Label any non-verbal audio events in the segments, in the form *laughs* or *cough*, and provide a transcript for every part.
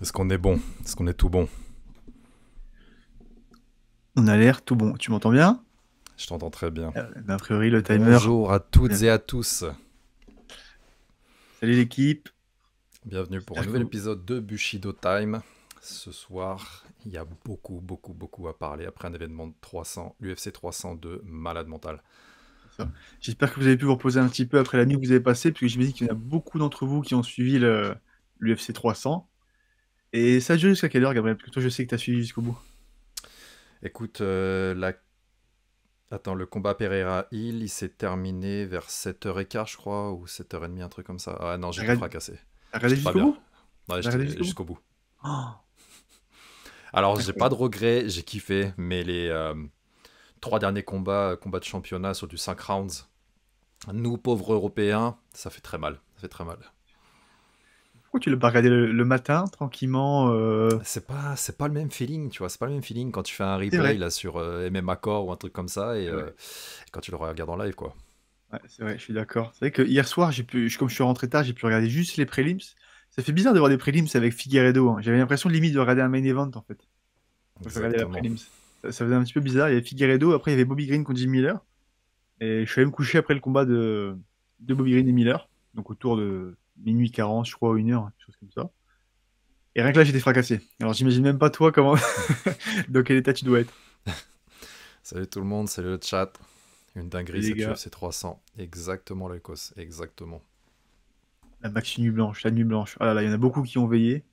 Est-ce qu'on est bon Est-ce qu'on est tout bon On a l'air tout bon. Tu m'entends bien Je t'entends très bien. a euh, priori, le timer. Bonjour à toutes et à tous. Salut l'équipe. Bienvenue pour un nouvel épisode de Bushido Time. Ce soir, il y a beaucoup, beaucoup, beaucoup à parler après un événement de 300, l'UFC 302, malade mental. J'espère que vous avez pu vous reposer un petit peu après la nuit que vous avez passée, puisque dis qu'il y en a beaucoup d'entre vous qui ont suivi l'UFC 300. Et ça dure jusqu'à quelle heure, Gabriel Parce que toi, je sais que tu as suivi jusqu'au bout. Écoute, euh, la... Attends, le combat Pereira-Hill, il s'est terminé vers 7h15, je crois, ou 7h30, un truc comme ça. Ah non, j'ai pas fracassé. Regardez jusqu'au bout Ouais, jusqu'au bout. Alors, j'ai pas de regrets, j'ai kiffé, mais les euh, trois derniers combats, combats de championnat sur du 5 rounds, nous, pauvres Européens, ça fait très mal. Ça fait très mal. Pourquoi tu l'as pas regardé le, matin tranquillement euh... C'est pas c'est pas le même feeling, tu vois, c'est pas le même feeling quand tu fais un replay là sur MM euh, MMA ou un truc comme ça euh, et, quand tu le regardes en live quoi. Ouais, c'est vrai, je suis d'accord. C'est vrai que hier soir, j'ai pu comme je suis rentré tard, j'ai pu regarder juste les prélims. Ça fait bizarre de voir des prélims avec Figueredo. Hein. J'avais l'impression limite de regarder un main event en fait. Ça, faisait un petit peu bizarre, il y avait Figueredo, après il y avait Bobby Green contre Jim Miller et je suis allé me coucher après le combat de de Bobby Green et Miller, donc autour de minuit 40, je crois, une heure, quelque chose comme ça. Et rien que là, j'étais fracassé. Alors j'imagine même pas toi comment. *laughs* Dans quel état tu dois être. *laughs* salut tout le monde, c'est le chat. Une dinguerie, c'est 300. Exactement, l'Écosse, exactement. La maxi nuit blanche, la nuit blanche. Ah là là, il y en a beaucoup qui ont veillé.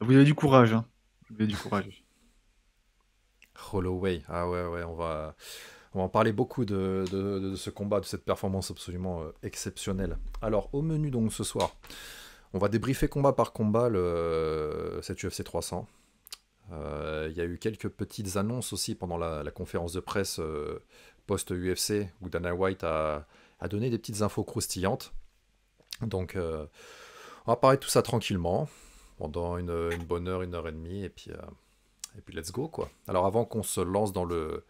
Vous avez du courage, hein. Vous avez du courage. *laughs* Holloway, ah ouais, ouais, on va. On va parler beaucoup de, ce combat, de cette performance absolument euh, exceptionnelle. Alors, au menu donc ce soir, on va débriefer combat par combat le, UFC euh, 300. Euh, il y a eu quelques petites annonces aussi pendant la, conférence de presse post-UFC où Dana White a, donné des petites infos croustillantes. Donc, on va parler de tout ça tranquillement pendant une, une, bonne heure, une heure et demie, et puis, et puis let's go quoi. Alors, avant qu'on se lance dans le,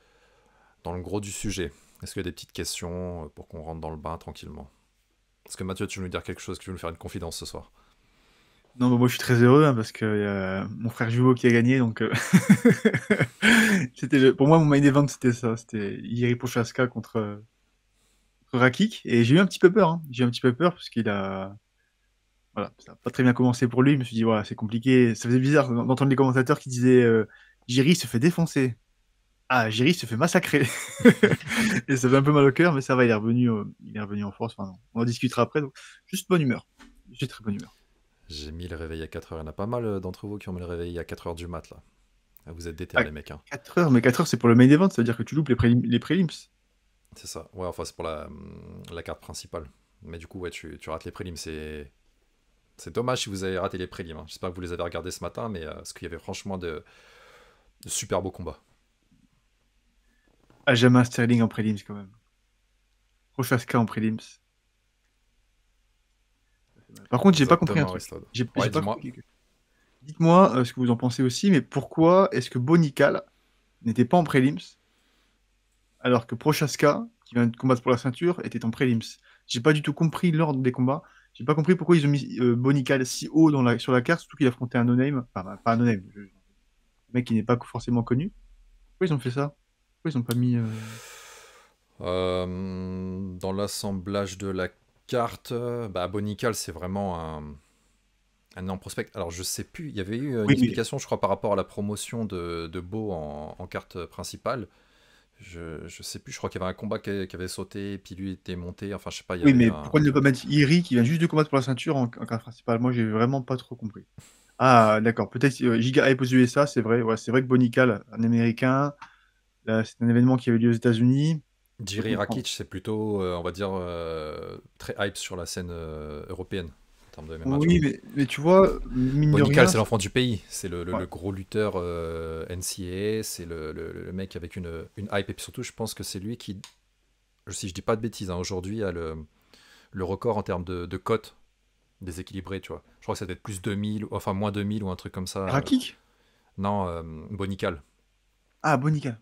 dans le gros du sujet. Est-ce qu'il y a des petites questions euh, pour qu'on rentre dans le bain tranquillement Est-ce que Mathieu, tu veux nous dire quelque chose, que tu veux nous faire une confidence ce soir non, moi je suis très heureux hein, parce que euh, mon frère Juvo qui a gagné, donc euh, *laughs* c'était pour moi mon main event c'était ça, c'était Iri Pochaska contre, Rakik et j'ai eu un petit peu peur, hein. j'ai eu un petit peu peur parce qu'il a voilà ça n'a pas très bien commencé pour lui, je me suis dit voilà c'est compliqué, ça faisait bizarre d'entendre les commentateurs qui disaient Jiri se fait défoncer, ah, Jerry se fait massacrer. *laughs* et ça fait un peu mal au cœur, mais ça va, il est revenu, euh, il est revenu en France. on en discutera après. juste bonne humeur. J'ai très bonne humeur. J'ai mis le réveil à 4h. Il y en a pas mal euh, d'entre vous qui ont mis le réveil à 4h du mat, là. Ah, vous êtes déterré, les mecs. 4h, mais 4h, c'est pour le main event. Ça veut dire que tu loupes les, les prélims. C'est ça. Ouais, enfin, c'est pour la, hum, carte principale. Mais du coup, ouais, tu, rates les prélims. C'est. C'est dommage si vous avez raté les prélims. Hein. J'espère que vous les avez regardés ce matin, mais euh, parce qu'il y avait franchement de, de super beaux combats. Ah, un Sterling en prélims quand même. Prochaska en prélims. Par contre, j'ai pas compris un Dites-moi euh, ce que vous en pensez aussi, mais pourquoi est-ce que Bonical n'était pas en prélims alors que Prochaska, qui vient de combattre pour la ceinture, était en prélims J'ai pas du tout compris l'ordre des combats. J'ai pas compris pourquoi ils ont mis euh, Bonical si haut sur la carte, surtout qu'il affrontait un no-name. Enfin, pas un no-name, mec qui n'est pas forcément connu. Pourquoi ils ont fait ça ils n'ont pas mis. Euh, euh, dans l'assemblage de la carte, bah, Bonical, c'est vraiment un, non prospect. Alors, je sais plus, il y avait eu une explication, je crois, par rapport à la promotion de, Beau en, carte principale. Je, je sais plus, je crois qu'il y avait un combat qui, avait, qui avait sauté, puis lui était monté. Enfin, je sais pas. Il y oui, mais un... pourquoi ne pas mettre Iri qui vient juste de combattre pour la ceinture en, carte principale Moi, j'ai vraiment pas trop compris. Ah, d'accord, peut-être euh, Giga avait posé ça c'est vrai. c'est vrai que Bonical, un américain, c'est un événement qui a eu lieu aux États-Unis. Jiri Rakic, c'est plutôt, euh, on va dire, euh, très hype sur la scène euh, européenne. En termes de MMA, oui, mais, tu vois, mine c'est l'enfant du pays. C'est le, gros lutteur NCA, c'est le, mec avec une, hype. Et puis surtout, je pense que c'est lui qui, si je dis pas de bêtises, hein, aujourd'hui a le, record en termes de, de cotes déséquilibrées, tu vois. Je crois que ça doit être plus 2000, enfin moins 2000 ou un truc comme ça. Rakic Non, Bonical. Ah, Bonical.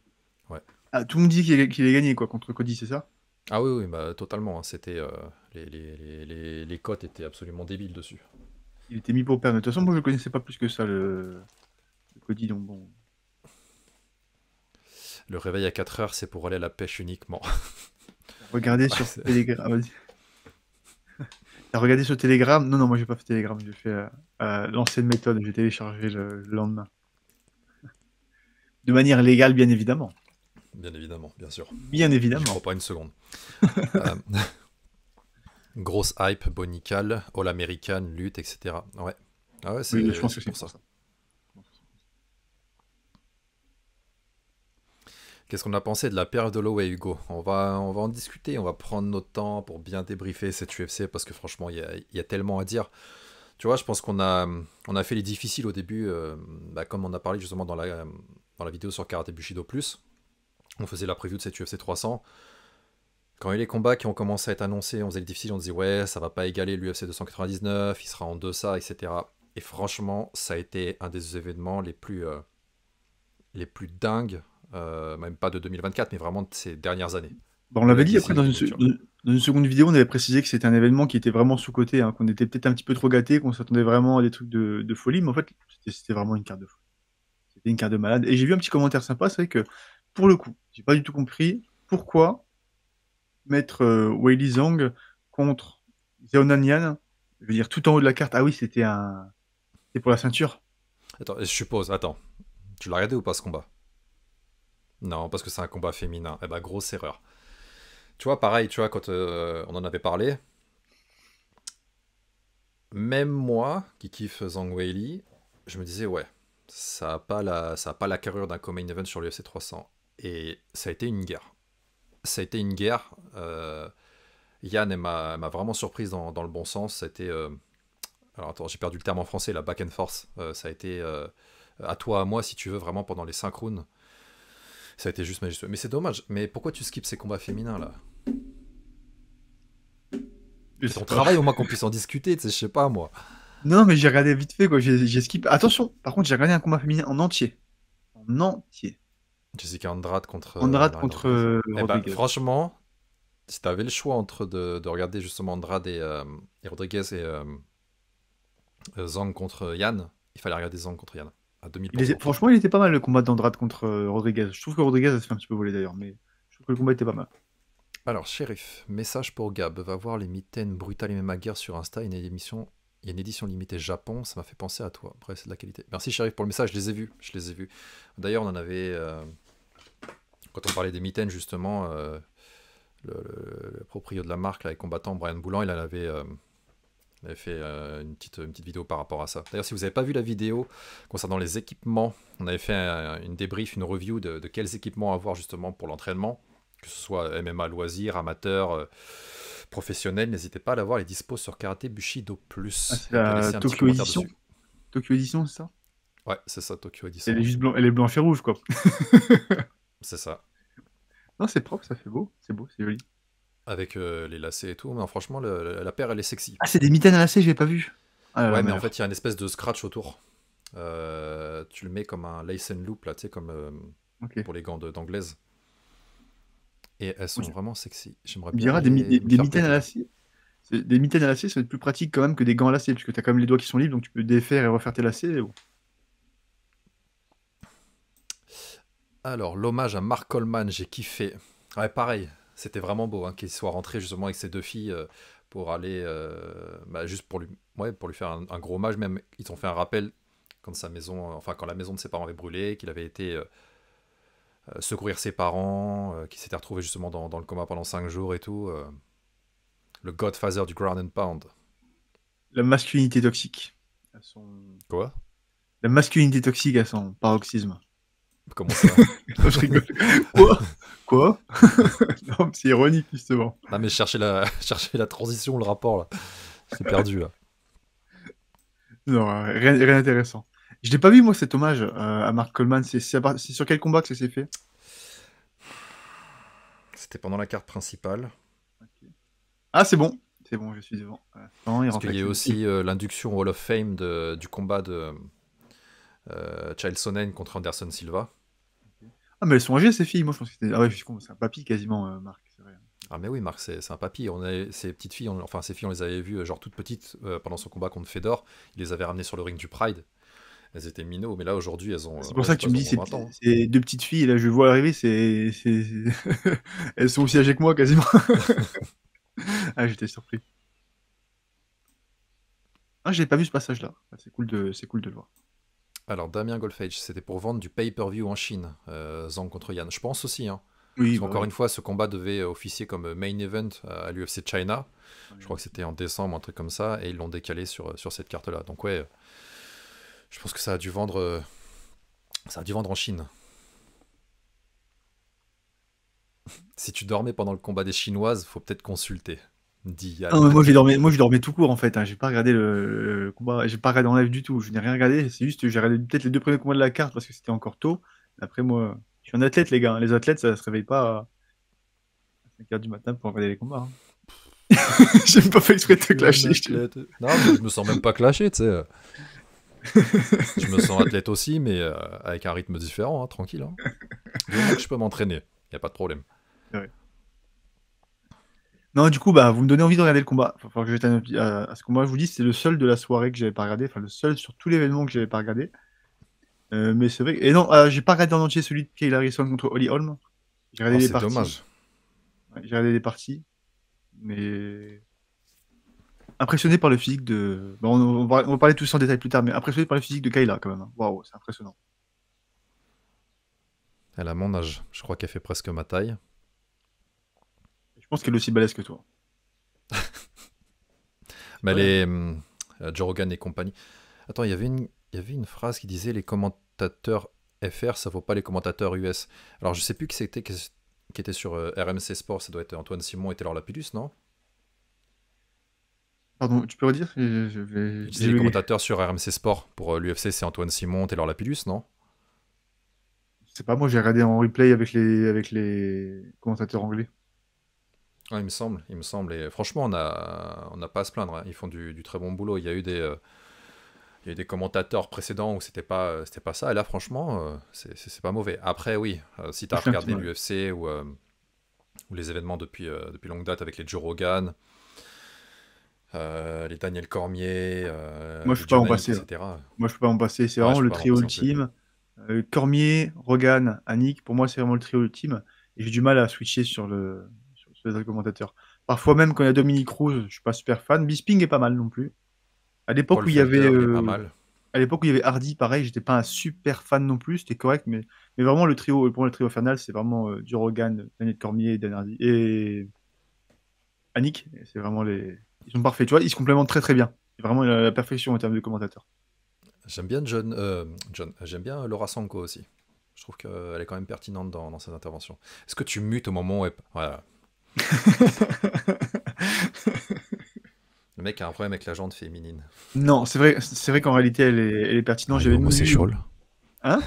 Ah, tout le monde dit qu'il est gagné quoi, contre Cody, c'est ça Ah oui, oui bah, totalement. Hein, c'était, euh, les, les, cotes étaient absolument débiles dessus. Il était mis pour perdre. De toute façon, moi, je ne connaissais pas plus que ça le, Cody, donc bon. Le réveil à 4 heures, c'est pour aller à la pêche uniquement. Regardez *laughs* *laughs* sur Telegram. T'as sur Telegram Non, non, moi j'ai pas fait Telegram, j'ai fait euh, euh, l'ancienne méthode, j'ai téléchargé le lendemain. *laughs* De manière légale, bien évidemment bien évidemment, bien sûr. Bien évidemment. pas une seconde. Euh, *laughs* grosse hype, Bonical, All American, lutte, etc. Ouais. Ah ouais, je pour ça. Qu'est-ce qu'on a pensé de la période et Hugo on va, on va en discuter, on va prendre notre temps pour bien débriefer cette UFC parce que franchement, il y a, tellement à dire. Tu vois, je pense qu'on a, on a fait les difficiles au début, euh, bah, comme on a parlé justement dans la, dans la vidéo sur Karate Bushido Plus on faisait la preview de cette UFC 300. Quand il les combats qui ont commencé à être annoncés, on faisait le difficile, on disait ouais, ça va pas égaler l'UFC 299, il sera en deçà, etc. Et franchement, ça a été un des événements les plus, euh, les plus dingues, euh, même pas de 2024, mais vraiment de ces dernières années. Bah, on l'avait dit après dans une, seconde vidéo, on avait précisé que c'était un événement qui était vraiment sous-côté, hein, qu'on était peut-être un petit peu trop gâté, qu'on s'attendait vraiment à des trucs de, de folie, mais en fait, c'était vraiment une carte de folie. C'était une carte de malade. Et j'ai vu un petit commentaire sympa, c'est vrai que pour le coup, j'ai pas du tout compris pourquoi mettre Wei euh, Weili Zhang contre Zeonan Yan. Je veux dire, tout en haut de la carte. Ah oui, c'était un. C'était pour la ceinture. Attends, je suppose, attends. Tu l'as regardé ou pas ce combat Non, parce que c'est un combat féminin. Eh ben, grosse erreur. Tu vois, pareil, tu vois, quand euh, on en avait parlé, même moi, qui kiffe Zhang Weili, je me disais, ouais, ça n'a pas, la, ça pas la carrure d'un Coming Event sur l'UFC 300. Et ça a été une guerre. Ça a été une guerre. Euh, Yann m'a vraiment surprise dans, le bon sens. C'était. Euh, alors attends, j'ai perdu le terme en français, la back and forth. Euh, ça a été à toi, à moi, si tu veux, vraiment pendant les synchrones. Ça a été juste majestueux. Mais c'est dommage. Mais pourquoi tu skips ces combats féminins là C'est ton travail au moins qu'on puisse en discuter, je sais pas moi. Non, mais j'ai regardé vite fait quoi, j'ai skippé. Attention, par contre, j'ai regardé un combat féminin en entier. En entier. Jessica Andrade contre. Andrade euh, contre. Euh, eh ben, Rodriguez. franchement, si tu avais le choix entre de, regarder justement Andrade et, euh, Rodriguez et euh, Zang contre Yann, il fallait regarder Zang contre Yann. À franchement, il était pas mal le combat d'Andrade contre Rodriguez. Je trouve que Rodriguez a fait un petit peu voler d'ailleurs, mais je trouve que le combat était pas mal. Alors, shérif, message pour Gab. Va voir les mitaines brutales et même guerre sur Insta. Il y a une édition limitée Japon, ça m'a fait penser à toi. Bref, c'est de la qualité. Merci, Sheriff, pour le message, je les ai vus. Je les ai vus. D'ailleurs, on en avait quand on parlait des mitaines, justement, euh, le, proprio de la marque, les combattants, Brian Boulan, il euh, avait, fait euh, une, petite, vidéo par rapport à ça. D'ailleurs, si vous n'avez pas vu la vidéo concernant les équipements, on avait fait une débrief, une review de, quels équipements avoir justement pour l'entraînement, que ce soit MMA loisir, amateur, professionnel. N'hésitez pas à l'avoir, est dispose sur Karate Bushido Plus. Ah, c'est Tokyo Edition Tokyo Edition, c'est ça Ouais, c'est ça, Tokyo Edition. Elle est juste et rouge, quoi. *laughs* C'est ça. Non, c'est propre, ça fait beau, c'est beau, c'est joli. Avec euh, les lacets et tout, mais franchement, la paire elle est sexy. Ah, c'est des mitaines à lacets, j'ai pas vu. Ah, ouais, mais en fait, il y a une espèce de scratch autour. Euh, tu le mets comme un lace and loop, là, tu sais, comme euh, pour les gants d'anglaise. Et elles sont vraiment sexy. J'aimerais Il y aura des, mitaines à lacets. Des mitaines à lacets, ça va être plus pratique quand même que des gants à lacets, puisque tu as quand même les doigts qui sont libres, donc tu peux défaire et refaire tes lacets. Alors, l'hommage à Mark Coleman, j'ai kiffé. Ouais, pareil, c'était vraiment beau hein, qu'il soit rentré justement avec ses deux filles euh, pour aller, euh, bah, juste pour lui, ouais, pour lui faire un, gros hommage. Même, ils ont fait un rappel quand sa maison, enfin quand la maison de ses parents avait brûlé, qu'il avait été euh, secourir ses parents, qu'il s'était retrouvé justement dans, le coma pendant cinq jours et tout. le Godfather du Ground and Pound. La masculinité toxique. Quoi La masculinité toxique à son paroxysme. Comment ça *laughs* Je rigole. Quoi Quoi *laughs* c'est ironique, justement. Ah, mais chercher la, *laughs* chercher la transition, le rapport, là. C'est perdu, là. Non, euh, rien, rien d'intéressant. Je n'ai pas vu, moi, cet hommage euh, à Mark Coleman. C'est sur quel combat que ça s'est fait C'était pendant la carte principale. Ah, c'est bon. C'est bon, je suis devant. Euh, il y a aussi l'induction Hall of Fame du combat de, euh, Child Sonnen contre Anderson Silva. Ah, mais elles sont âgées, ces filles. Moi, je pense que ah c'est un papy quasiment, euh, Marc. Ah mais oui, Marc, c'est un papy. On ces petites filles, on, enfin ces filles, on les avait vues euh, genre toutes petites pendant son combat contre Fedor. Il les avait ramenées sur le ring du Pride. Elles étaient minots, mais là aujourd'hui, elles ont. C'est pour ça que tu me dis, c'est deux petites filles. Là, je vois arriver, c'est *laughs* elles sont aussi âgées que moi quasiment. *laughs* ah, j'étais surpris. Ah, j'ai pas vu ce passage-là. Ah, c'est cool de, c'est cool de le voir. Alors, Damien Golfage, c'était pour vendre du pay-per-view en Chine, euh, Zhang contre Yan. Je pense aussi. Hein. Oui, bah encore une fois, ce combat devait euh, officier comme euh, main event à l'UFC China. Je crois que c'était en décembre, un truc comme ça, et ils l'ont décalé sur, cette carte-là. Donc ouais, je pense que ça a dû vendre, ça a dû vendre en Chine. *laughs* si tu dormais pendant le combat des Chinoises, faut peut-être consulter. Ah, moi, j'ai moi, je dormais tout court en fait. Hein. J'ai pas regardé le, combat, j'ai pas regardé en live du tout. Je n'ai rien regardé. C'est juste, j'ai regardé peut-être les deux premiers combats de la carte parce que c'était encore tôt. Après, moi, je suis un athlète, les gars. Les athlètes, ça se réveille pas à 5h du matin pour regarder les combats. Hein. *laughs* j'ai pas fait exprès de te clasher. Non, je me sens même pas clasher tu sais. *laughs* je me sens athlète aussi, mais euh, avec un rythme différent, hein, tranquille. je peux m'entraîner, Il n'y a pas de problème. Non, du coup, bah, vous me donnez envie de regarder le combat. que je euh, Je vous dis, c'est le seul de la soirée que j'avais pas regardé. Enfin, le seul sur tout l'événement que j'avais pas regardé. Euh, mais c'est vrai. Et non, euh, j'ai pas regardé en entier celui de Kayla Harrison contre Holly Holm. J'ai regardé ah, parties. C'est dommage. j'ai regardé les parties. Mais. Impressionné par le physique de. on, va, on va parler tout ça en détail plus tard, mais impressionné par le physique de Kayla quand même. Hein. Waouh, c'est impressionnant. Elle a mon âge. Je crois qu'elle fait presque ma taille. Je pense qu'elle est aussi balèze que toi. Mais bah, les euh, Jorogan et compagnie. Attends, il y avait une, phrase qui disait les commentateurs FR, ça vaut pas les commentateurs US. Alors je sais plus qui c'était qui était sur euh, RMC Sport, ça doit être Antoine Simon et Taylor Lapidus, non Pardon, tu peux redire je, les commentateurs sur RMC Sport pour euh, l'UFC, c'est Antoine Simon, et Taylor Lapidus, non Je sais pas, moi j'ai regardé en replay avec les commentateurs anglais il me semble, il me semble. Et franchement, on n'a on a pas à se plaindre. Hein. Ils font du, très bon boulot. Il y a eu des, euh, il y a des commentateurs précédents où c'était pas, euh, c'était pas ça. Et là, franchement, euh, c'est pas mauvais. Après, oui, euh, si tu as regardé l'UFC ou, les événements depuis, depuis longue date avec les Joe Rogan, les Daniel Cormier, moi, je pas en hein. etc. Moi, je peux pas en passer. C'est vraiment le trio ultime. Cormier, Rogan, Annick, pour moi, c'est vraiment le trio ultime. Et j'ai du mal à switcher sur le, commentateurs. Parfois même quand il y a Dominique Cruz, je suis pas super fan. Bisping est pas mal non plus. À l'époque où il y avait, euh, à l'époque où il y avait Hardy, pareil, j'étais pas un super fan non plus. C'était correct, mais mais vraiment le trio, pour le trio final, c'est vraiment du euh, Durogan, Daniel Cormier, Dan Hardy et Annick. C'est vraiment les, ils sont parfaits. Tu vois, ils se complètent très très bien. Vraiment la, perfection en termes de commentateur. J'aime bien John, euh, John J'aime bien Laura Sanko aussi. Je trouve qu'elle est quand même pertinente dans, dans ses interventions. Est-ce que tu mutes au moment où Voilà, le mec a un problème avec la jante féminine. Non, c'est vrai, c'est vrai qu'en réalité, elle est, elle est pertinente. J'avais homosexual. Hein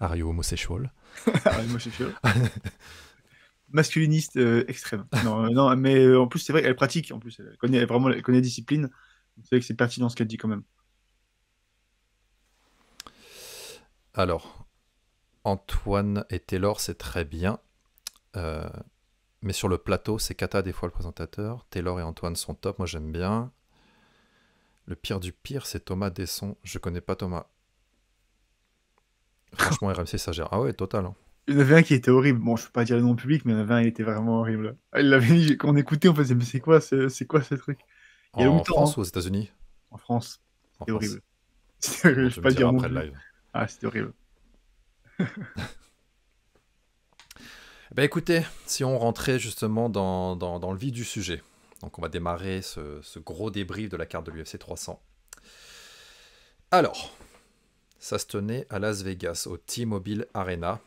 Are you *laughs* homosexual Masculiniste euh, extrême. Non, euh, non, mais euh, en plus, c'est vrai qu'elle pratique. En plus, elle connaît vraiment elle connaît la discipline. C'est vrai que c'est pertinent ce qu'elle dit quand même. Alors, Antoine et Taylor, c'est très bien. Mais sur le plateau, c'est Kata des fois le présentateur. Taylor et Antoine sont top, moi j'aime bien. Le pire du pire, c'est Thomas Desson. Je connais pas Thomas. *laughs* Franchement, RMC, ça gère. Ah ouais, total. Hein. Il y en avait un qui était horrible. Bon, je peux pas dire le nom public, mais il y en avait un qui était vraiment horrible. Ah, il l'avait dit, quand on écoutait, on faisait, mais c'est quoi, c'est quoi ce truc En France hein. ou aux États-Unis En France. C'était horrible. C'était *laughs* horrible. Je peux pas dire. Après le live. Ah, c'était horrible. *laughs* Bah écoutez, si on rentrait justement dans, le vif du sujet, donc on va démarrer ce, gros débrief de la carte de l'UFC 300. Alors, ça se tenait à Las Vegas, au T-Mobile Arena.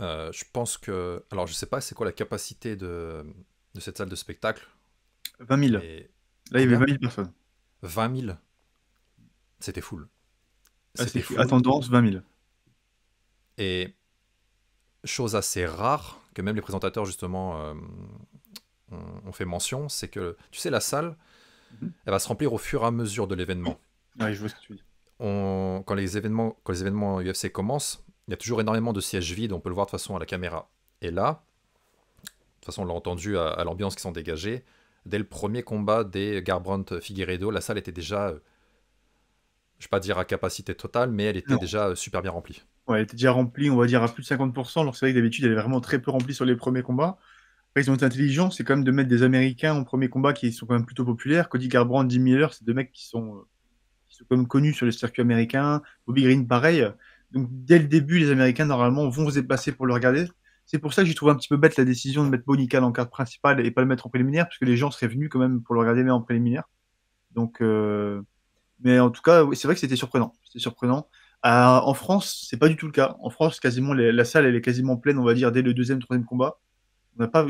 Euh, je pense que... Alors je sais pas, c'est quoi la capacité de, cette salle de spectacle 20 000. Là, il y avait 20 000 personnes. 20 000 C'était full. Ah, C'était full. Attendance, 20 000. Et chose assez rare, que même les présentateurs justement euh, ont, fait mention, c'est que, tu sais, la salle, mhm. elle va se remplir au fur et à mesure de l'événement. quand, les événements, les événements UFC commencent, il y a toujours énormément de sièges vides, on peut le voir de toute façon à la caméra. Et là, de toute façon, on l'a entendu à, l'ambiance qui s'en dégageait, dès le premier combat des Garbrandt-Figueredo, la salle était déjà, euh, je ne vais pas dire à capacité totale, mais elle était déjà euh, super bien remplie elle était déjà remplie, on va dire, à plus de 50%, alors c'est vrai que d'habitude, elle est vraiment très peu remplie sur les premiers combats. Après, ils ont été intelligents, c'est quand même de mettre des Américains en premier combat qui sont quand même plutôt populaires. Cody Garbrandt, Jim Miller, c'est deux mecs euh, qui sont, quand même connus sur les circuits américains. Bobby Green, pareil. Donc, dès le début, les Américains, normalement, vont se déplacer pour le regarder. C'est pour ça que j'ai trouvé un petit peu bête la décision de mettre Bonica en carte principale et pas le mettre en préliminaire, parce que les gens seraient venus quand même pour le regarder, mais en préliminaire. Donc, euh, mais en tout cas, c'est vrai que c'était surprenant. C'était surprenant. Ah, en France, c'est pas du tout le cas. En France, quasiment la salle elle est quasiment pleine, on va dire dès le deuxième, troisième combat. On n'a pas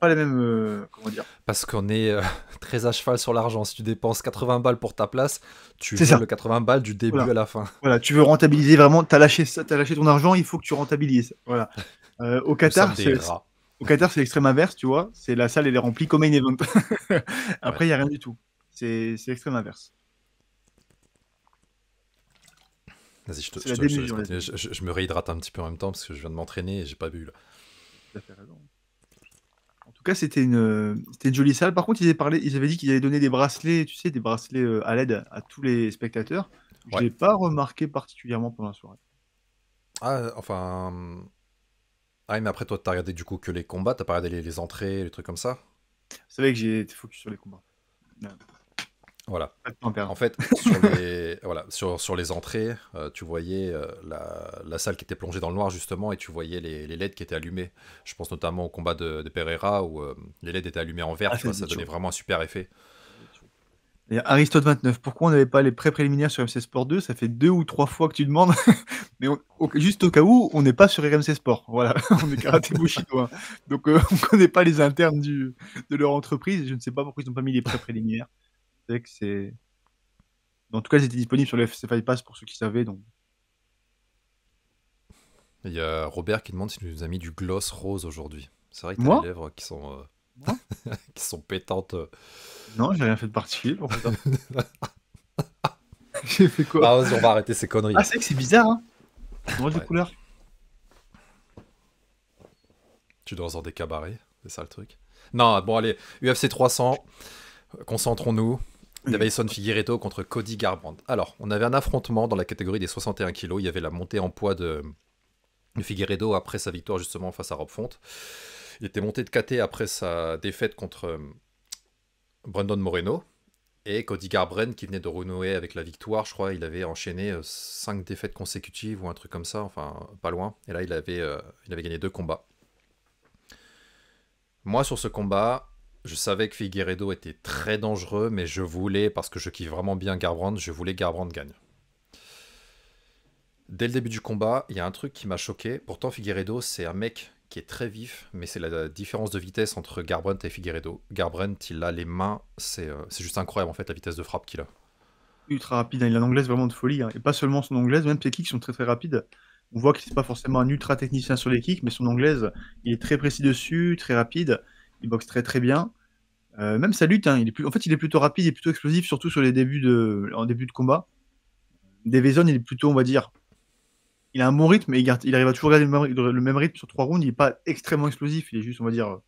pas les mêmes euh, comment dire. Parce qu'on est euh, *laughs* très à cheval sur l'argent. Si tu dépenses 80 balles pour ta place, tu veux le 80 balles du début à la fin. Voilà, tu veux rentabiliser vraiment. T'as lâché ça, as lâché ton argent, il faut que tu rentabilises. Voilà. *laughs* Euh, au Qatar, c'est au Qatar c'est l'extrême inverse, tu vois. C'est la salle elle est remplie comme un event. *laughs* Après il y a rien du tout. C'est l'extrême inverse. Vas-y, je, me réhydrate un petit peu en même temps parce que je viens de m'entraîner et j'ai pas bu là. En tout cas, c'était une, jolie salle. Par contre, ils avaient, parlé, ils avaient dit qu'ils allaient donner des bracelets, tu sais, des bracelets euh, à l'aide à tous les spectateurs. Je pas remarqué particulièrement pendant la soirée. Ah, enfin. Ah, mais après, toi, t'as regardé du coup que les combats, t'as pas regardé les, entrées, les trucs comme ça C'est vrai que j'ai été focus sur les combats. Voilà. En fait, sur les, *laughs* voilà, sur, les entrées, euh, tu voyais euh, la, salle qui était plongée dans le noir, justement, et tu voyais les, les LED qui étaient allumées. Je pense notamment au combat de, Pereira où euh, les LED étaient allumées en vert, ah, ça donnait vraiment un super effet. Et Aristote 29, pourquoi on n'avait pas les pré-préliminaires sur MC Sport 2 Ça fait deux ou trois fois que tu demandes, *laughs* mais juste au cas où, on n'est pas sur RMC Sport. Voilà, *laughs* on est karaté chinois Donc on ne connaît pas les internes du, de leur entreprise. Je ne sais pas pourquoi ils n'ont pas mis les pré-préliminaires que c'est. En tout cas, c'était disponible sur le fc Pass pour ceux qui savaient. Donc... Il y a Robert qui demande si nous a mis du gloss rose aujourd'hui. C'est vrai que t'as lèvres qui sont, euh, *laughs* qui sont pétantes. Euh. Non, j'ai rien fait de particulier. *laughs* j'ai fait quoi ah, On va arrêter ces conneries. Ah, c'est que c'est bizarre. Hein de couleur. Tu dois dans des cabarets, c'est ça le truc. Non, bon, allez, UFC 300, concentrons-nous. Il y avait Son Figueredo contre Cody Garbrandt. Alors, on avait un affrontement dans la catégorie des 61 kilos. Il y avait la montée en poids de, Figueredo après sa victoire justement face à Rob Font. Il était monté de KT après sa défaite contre euh, Brandon Moreno. Et Cody Garbrandt, qui venait de renouer avec la victoire, je crois, il avait enchaîné 5 euh, défaites consécutives ou un truc comme ça, enfin, pas loin. Et là, il avait, euh, il avait gagné deux combats. Moi, sur ce combat, je savais que Figueredo était très dangereux, mais je voulais, parce que je kiffe vraiment bien Garbrandt, je voulais garbrand gagne. Dès le début du combat, il y a un truc qui m'a choqué. Pourtant, Figueredo, c'est un mec qui est très vif, mais c'est la différence de vitesse entre Garbrandt et Figueredo. Garbrandt, il a les mains, c'est euh, juste incroyable en fait la vitesse de frappe qu'il a. Ultra rapide, hein, il a l'anglaise vraiment de folie, hein. et pas seulement son anglaise, même ses kicks sont très très rapides. On voit qu'il n'est pas forcément un ultra technicien sur les kicks, mais son anglaise, il est très précis dessus, très rapide il boxe très très bien. Euh, même sa lutte, hein, il est en fait, il est plutôt rapide, et plutôt explosif, surtout sur les débuts de... en début de combat. Devezon, il est plutôt, on va dire, il a un bon rythme, mais il, garde... il arrive à toujours garder le même, rythme sur trois rounds. Il n'est pas extrêmement explosif, il est juste, on va dire,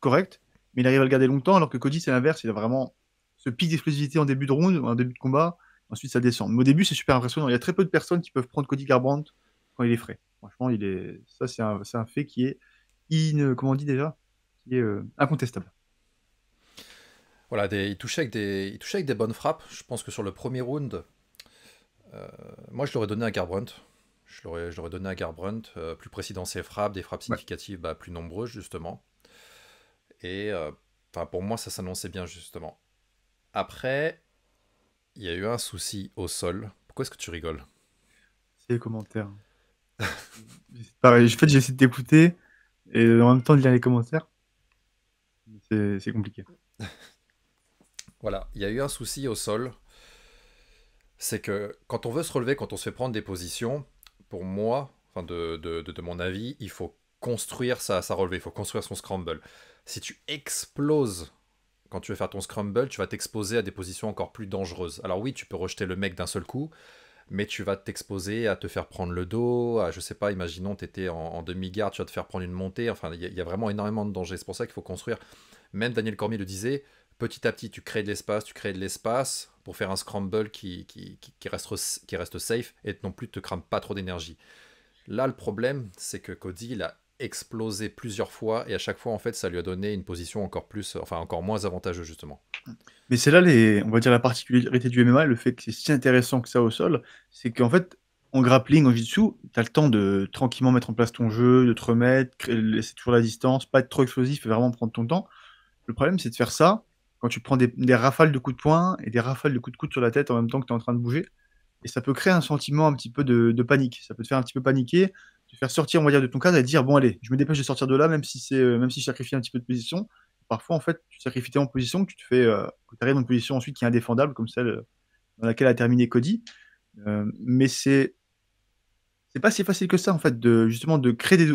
correct, mais il arrive à le garder longtemps, alors que Cody, c'est l'inverse, il a vraiment ce pic d'explosivité en début de round, en début de combat, ensuite ça descend. Mais au début, c'est super impressionnant. Il y a très peu de personnes qui peuvent prendre Cody Garbrandt quand il est frais. Franchement, il est... ça, c'est un... un fait qui est. In... Comment on dit déjà euh, incontestable. Voilà, des, il, touchait avec des, il touchait avec des bonnes frappes. Je pense que sur le premier round, euh, moi je l'aurais donné à Garbrandt. Je l'aurais donné à Garbrandt, euh, plus précis dans ses frappes, des frappes significatives bah, plus nombreuses justement. Et enfin pour moi, ça s'annonçait bien justement. Après, il y a eu un souci au sol. Pourquoi est-ce que tu rigoles C'est les commentaires. *laughs* pareil, en fait, de d'écouter et en même temps de lire les commentaires c'est compliqué. *laughs* voilà, il y a eu un souci au sol. C'est que quand on veut se relever, quand on se fait prendre des positions, pour moi, enfin de, mon avis, il faut construire sa, sa relevée, il faut construire son scramble. Si tu exploses quand tu veux faire ton scramble, tu vas t'exposer à des positions encore plus dangereuses. Alors oui, tu peux rejeter le mec d'un seul coup, mais tu vas t'exposer à te faire prendre le dos, à, je sais pas, imaginons, tu étais en, demi-garde, tu vas te faire prendre une montée, enfin, il y, y, a vraiment énormément de dangers. C'est pour ça qu'il faut construire même Daniel Cormier le disait, petit à petit, tu crées de l'espace, tu crées de l'espace pour faire un scramble qui, qui, qui, reste, qui reste safe et non plus te crame pas trop d'énergie. Là, le problème, c'est que Cody, il a explosé plusieurs fois et à chaque fois, en fait, ça lui a donné une position encore plus, enfin, encore moins avantageuse, justement. Mais c'est là, les, on va dire, la particularité du MMA, le fait que c'est si intéressant que ça au sol, c'est qu'en fait, en grappling, en jitsu tu as le temps de tranquillement mettre en place ton jeu, de te remettre, laisser toujours la distance, pas être trop explosif et vraiment prendre ton temps. Le problème, c'est de faire ça quand tu prends des, rafales de coups de poing et des rafales de coups de coude sur la tête en même temps que tu es en train de bouger. Et ça peut créer un sentiment un petit peu de, panique. Ça peut te faire un petit peu paniquer, te faire sortir, on va dire, de ton cadre et te dire bon, allez, je me dépêche de sortir de là, même si, c'est, euh, même si je sacrifie un petit peu de position. Parfois, en fait, tu sacrifies en position, que tu te fais, euh, arrives dans une position ensuite qui est indéfendable, comme celle euh, dans laquelle a terminé Cody. Euh, mais c'est c'est pas si facile que ça en fait de justement de créer des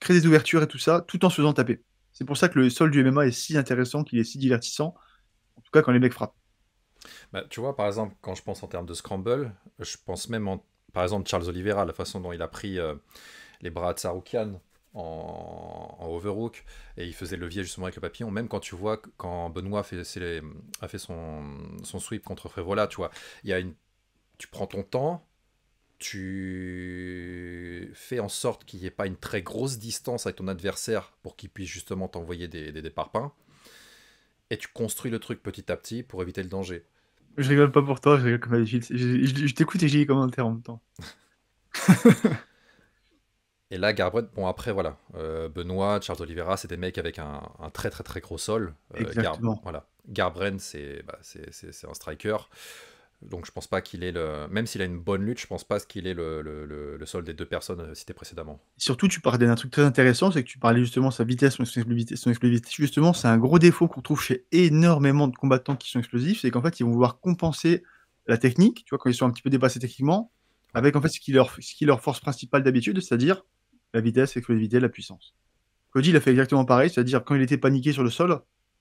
créer des ouvertures et tout ça tout en se faisant taper c'est pour ça que le sol du MMA est si intéressant, qu'il est si divertissant, en tout cas quand les mecs frappent. Bah, tu vois, par exemple, quand je pense en termes de scramble, je pense même, en, par exemple, Charles Oliveira, la façon dont il a pris euh, les bras de Saroukian en, overhook et il faisait levier justement avec le papillon. Même quand tu vois, quand Benoît a fait son, sweep contre Frévola, tu vois, il y a une, tu prends ton temps, tu fais en sorte qu'il n'y ait pas une très grosse distance avec ton adversaire pour qu'il puisse justement t'envoyer des, des, Et tu construis le truc petit à petit pour éviter le danger. Je rigole pas pour toi, je rigole comme d'habitude. Je, je, t'écoute et j'y comme en même temps. *laughs* et là, Garbren, bon après voilà, euh, Benoît, Charles Oliveira, c'est des mecs avec un, très très très gros sol. Euh, Exactement. voilà. Garbren, c'est bah, un striker. Donc je pense pas qu'il est le. Même s'il a une bonne lutte, je pense pas qu'il est le, le, le, sol des deux personnes euh, citées précédemment. Surtout, tu parlais d'un truc très intéressant, c'est que tu parlais justement de sa vitesse, son explosivité. Justement, c'est un gros défaut qu'on trouve chez énormément de combattants qui sont explosifs, c'est qu'en fait, ils vont vouloir compenser la technique, tu vois, quand ils sont un petit peu dépassés techniquement, avec en fait ce qui leur, ce qui leur force principale d'habitude, c'est-à-dire la vitesse, l'explosivité, la puissance. Cody, il a fait exactement pareil, c'est-à-dire quand il était paniqué sur le sol,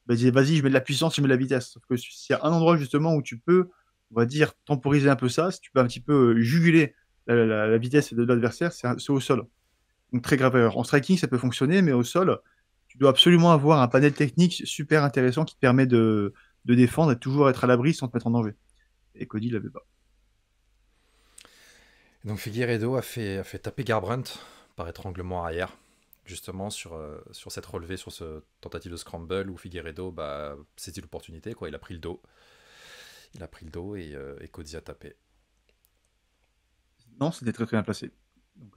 ben, il disait vas-y, je mets de la puissance, je mets de la vitesse. Sauf que s'il y a un endroit justement où tu peux on va dire, temporiser un peu ça, si tu peux un petit peu euh, juguler la, vitesse de l'adversaire, c'est au sol. Donc très grave erreur. En striking, ça peut fonctionner, mais au sol, tu dois absolument avoir un panel technique super intéressant qui te permet de, défendre et toujours être à l'abri sans te mettre en danger. Et Cody l'avait pas. Donc Figueredo a fait, taper Garbrandt par étranglement arrière, justement euh, sur, cette relevée, sur ce tentative de scramble où Figueredo, bah, saisit l'opportunité, quoi. il a pris le dos. Il a pris le dos euh, et, Cody a tapé. Non, c'était très très bien placé.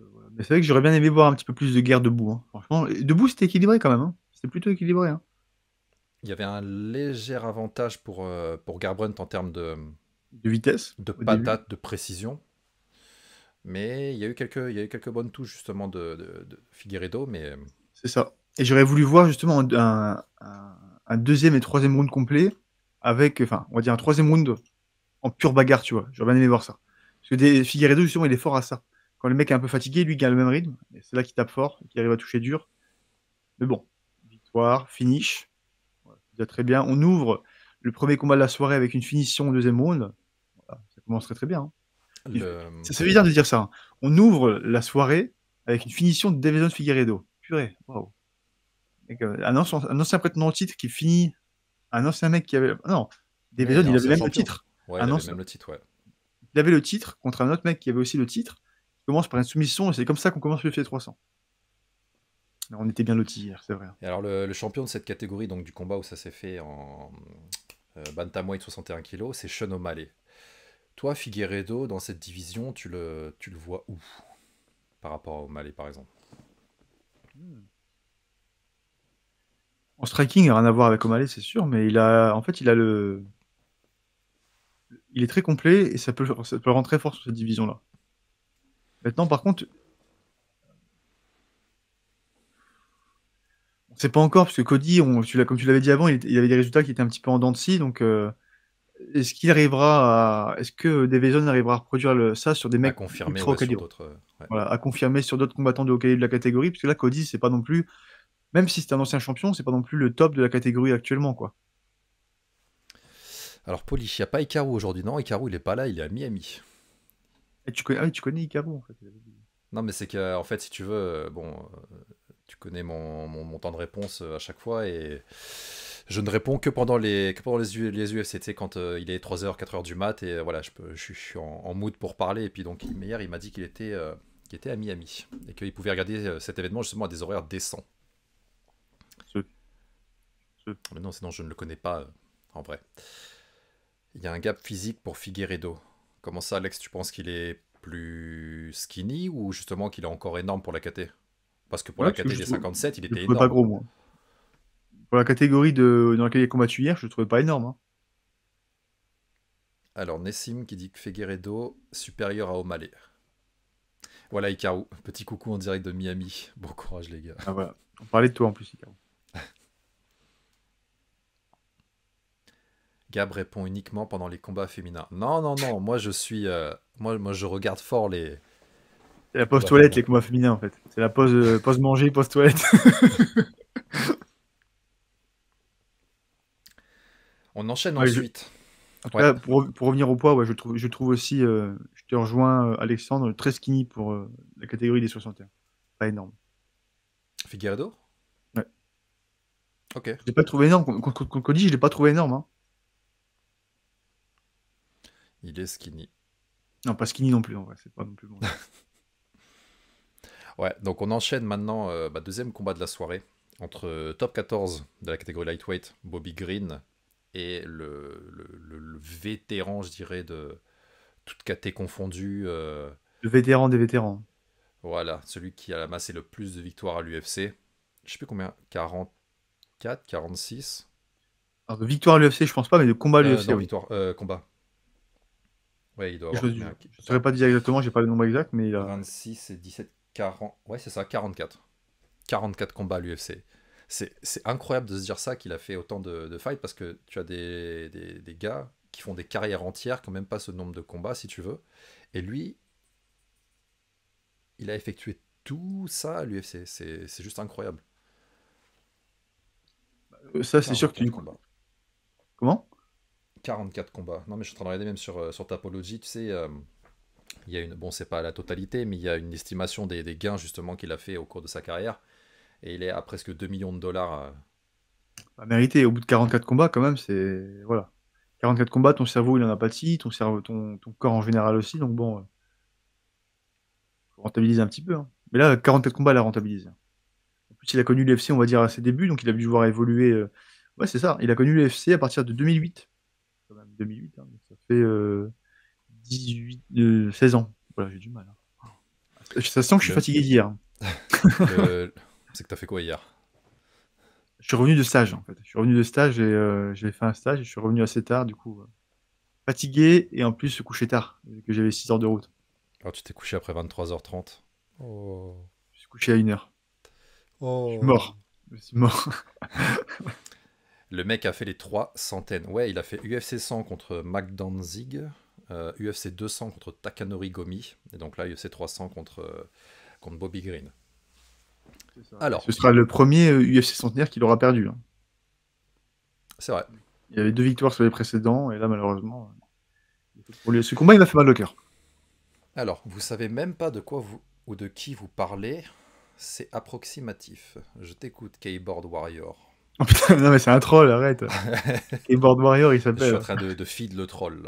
Euh, mais c'est vrai que j'aurais bien aimé voir un petit peu plus de guerre debout. hein. Franchement, debout c'était équilibré quand même. Hein. C'était plutôt équilibré. Hein. Il y avait un léger avantage pour, Garbrunt euh, pour en termes de, De vitesse. de patate, de précision. Mais il y a eu quelques, il y quelques bonnes touches justement de, de, mais C'est ça. Et j'aurais voulu voir justement un, un deuxième et troisième round complet avec, enfin, on va dire un troisième round en pure bagarre, tu vois. J'aurais bien aimé voir ça. Parce que Figueredo, justement, il est fort à ça. Quand le mec est un peu fatigué, lui il gagne le même rythme. c'est là qu'il tape fort, qu'il arrive à toucher dur. Mais bon, victoire, finish. Voilà, très bien. On ouvre le premier combat de la soirée avec une finition au deuxième round. ça commence très très bien. Hein. ça C'est bizarre de dire ça. Hein. On ouvre la soirée avec une finition de Davison Figueredo. Purée, waouh. Un ancien, prétendant titre qui finit un ancien mec qui avait. Non, des il avait le titre. il avait le titre, ouais. Il avait le titre contre un autre mec qui avait aussi le titre. Il commence par une soumission et c'est comme ça qu'on commence le f 300. on était bien lotis hier, c'est vrai. Et alors, le, champion de cette catégorie, donc du combat où ça s'est fait en euh, Bantamweight 61 kg, c'est Sean O'Malley. Toi, Figueredo, dans cette division, tu le, tu le vois où par rapport à O'Malley, par exemple hmm. En striking, rien à voir avec O'Malley, c'est sûr, mais il a, en fait, il a le, il est très complet et ça peut, ça peut très fort sur cette division-là. Maintenant, par contre, on ne sait pas encore parce que Cody, comme tu l'avais dit avant, il, avait des résultats qui étaient un petit peu en dents de scie, donc. Euh, est-ce qu'il arrivera à... Est-ce que Devezon arrivera à reproduire ça sur des mecs à confirmer, à confirmer sur d'autres combattants de hockey de la catégorie Parce que là, Cody, c'est pas non plus même si c'est un ancien champion, c'est pas non plus le top de la catégorie actuellement, quoi. Alors, Polish, il n'y a pas Icaro aujourd'hui. Non, Icaro, il est pas là, il est à Miami. Et tu connais, ah, tu connais Non, mais c'est qu'en fait, si tu veux, euh, bon, euh, tu connais mon, mon, temps de réponse euh, à chaque fois et je ne réponds que pendant les, pendant les, UFC, quand il est 3h, 4h du mat et voilà, je, suis en, mood pour parler. Et puis, donc, hier, il m'a dit qu'il était, était à Miami et qu'il pouvait regarder cet événement justement à des horaires décents. Mais non, sinon je ne le connais pas euh, en vrai. Il y a un gap physique pour Figueredo. Comment ça, Alex, tu penses qu'il est plus skinny ou justement qu'il est encore énorme pour la KT Parce que pour la catégorie 57, il était énorme. pas gros, Pour la catégorie de, dans laquelle il a combattu hier, je le trouvais pas énorme. Hein. Alors, Nessim qui dit que Figueredo supérieur à O'Malley. Voilà, Icaro. Petit coucou en direct de Miami. Bon courage, les gars. Ah, On parlait de toi en plus, Icaro. Gab répond uniquement pendant les combats féminins. Non, non, non, moi je suis. Euh, moi, moi je regarde fort les. C'est la pause toilette, les combats féminins en fait. C'est la pause, euh, pause manger, pause toilette. *laughs* On enchaîne ensuite. pour, pour, revenir au poids, ouais, je, trouve, je trouve aussi. Euh, je te rejoins, Alexandre, très skinny pour la catégorie des 61. Pas énorme. Figueredo Ouais. Ok. Je l'ai pas trouvé énorme. Contre dis, je l'ai pas trouvé énorme. Hein. Il est skinny. Non, pas skinny non plus, en vrai, c'est pas non plus bon. *laughs* ouais, donc on enchaîne maintenant euh, bah, deuxième combat de la soirée entre euh, top 14 de la catégorie lightweight, Bobby Green, et le, vétéran, je dirais, de toute catégorie confondue. Euh, le vétéran des vétérans. Voilà, celui qui a la amassé le plus de victoires à l'UFC. Je sais plus combien, 44, 46 Alors, de victoire à l'UFC, je pense pas, mais de combat à l'UFC. victoire, combat. Je ne saurais pas dire exactement, j'ai pas le nombre exact, mais il a... 26 et 17, 40. Ouais, c'est ça, 44. 44 combats à l'UFC. C'est incroyable de se dire ça qu'il a fait autant de, de, fights parce que tu as des, gars qui font des carrières entières, quand même pas ce nombre de combats, si tu veux. Et lui, il a effectué tout ça à l'UFC. C'est juste incroyable. Ça, c'est sûr que tu. Combats. Comment 44 combats. Non, mais je suis en train de regarder même sur, euh, sur Tapology, tu sais. Euh, il y a une, bon, c'est pas la totalité, mais il y a une estimation des, gains justement qu'il a fait au cours de sa carrière. Et il est à presque 2 millions de dollars. à euh. mérité, au bout de 44 combats, quand même, c'est. Voilà. 44 combats, ton cerveau, il en a pâti, ton, cerveau, ton, corps en général aussi, donc bon. rentabilise rentabiliser un petit peu. Hein. Mais là, 44 combats, il a rentabilisé. En plus, il a connu l'UFC, on va dire, à ses débuts, donc il a dû voir évoluer. Ouais, c'est ça. Il a connu l'UFC à partir de 2008. 2008, hein, ça fait 18, euh, 16 euh, ans. Voilà, j'ai du mal. Hein. Ça sent que je suis fatigué d'hier. Hein. *laughs* Euh, c'est que t'as fait quoi hier Je suis revenu de stage en fait. Je suis revenu de stage et j'ai fait un stage et je suis revenu assez tard du coup. fatigué et en plus se coucher tard, que j'avais 6 heures de route. Alors ah, tu t'es couché après 23h30 oh. Je suis couché à 1h. Je suis oh. mort. Je suis mort. *laughs* Le mec a fait les trois centaines. Ouais, il a fait UFC 100 contre McDonzig, UFC 200 contre Takanori Gomi, et donc là UFC 300 contre, euh, contre Bobby Green. Alors, ce sera le premier UFC euh, centenaire qu'il aura perdu. Hein. C'est vrai. Il y avait deux victoires sur les précédents, et là malheureusement, euh, pour ce combat, il a fait mal au cœur. Alors, vous savez même pas de quoi vous ou de qui vous parlez. C'est approximatif. Je t'écoute, Keyboard Warrior. Oh, non mais c'est un troll, arrête. *laughs* Et Board Warrior, il s'appelle. Je suis en train de, feed le troll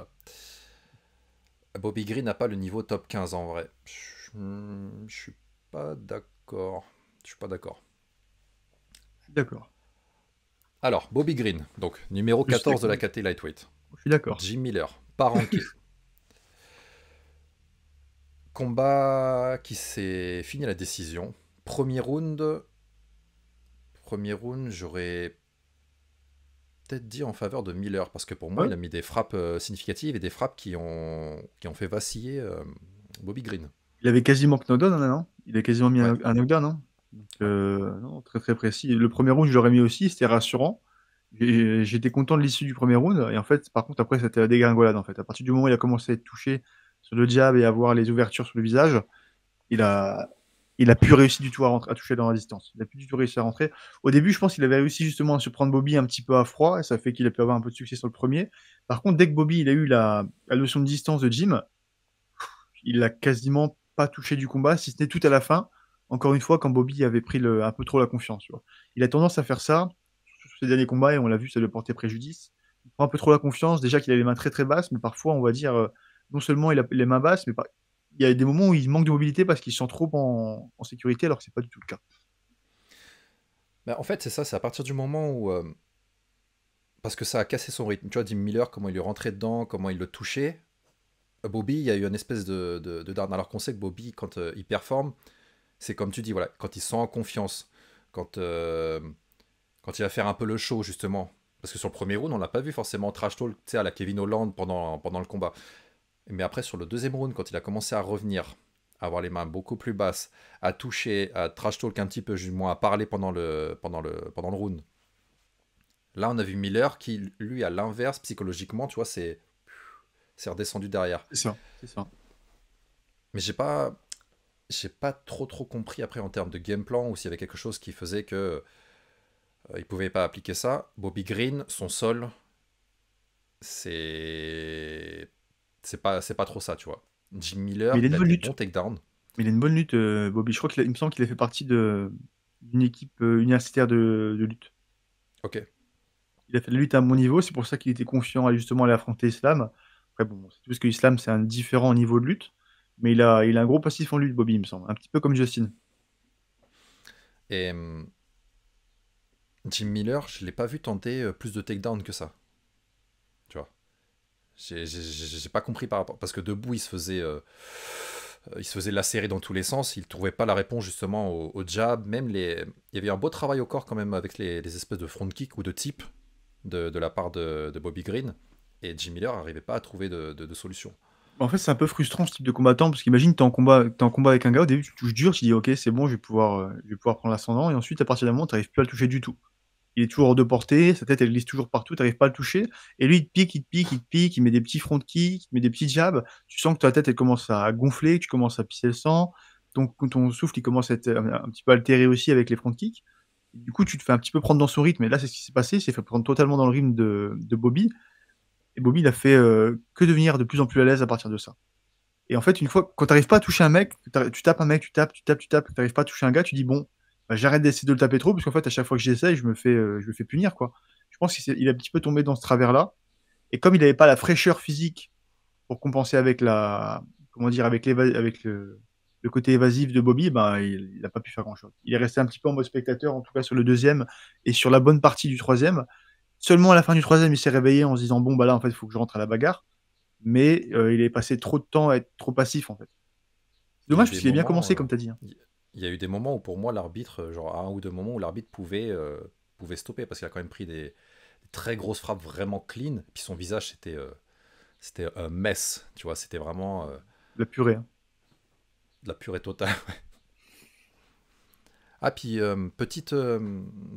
Bobby Green n'a pas le niveau top 15 en vrai. Hmm, je, suis pas d'accord. Je suis pas d'accord. D'accord. Alors, Bobby Green, donc numéro 14 de la KT Lightweight. Je suis d'accord. Jim Miller, pas *laughs* Combat qui s'est fini à la décision. Premier round, premier round, j'aurais peut-être dit en faveur de Miller, parce que pour moi, il a mis des frappes euh, significatives et des frappes qui ont, qui ont fait vaciller euh, Bobby Green. Il avait quasiment knockdown, hein, non, Il a quasiment mis un, knockdown, euh, non Très très précis. Le premier round, je l'aurais mis aussi, c'était rassurant. J'étais content de l'issue du premier round, et en fait, par contre, après, c'était la dégringolade, en fait. À partir du moment où il a commencé à être touché sur le diable et à avoir les ouvertures sur le visage, il a, il a plus réussi du tout à, rentrer, à toucher dans la distance. Il a plus du tout réussi à rentrer. Au début, je pense qu'il avait réussi justement à se prendre Bobby un petit peu à froid, et ça fait qu'il a pu avoir un peu de succès sur le premier. Par contre, dès que Bobby il a eu la, notion de distance de Jim, il a quasiment pas touché du combat, si ce n'est tout à la fin. Encore une fois, quand Bobby avait pris un peu trop la confiance. Il a tendance à faire ça sur ses derniers combats, et on l'a vu, ça lui portait préjudice. Il prend un peu trop la confiance, déjà qu'il a les mains très très basses, mais parfois, on va dire, euh, non seulement il a les mains basses, mais il y a des moments où il manque de mobilité parce qu'ils sent trop en, sécurité alors que c'est pas du tout le cas. Bah, en fait, c'est ça, c'est à partir du moment où. Euh, parce que ça a cassé son rythme. Tu vois, Jim Miller, comment il est rentrait dedans, comment il le touchait. Bobby, il y a eu une espèce de, de, Alors qu'on sait que Bobby, quand euh, il performe, c'est comme tu dis, voilà, quand il sent en confiance, quand, euh, quand il va faire un peu le show, justement. Parce que sur le premier round, on l'a pas vu forcément trash talk à la Kevin Holland pendant, pendant le combat. Mais après, sur le deuxième round, quand il a commencé à revenir, à avoir les mains beaucoup plus basses, à toucher, à trash talk un petit peu, moins à parler pendant le, pendant le, pendant le round. Là, on a vu Miller qui, lui, à l'inverse, psychologiquement, tu vois, c'est redescendu derrière. C'est Mais j'ai pas, j'ai pas trop trop compris après en termes de game plan ou s'il y avait quelque chose qui faisait que euh, il pouvait pas appliquer ça. Bobby Green, son sol, c'est c'est pas, c'est pas trop ça, tu vois. Jim Miller, il, a une bonne lutte. il a une bonne lutte, Bobby. Je crois qu'il me semble qu'il a fait partie d'une équipe euh, universitaire de, lutte. Ok. Il a fait la lutte à mon niveau, c'est pour ça qu'il était confiant à justement aller affronter Islam. Après, bon, c'est juste que Islam, c'est un différent niveau de lutte, mais il a, il a un gros passif en lutte, Bobby, il me semble. Un petit peu comme Justin. Et hum, Jim Miller, je ne l'ai pas vu tenter euh, plus de takedown que ça. J'ai pas compris par rapport. Parce que debout, il se faisait. Euh, il se faisait lacérer dans tous les sens, il trouvait pas la réponse justement au, jab, même les... Il y avait un beau travail au corps quand même avec les, espèces de front kick ou de type de, de la part de, de, Bobby Green, et Jim Miller n'arrivait pas à trouver de, de solution. En fait, c'est un peu frustrant ce type de combattant parce qu'imagine, t'es en combat, es en combat avec un gars, au début, tu touches dur, tu dis ok, c'est bon, je vais pouvoir, euh, je vais pouvoir prendre l'ascendant, et ensuite, à partir d'un moment, tu n'arrives plus à le toucher du tout il est toujours hors de portée, sa tête elle glisse toujours partout, t'arrives pas à le toucher, et lui il te pique, il te pique, il te pique, il met des petits front kicks, il met des petits jabs, tu sens que ta tête elle commence à gonfler, tu commences à pisser le sang, Donc ton souffle il commence à être euh, un petit peu altéré aussi avec les front kicks, du coup tu te fais un petit peu prendre dans son rythme, et là c'est ce qui s'est passé, c'est fait prendre totalement dans le rythme de, Bobby, et Bobby il a fait euh, que devenir de plus en plus à l'aise à partir de ça. Et en fait, une fois, quand t'arrives pas à toucher un mec, tu tapes un mec, tu tapes, tu tapes, tu tapes, narrives pas à toucher un gars, tu dis bon, bah, j'arrête d'essayer de le taper trop, parce qu'en fait, à chaque fois que j'essaie, je, me fais, euh, je me fais punir. quoi. Je pense qu'il est un petit peu tombé dans ce travers-là. Et comme il n'avait pas la fraîcheur physique pour compenser avec la comment dire avec, avec le, côté évasif de Bobby, bah, il n'a pas pu faire grand-chose. Il est resté un petit peu en mode spectateur, en tout cas sur le deuxième et sur la bonne partie du troisième. Seulement à la fin du troisième, il s'est réveillé en se disant bon bah là en fait il faut que je rentre à la bagarre, mais euh, il est passé trop de temps à être trop passif en fait. Dommage parce qu'il a bien commencé comme tu as dit. Hein. Euh, il y a eu des moments où pour moi l'arbitre, euh, genre un ou deux moments où l'arbitre pouvait, euh, pouvait stopper parce qu'il a quand même pris des, très grosses frappes vraiment clean. Puis son visage euh, c'était un mess, tu vois, c'était vraiment De la purée. Hein. De la purée totale. *laughs* ah puis petite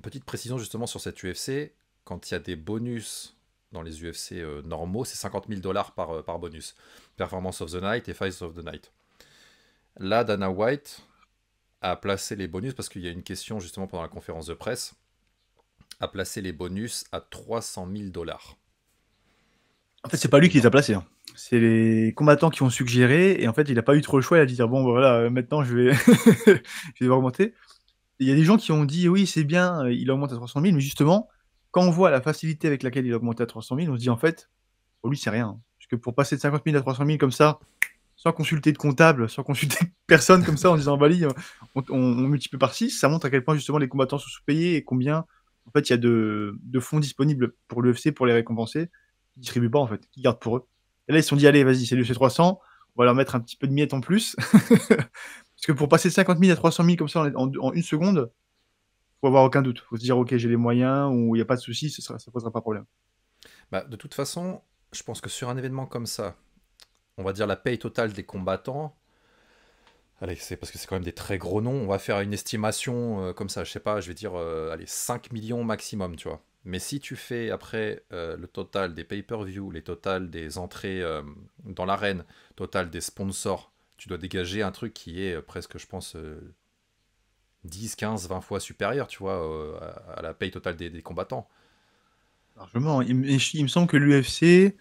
petite précision justement sur cette UFC, quand il y a des bonus dans les UFC normaux, c'est 50 000 dollars par, par bonus. Performance of the Night et Fights of the Night. Là, Dana White, à placer les bonus, parce qu'il y a une question justement pendant la conférence de presse, à placer les bonus à 300 000 dollars. En fait, c'est pas lui qui les a placés. Hein. C'est les combattants qui ont suggéré, et en fait, il n'a pas eu trop le choix. Il a dit bon, voilà, euh, maintenant je vais, *laughs* je vais augmenter. Il y a des gens qui ont dit oui, c'est bien, euh, il augmente à 300 000, mais justement, quand on voit la facilité avec laquelle il a augmenté à 300 000, on se dit en fait, pour lui, c'est rien. Parce que pour passer de 50 000 à 300 000 comme ça, sans consulter de comptable, sans consulter personne comme ça, en disant, Bali, on, multiplie par 6, ça montre à quel point justement les combattants sont sous-payés et combien, en fait, il y a de, fonds disponibles pour l'UFC pour les récompenser, qui distribuent pas, en fait, qui gardent pour eux. Et là, ils se sont dit, allez, vas-y, c'est l'UFC 300, on va leur mettre un petit peu de miettes en plus. *laughs* Parce que pour passer de 50 000 à 300 000 comme ça en, une seconde, faut avoir aucun doute. Faut se dire, ok, j'ai les moyens, ou il n'y a pas de souci, ça posera pas de problème. Bah, de toute façon, je pense que sur un événement comme ça, on va dire, la paye totale des combattants, allez, c'est parce que c'est quand même des très gros noms, on va faire une estimation euh, comme ça, je sais pas, je vais dire, euh, allez, 5 millions maximum, tu vois. Mais si tu fais après euh, le total des pay-per-view, les totales des entrées dans l'arène, total des sponsors, tu dois dégager un truc qui est presque, je pense, 10, 15, 20 fois supérieur, tu vois, à, la paye totale des, combattants. Largement. il, me semble que l'UFC,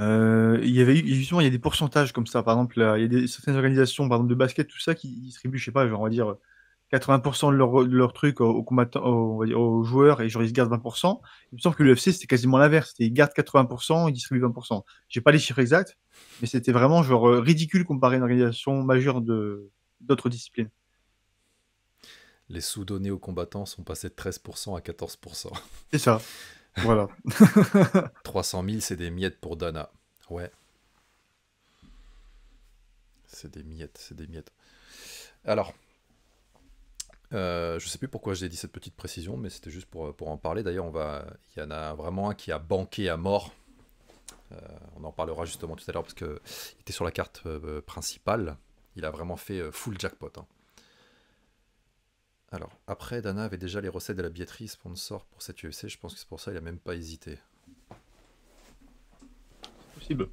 euh, il y avait justement il y a des pourcentages comme ça. Par exemple, euh, il y a des, certaines organisations, par exemple de basket, tout ça, qui distribuent, je sais pas, genre on va dire 80% de leur, de leur, truc aux, combattants, aux, joueurs et genre ils se gardent 20%. Il me semble que l'UFC c'était quasiment l'inverse, ils gardent 80% et distribuent 20%. J'ai pas les chiffres exacts, mais c'était vraiment genre euh, ridicule comparé à une organisation majeure de d'autres disciplines. Les sous donnés aux combattants sont passés de 13% à 14%. C'est ça. Voilà. 300 *laughs* 000, c'est des miettes pour Dana. Ouais. C'est des miettes, c'est des miettes. Alors, je euh, je sais plus pourquoi j'ai dit cette petite précision, mais c'était juste pour, euh, en parler. D'ailleurs, il y en a vraiment un qui a banqué à mort. Euh, on en parlera justement tout à l'heure parce qu'il était sur la carte principale. Il a vraiment fait full jackpot. Hein. Alors, après, Dana avait déjà les recettes de la billetterie sponsor pour cette UFC. E je pense que c'est pour ça qu'il n'a même pas hésité. C'est possible.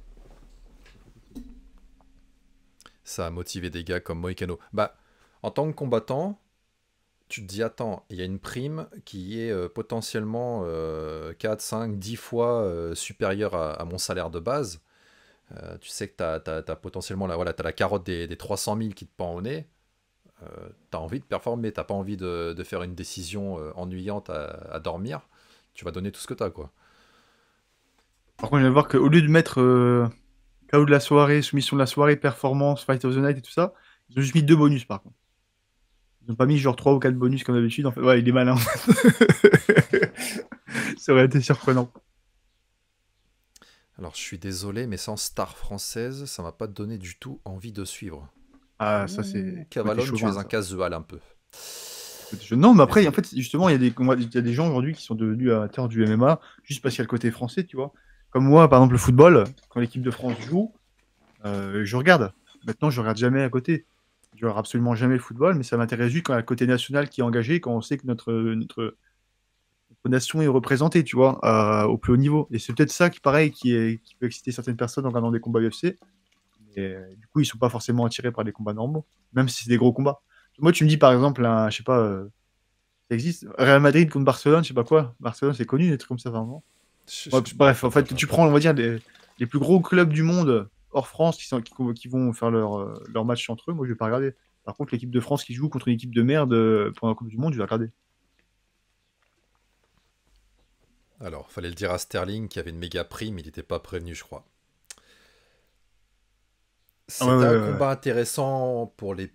Ça a motivé des gars comme Moicano. Bah, en tant que combattant, tu te dis attends, il y a une prime qui est euh, potentiellement 4, 5, 10 fois euh, supérieure à, mon salaire de base. Euh, tu sais que tu as, potentiellement la, voilà, as la carotte des, des 300 000 qui te pend au nez. Euh, t'as envie de performer, t'as pas envie de, faire une décision euh, ennuyante à, dormir, tu vas donner tout ce que t'as Quoi. Par contre, je vais voir qu'au lieu de mettre euh, de la soirée, soumission de la soirée, performance, fight of the night et tout ça, ils ont juste mis deux bonus par contre. Ils n'ont pas mis genre 3 ou 4 bonus comme d'habitude. En fait, ouais, il est malin. *laughs* ça aurait été surprenant. Alors, je suis désolé, mais sans star française, ça m'a pas donné du tout envie de suivre. Ah, ça, c'est. Mmh. Cavallon, tu es un casual un peu. Non, mais après, en fait, justement, il y, a des, il y a des gens aujourd'hui qui sont devenus amateurs du MMA juste parce qu'il y a le côté français, tu vois. Comme moi, par exemple, le football, quand l'équipe de France joue, euh, je regarde. Maintenant, je regarde jamais à côté. Je regarde absolument jamais le football, mais ça m'intéresse juste quand il y le côté national qui est engagé, quand on sait que notre, notre, nation est représentée, tu vois, euh, au plus haut niveau. Et c'est peut-être ça qui, pareil, qui, qui peut exciter certaines personnes en regardant des combats UFC. Euh, du coup, ils sont pas forcément attirés par des combats normaux, même si c'est des gros combats. Moi, tu me dis par exemple, un, je sais pas, euh, ça existe Real Madrid contre Barcelone, je sais pas quoi. Barcelone, c'est connu, des trucs comme ça, vraiment. bref, en fait, tu prends, on va dire, les, plus gros clubs du monde euh, hors France qui, sont, qui, vont faire leur, leur, match entre eux. Moi, je vais pas regarder. Par contre, l'équipe de France qui joue contre une équipe de merde pour la Coupe du Monde, je vais regarder. Alors, fallait le dire à Sterling qui avait une méga prime, il n'était pas prévenu, je crois. C'est ah un combat intéressant pour les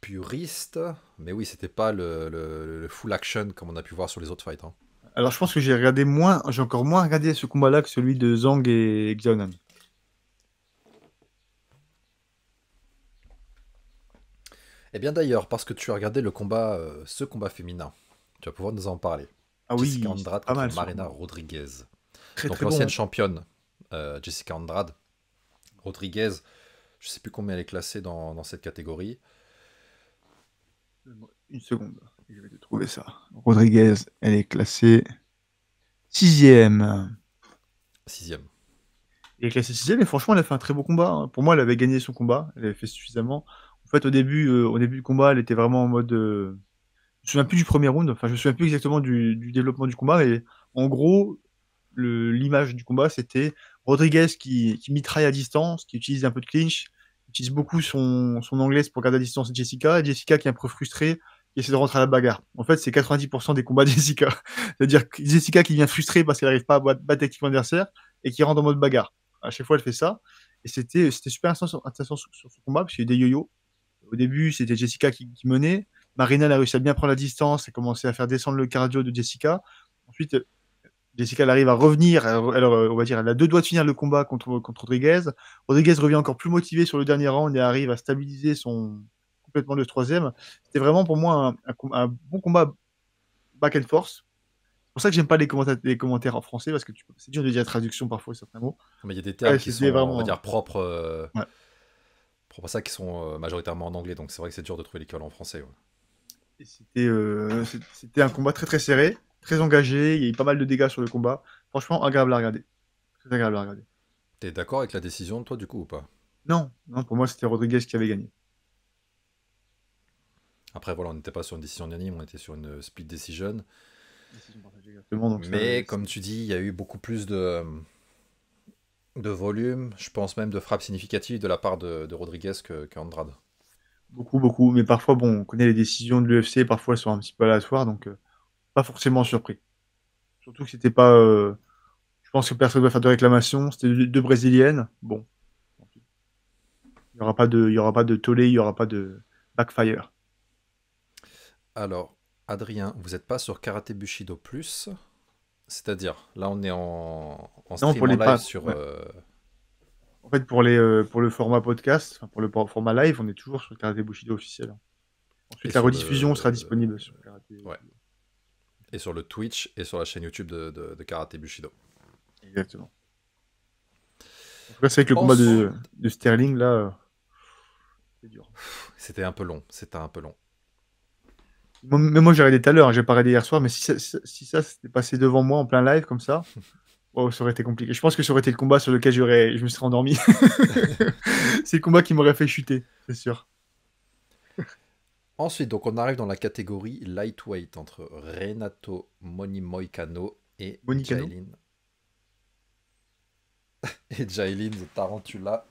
puristes, mais oui, c'était pas le, full action comme on a pu voir sur les autres fights. Hein. Alors je pense que j'ai regardé moins, j'ai encore moins regardé ce combat-là que celui de Zhang et Xiaonan. Eh bien d'ailleurs, parce que tu as regardé le combat, euh, ce combat féminin, tu vas pouvoir nous en parler. Ah Jessica Andrade contre Marina Rodriguez. Donc l'ancienne hein. championne euh, Jessica Andrade. Rodriguez, je ne sais plus combien elle est classée dans, cette catégorie. Une seconde, je vais te trouver ça. Rodriguez, elle est classée sixième. Sixième. Elle est classée sixième et franchement, elle a fait un très beau combat. Hein. Pour moi, elle avait gagné son combat. Elle avait fait suffisamment. En fait, au début, euh, au début du combat, elle était vraiment en mode. Je euh, Je me souviens plus du premier round. Enfin, je me souviens plus exactement du, du développement du combat. Et en gros, l'image du combat, c'était Rodriguez qui, mitraille à distance, qui utilise un peu de clinch, utilise beaucoup son, son anglaise pour garder à distance Jessica, et Jessica qui est un peu frustrée, qui essaie de rentrer à la bagarre. En fait, c'est 90% des combats de Jessica. *laughs* C'est-à-dire Jessica qui vient frustrée parce qu'elle n'arrive pas à battre, battre techniquement l'adversaire et qui rentre en mode bagarre. À chaque fois, elle fait ça. Et c'était super intéressant, sur, ce combat parce qu'il y a eu des yo-yo. Au début, c'était Jessica qui, menait. Marina elle a réussi à bien prendre la distance et commencé à faire descendre le cardio de Jessica. Ensuite, Jessica arrive à revenir. Alors, euh, on va dire, elle a deux doigts de finir le combat contre, contre Rodriguez. Rodriguez revient encore plus motivé sur le dernier round et arrive à stabiliser son complètement le troisième. C'était vraiment pour moi un, bon combat back and forth. C'est pour ça que j'aime pas les commentaires, les commentaires en français parce que c'est dur de dire la traduction parfois certains mots. Mais il y a des termes qui sont vraiment... on va dire propres. Euh, propres à ça qui sont euh, majoritairement en anglais, donc c'est vrai que c'est dur de trouver l'école en français. C'était un combat très très serré très engagé, il y a eu pas mal de dégâts sur le combat. Franchement, agréable à regarder. Très agréable à regarder. T'es d'accord avec la décision de toi, du coup, ou pas non, non, pour moi, c'était Rodriguez qui avait gagné. Après, voilà, on n'était pas sur une décision d'Anime, on était sur une split decision. Mais comme tu dis, il y a eu beaucoup plus de, de volume, je pense même de frappe significative de la part de, Rodriguez qu'Andrade. beaucoup, beaucoup. Mais parfois, bon, on connaît les décisions de l'UFC, parfois elles sont un petit peu aléatoires. Donc, euh, forcément surpris. Surtout que c'était pas. Euh, je pense que personne ne va faire de réclamation. C'était deux brésiliennes. Bon. Il n'y aura pas de, il y aura pas de tollé, il n'y aura pas de backfire. Alors, Adrien, vous n'êtes pas sur Karate Bushido Plus C'est-à-dire, là, on est en, en pour les live pas, sur. Euh, en fait, pour, les, euh, pour le format podcast, pour le format live, on est toujours sur Karate Bushido officiel. Ensuite, la rediffusion sera disponible sur Ouais et sur le Twitch et sur la chaîne YouTube de, de, Karate Bushido. Exactement. avec le combat de, Sterling, là, euh, C'était un peu long, c'était un peu long. mais moi, j'ai regardé tout à l'heure, hein, j'ai pas regardé hier soir, mais si ça, si s'était passé devant moi en plein live comme ça, *laughs* oh, ça aurait été compliqué. Je pense que ça aurait été le combat sur lequel j'aurais, je me serais endormi. *laughs* c'est le combat qui m'aurait fait chuter, c'est sûr. Ensuite, donc on arrive dans la catégorie lightweight entre Renato Monimoikano *laughs* et Jailin. Et Jailin Tarantula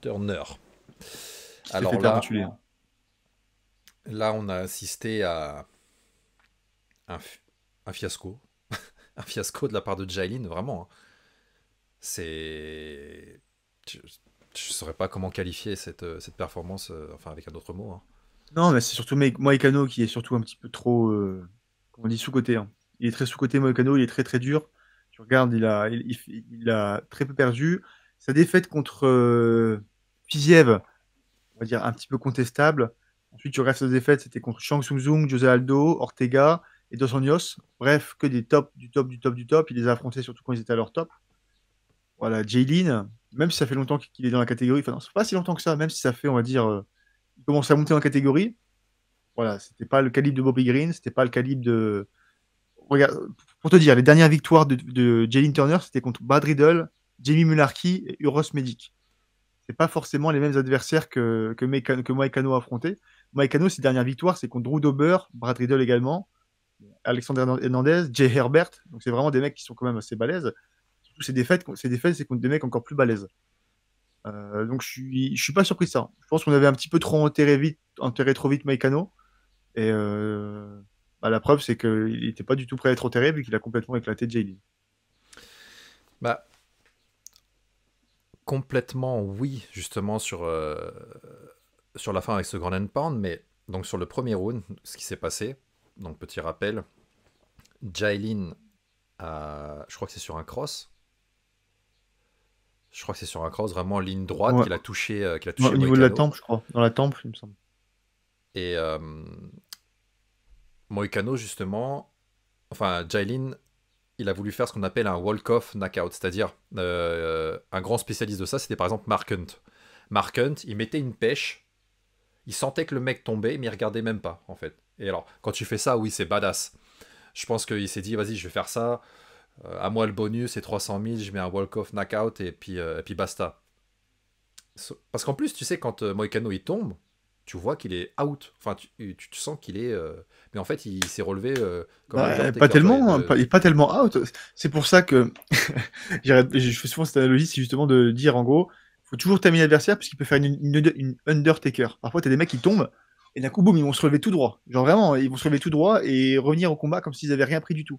Turner. Alors là, là, on a assisté à un, fiasco. *laughs* un fiasco de la part de Jailin, vraiment. Hein. C'est. Je ne saurais pas comment qualifier cette, euh, performance, euh, enfin avec un autre mot. Hein. Non, mais c'est surtout Moïcano qui est surtout un petit peu trop, euh, comment on dit, sous-côté. Hein. Il est très sous-côté, Moïcano, il est très très dur. Tu regardes, il a, il, a très peu perdu. Sa défaite contre euh, on va dire un petit peu contestable. Ensuite, tu regardes sa défaite, c'était contre Shang Tsung José Aldo, Ortega et Dos Anjos. Bref, que des tops, du top, du top, du top. Il les a affrontés surtout quand ils étaient à leur top. Voilà, Jaylin, même si ça fait longtemps qu'il est dans la catégorie, enfin non, pas si longtemps que ça, même si ça fait, on va dire, euh, commence à monter en catégorie. Voilà, c'était pas le calibre de Bobby Green, c'était pas le calibre de. Regarde, pour te dire, les dernières victoires de, de Jalen Turner, c'était contre Bad Riddle, Jamie Mularky, et Uros Medic. C'est pas forcément les mêmes adversaires que, que, Mekan, que a affronté. Cano ses dernières victoires, c'est contre Drew Dober, Brad Riddle également, Alexander Hernandez, Jay Herbert. Donc c'est vraiment des mecs qui sont quand même assez balèzes. ces défaites, ces défaites c'est contre des mecs encore plus balèzes. Euh, donc je suis, je suis pas surpris ça. Je pense qu'on avait un petit peu trop enterré vite, enterré trop vite Maïkano. Et euh, bah, la preuve, c'est qu'il n'était pas du tout prêt à être enterré vu qu'il a complètement éclaté Jailin Bah complètement oui, justement sur euh, sur la fin avec ce grand end pound, mais donc sur le premier round, ce qui s'est passé. Donc petit rappel, Jailin, je crois que c'est sur un cross, je crois que c'est sur un cross vraiment ligne droite qu'il a touché. Euh, a touché au niveau de la tempe, je crois. Dans la tempe, il me semble. Et euh, Moicano, justement, enfin, Jailin, il a voulu faire ce qu'on appelle un walk-off knockout. C'est-à-dire, euh, un grand spécialiste de ça, c'était par exemple Mark Hunt. Mark Hunt, il mettait une pêche, il sentait que le mec tombait, mais il regardait même pas, en fait. Et alors, quand tu fais ça, oui, c'est badass. Je pense qu'il s'est dit, vas-y, je vais faire ça. Euh, à moi le bonus et 300 000, je mets un walk-off knockout et puis, euh, et puis basta. Parce qu'en plus, tu sais, quand euh, Moicano il tombe, tu vois qu'il est out. Enfin, tu, tu, sens qu'il est. Mais en fait, il s'est relevé. comme bah, pas tellement, hein, il est pas tellement out. C'est pour ça que *laughs* je fais souvent cette analogie, c'est justement de dire en gros, faut toujours terminer l'adversaire parce qu'il peut faire une, undertaker. Parfois, t'as des mecs qui tombent et d'un coup, boum, ils vont se relever tout droit. Genre vraiment, ils vont se relever tout droit et revenir au combat comme s'ils avaient rien pris du tout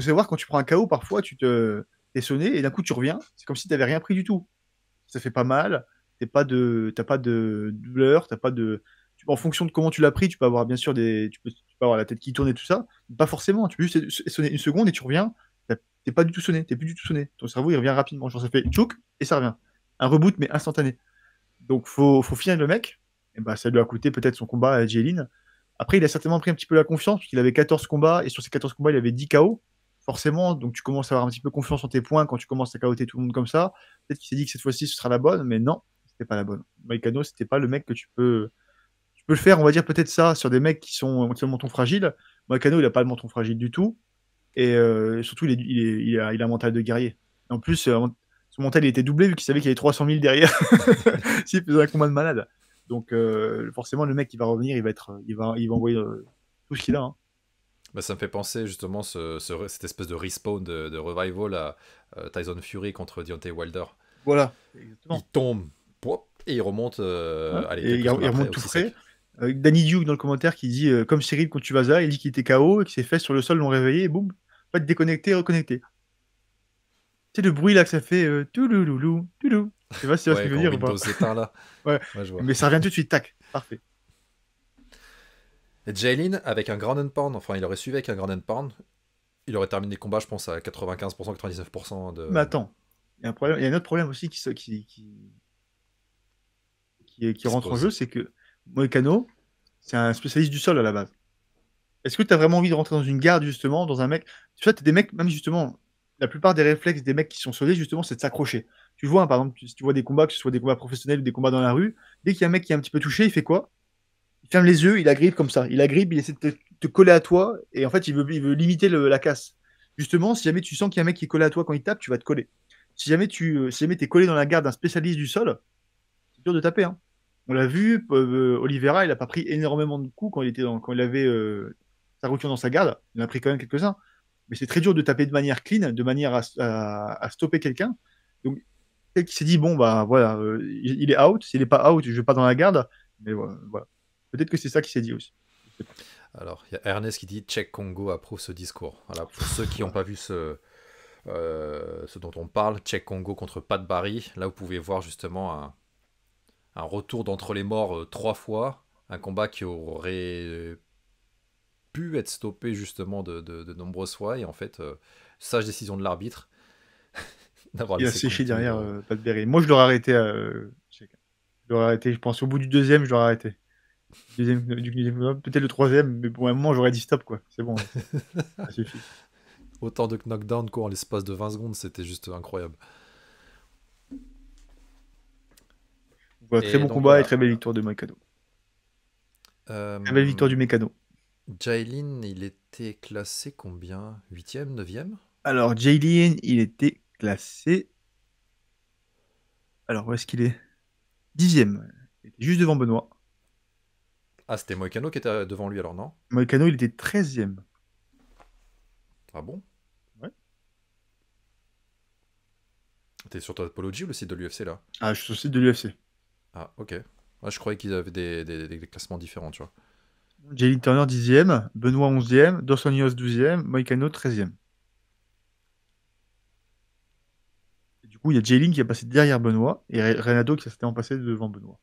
faut savoir, quand tu prends un KO, parfois, tu te es sonné et d'un coup, tu reviens. C'est comme si tu n'avais rien pris du tout. Ça fait pas mal. T'as pas de, t'as pas de douleur, t'as pas de. En fonction de comment tu l'as pris, tu peux avoir bien sûr des, tu peux, avoir la tête qui tourne et tout ça. Pas forcément. Tu peux juste sonner une seconde et tu reviens. T'es pas du tout sonné. T'es plus du tout sonné. Ton cerveau, il revient rapidement. Genre, ça fait chouk et ça revient. Un reboot, mais instantané. Donc, faut, faut finir le mec. Et eh bah, ben, ça lui a coûté peut-être son combat à Jeline. Après, il a certainement pris un petit peu la confiance, puisqu'il avait 14 combats, et sur ces 14 combats, il avait 10 KO forcément, donc tu commences à avoir un petit peu confiance en tes points quand tu commences à caoter tout le monde comme ça. Peut-être qu'il s'est dit que cette fois-ci ce sera la bonne, mais non, c'était pas la bonne. Maïkano, c'était pas le mec que tu peux, tu peux le faire. On va dire peut-être ça sur des mecs qui sont qui ont menton fragile. Maïkano, il a pas le menton fragile du tout, et euh, surtout il, il, a, un mental de guerrier. En plus, euh, son mental il était doublé vu qu'il savait qu'il y avait 300 000 derrière. *laughs* S'il faisait un combat de malade. Donc euh, forcément, le mec qui va revenir, il va être, il va, il va envoyer tout ce qu'il a. Hein. Bah, ça me fait penser justement ce, ce, cette espèce de respawn de, revival à euh, Tyson Fury contre Deontay Wilder. Voilà, Il tombe et il remonte. Euh, il, remonte tout frais. Danny Duke dans le commentaire qui dit euh, comme Cyril vas là, il dit qu'il était KO et qu'il s'est fait sur le sol l'ont réveillé et boum, pas de déconnecté, reconnecté. C'est le bruit là que ça fait tout toulouloulou, loulou Je sais pas tu vois ouais, ce que je veux dire ou pas. là. ouais. Mais ça revient tout de suite, tac, parfait. Jailin avec un grand end porn, enfin, il aurait suivi avec un grand end porn, il aurait terminé le combat, je pense, à 95%, 99% de. Mais attends, il y a un, problème, il y un autre problème aussi qui, qui, qui, rentre en jeu, c'est que Moekano, c'est un spécialiste du sol à la base. Est-ce que tu as vraiment envie de rentrer dans une garde, justement, dans un mec Tu vois, tu des mecs, même justement, la plupart des réflexes des mecs qui sont soldés, justement, c'est de s'accrocher. Tu vois, par exemple, si tu vois des combats, que ce soit des combats professionnels ou des combats dans la rue, dès qu'il y a un mec qui est un petit peu touché, il fait quoi il ferme les yeux, il agrippe comme ça. Il agrippe, il essaie de te, coller à toi, et en fait, il veut, il veut limiter la casse. Justement, si jamais tu sens qu'il y a un mec qui est collé à toi quand il tape, tu vas te coller. Si jamais tu euh, si jamais es collé dans la garde d'un spécialiste du sol, c'est dur de taper. Hein. On l'a vu, Olivera, euh, Oliveira, il n'a pas pris énormément de coups quand il, était quand il avait euh, sa rupture dans sa garde. Il en a pris quand même quelques-uns. Mais c'est très dur de taper de manière clean, de manière à, stopper quelqu'un. Donc, quelqu'un qui s'est dit, bon, bah voilà, il, est out. S'il n'est pas out, je ne vais pas dans la garde. Mais voilà. Peut-être que c'est ça qui s'est dit aussi. Alors, il y a Ernest qui dit Tchèque Congo approuve ce discours. Voilà, pour ceux qui n'ont pas vu ce, euh, ce dont on parle, Tchèque Congo contre Pat Barry. Là, vous pouvez voir justement un, retour d'entre les morts euh, trois fois. Un combat qui aurait pu être stoppé justement de, nombreuses fois. Et en fait, euh, sage décision de l'arbitre. *laughs* d'avoir il a séché derrière Pat Barry. Moi, je l'aurais arrêté. je arrêté, je pense. Au bout du deuxième, je l'aurais arrêté. Euh, du peut-être le troisième, mais pour un moment j'aurais dit stop quoi. C'est bon, *laughs* Autant de knockdown quoi en l'espace de 20 secondes, c'était juste incroyable. Bah, très bon combat et très belle victoire de Mekado euh, très belle victoire du Mécano. Jailin, il était classé combien 8ème, 9ème Alors, Jailin, il était classé. Alors, où est-ce qu'il est Dixième. Il juste devant Benoît. Ah, c'était Moïcano qui était euh, devant lui alors, non Moïcano, il était 13e. Ah bon Ouais. T'es sur ton Apology ou le site de l'UFC là Ah, je suis sur le site de l'UFC. Ah, ok. je croyais qu'ils avaient des, des, classements différents, tu vois. Jalen Turner 10e, Benoît 11e, douzième 12e, Moïcano 13e. du coup, il y a Jalen qui a passé derrière Benoît et Renato qui s'était en passé devant Benoît.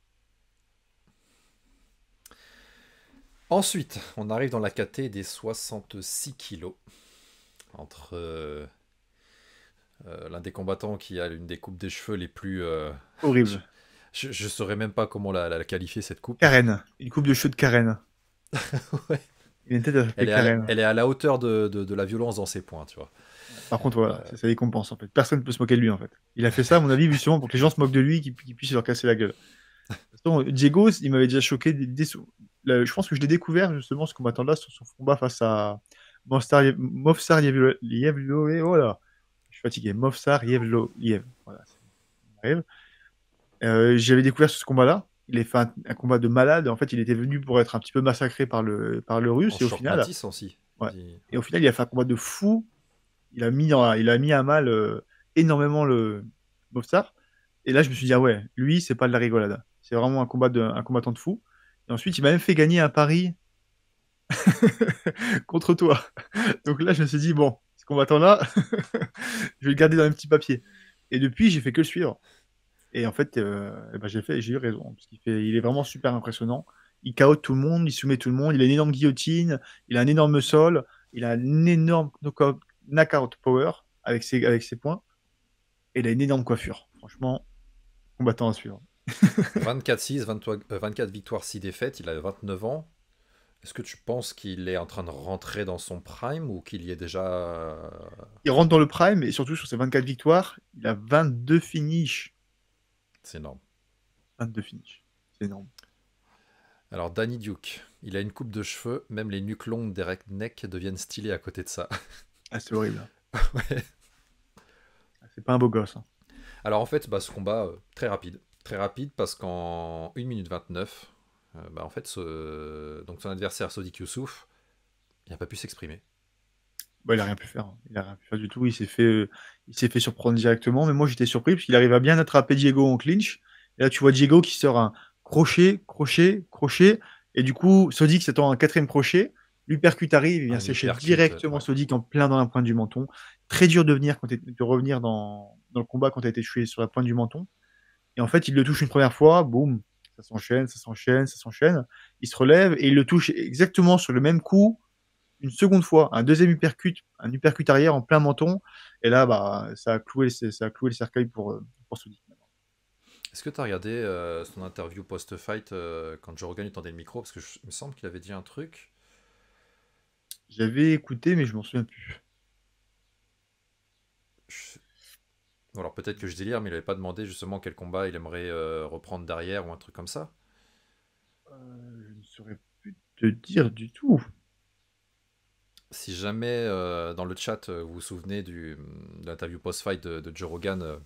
Ensuite, on arrive dans la caté des 66 kilos. Entre euh, euh, l'un des combattants qui a l'une des coupes des cheveux les plus. horribles. Euh, Horrible. Je ne saurais même pas comment la, la, qualifier cette coupe. Karen. Une coupe de cheveux de Karen. *laughs* ouais. de elle, est Karen. À, elle, est à, la hauteur de, la violence dans ses points, tu vois. Par contre, voilà, ça, décompense en fait. Personne ne peut se moquer de lui en fait. Il a fait ça, à mon avis, justement pour que les gens se moquent de lui, qu'ils puissent leur casser la gueule. Diego, il m'avait déjà choqué des je pense que je l'ai découvert justement ce combattant-là sur son combat face à Mofsar et Voilà, oh, oh je suis fatigué. Mofsar Yevlo... Oh, voilà, euh, J'avais découvert ce combat-là. Il est fait un, combat de malade. En fait, il était venu pour être un petit peu massacré par le, par le russe. et au final, Et au final, il a fait un combat de fou. Il a mis, il a mis à mal euh, énormément le Mofsar. Et là, je me suis dit, ah ouais, lui, c'est pas de la rigolade. C'est vraiment un, combat de, un combattant de fou. Et ensuite, il m'a même fait gagner un pari *laughs* contre toi. Donc là, je me suis dit, bon, ce combattant là, *laughs* je vais le garder dans un petit papier. Et depuis, j'ai fait que le suivre. Et en fait, euh, eh ben, j'ai fait, j'ai eu raison. fait, il est vraiment super impressionnant. Il chaote tout le monde, il soumet tout le monde. Il a une énorme guillotine, il a un énorme sol, il a un énorme knockout power avec ses, avec ses points. Et il a une énorme coiffure. Franchement, combattant à suivre. 24-6, *laughs* 24 euh, victoires, 6 défaites, il a 29 ans. Est-ce que tu penses qu'il est en train de rentrer dans son prime ou qu'il y est déjà. Euh, il rentre dans le prime et surtout sur ses 24 victoires, il a 22 finishes. C'est énorme. 22 finishes. C'est énorme. Alors, Danny Duke, il a une coupe de cheveux, même les nuques longues des Neck deviennent stylées à côté de ça. *laughs* Ah, c'est horrible. *laughs* C'est pas un beau gosse. Hein. Alors, en fait, bah, ce combat, euh, très rapide. Très rapide parce qu'en 1 minute 29, euh, bah en fait, ce... donc son adversaire Sodik Youssouf, il n'a pas pu s'exprimer. Bah, il n'a rien pu faire. Hein. Il rien pu du tout. Il s'est fait, euh, il s'est fait surprendre directement. Mais moi, j'étais surpris parce qu'il arrive à bien attraper Diego en clinch. Et là, tu vois Diego qui sort un crochet, crochet, crochet. Et du coup, Sodik s'attend à un quatrième crochet. L'uppercut arrive, et vient ah, sécher directement ouais. en plein dans la pointe du menton. Très dur de, revenir dans, le combat quand tu as été tué sur la pointe du menton. Et en fait, il le touche une première fois, boum, ça s'enchaîne, ça s'enchaîne, ça s'enchaîne. Il se relève et il le touche exactement sur le même coup une seconde fois, un deuxième uppercut, un uppercut arrière en plein menton. Et là, bah, ça a cloué, ça a cloué le cercueil pour, euh, pour Est-ce que tu as regardé euh, son interview post-fight euh, quand Joe Rogan tendait le micro Parce que je, me semble qu'il avait dit un truc. J'avais écouté, mais je m'en souviens plus. Je alors peut-être que je délire, mais il n'avait pas demandé justement quel combat il aimerait euh, reprendre derrière ou un truc comme ça. Euh, je ne saurais plus te dire du tout. Si jamais euh, dans le chat vous vous souvenez du, de l'interview post-fight de, Joe Rogan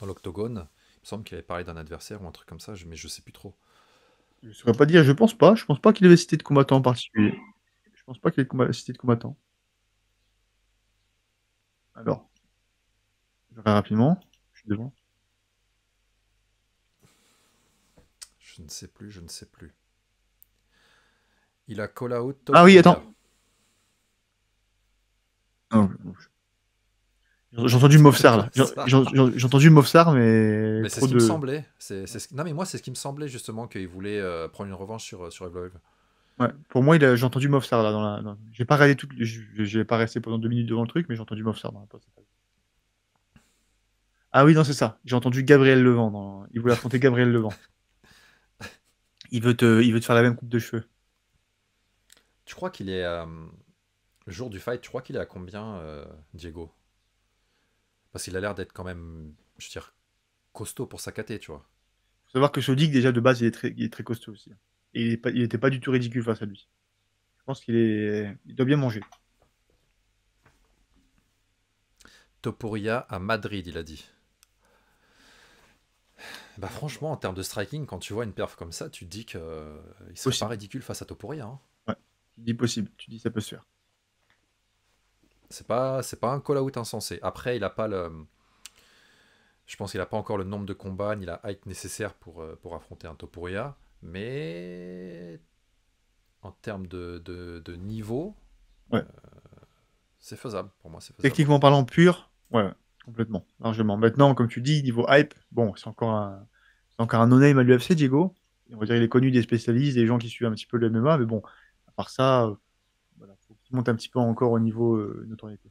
dans l'octogone, il me semble qu'il avait parlé d'un adversaire ou un truc comme ça, mais je sais plus trop. Je ne saurais pas dire, je pense pas. Je pense pas qu'il avait cité de combattant en particulier. Je pense pas qu'il avait cité de combattant. Alors, rapidement, je Je ne sais plus, je ne sais plus. Il a call out. ah oui, attends. J'ai entendu Mofsar là. J'ai entendu Movsar, mais. mais c'est ce qui me semblait. Non, mais moi, c'est ce qui me semblait justement qu'il voulait euh, prendre une revanche sur, euh, sur Ouais, pour moi, j'ai entendu Movsar là. la... J'ai pas regardé tout. J'ai pas resté pendant deux minutes devant le truc, mais j'ai entendu Mofsar ah oui, non, c'est ça. J'ai entendu Gabriel Levent. Il voulait affronter Gabriel Levent. *laughs* Il veut, te, il veut te faire la même coupe de cheveux. Tu crois qu'il est. à euh, le jour du fight, tu crois qu'il est à combien, euh, Diego Parce qu'il a l'air d'être quand même, je veux dire, costaud pour sa caté, tu vois. Faut savoir que que déjà de base, il est très, est très costaud aussi. Et il n'était pas, pas, du tout ridicule face à lui. Je pense qu'il est, il doit bien manger. Topuria à Madrid, il a dit. Bah franchement, en termes de striking, quand tu vois une perf comme ça, tu te dis que euh, il serait pas ridicule face à Topuria. Hein. Ouais, tu dis possible, tu dis ça peut se faire. C'est pas, c'est pas un call-out insensé. Après, il a pas le... Je pense qu'il a pas encore le nombre de combats, ni la height nécessaire pour, euh, pour affronter un Topuria, mais en termes de, de, niveau, euh, c'est faisable pour moi. Faisable. Techniquement parlant, pur, ouais. Complètement, largement. Maintenant, comme tu dis, niveau hype, bon, c'est encore un, encore un no-name à l'UFC, Diego. On va dire qu'il est connu des spécialistes, des gens qui suivent un petit peu le MMA, mais bon, à part ça, euh, voilà, faut monte un petit peu encore au niveau euh, notoriété.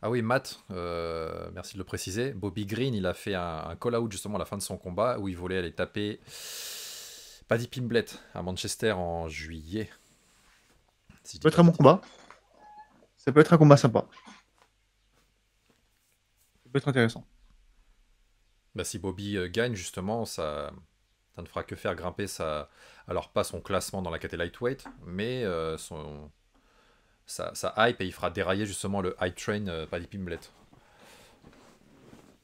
Ah oui, Matt, euh, merci de le préciser. Bobby Green, il a fait un, call-out justement à la fin de son combat où il voulait aller taper Paddy Pimblett à Manchester en juillet. ça peut être un bon combat. Ça peut être un combat sympa intéressant. Bah, si Bobby euh, gagne, justement, ça, ça ne fera que faire grimper sa. Alors, pas son classement dans la catégorie lightweight, mais euh, son. Sa, hype et il fera dérailler justement le high train euh, pas les Pimblet.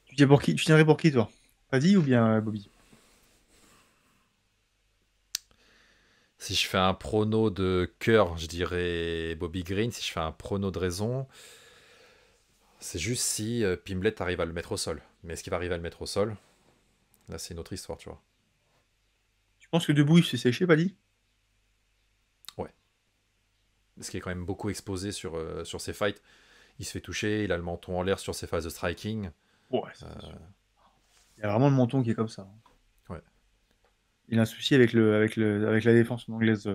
Tu, tiens pour qui, tu tiendrais pour qui toi dit ou bien Bobby Si je fais un prono de coeur je dirais Bobby Green. Si je fais un prono de raison, c'est juste si euh, Pimblet arrive à le mettre au sol. Mais est-ce qu'il va arriver à le mettre au sol Là, c'est une autre histoire, tu vois. tu penses que debout, il s'est séché, pas dit Ouais. Ce qui est quand même beaucoup exposé sur, euh, sur ses fights. Il se fait toucher, il a le menton en l'air sur ses phases de striking. Ouais, euh, Il a vraiment le menton qui est comme ça. Hein. Ouais. Il a un souci avec, le, avec, le, avec la défense anglaise, Je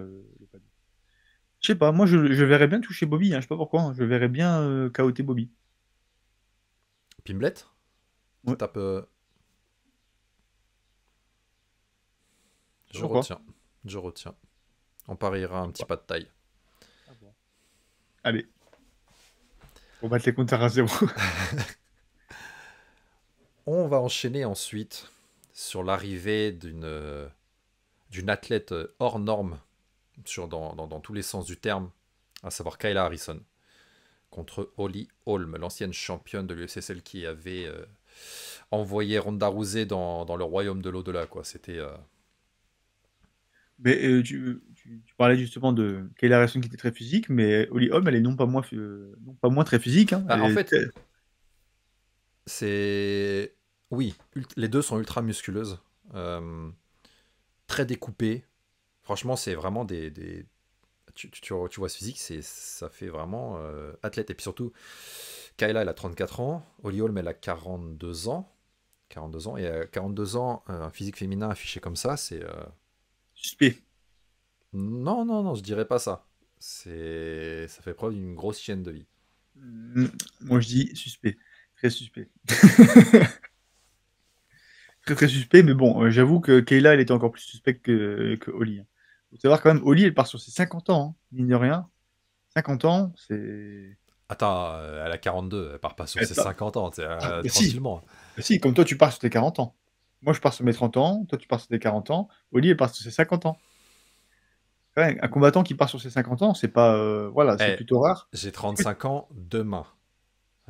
sais pas, moi je, verrais bien toucher Bobby, hein. je sais pas pourquoi, hein. je verrais bien caoter Bobby. Pimblet. Euh, Je retiens. Je retiens. On pariera un petit pas de taille. Ah Allez. On va les *laughs* On va enchaîner ensuite sur l'arrivée d'une euh, d'une athlète hors norme sur, dans, tous les sens du terme, à savoir Kyla Harrison contre Holly Holm, l'ancienne championne de l'USSL qui avait euh, envoyé Ronda Rousey dans, le royaume de l'au-delà. quoi. C'était. Euh, mais euh, tu, parlais justement de la raison qui était très physique, mais Holly Holm, elle est non pas moins, pas moins très physique. Hein. Bah, en fait, c'est. Oui, les deux sont ultra musculeuses, très découpées. Franchement, c'est vraiment des, tu, vois ce physique, c'est, ça fait vraiment euh, athlète. Et puis surtout, Kayla, elle a 34 ans, Oli Holm, elle a 42 ans. 42 ans, et à euh, 42 ans, euh, un physique féminin affiché comme ça, c'est. Suspect. Non, non, non, je dirais pas ça. C'est... Ça fait preuve d'une grosse chaîne de vie. Mm, moi, je dis suspect. Très suspect. *laughs* très, très suspect, mais bon, j'avoue que Kayla, elle était encore plus suspecte que, que Oli faut savoir quand même, Oli, elle part sur ses 50 ans, hein, mine de rien. 50 ans, c'est. Attends, euh, elle a 42, elle part pas sur ses 50 ans, tu ah, euh, tranquillement. Bah si. comme toi, tu pars sur tes 40 ans. Moi, je pars sur mes 30 ans, toi, tu pars sur tes 40 ans, Oli, elle part sur ses 50 ans. un combattant qui part sur ses 50 ans, c'est pas. Euh, voilà, c'est eh, plutôt rare. J'ai 35 ans demain.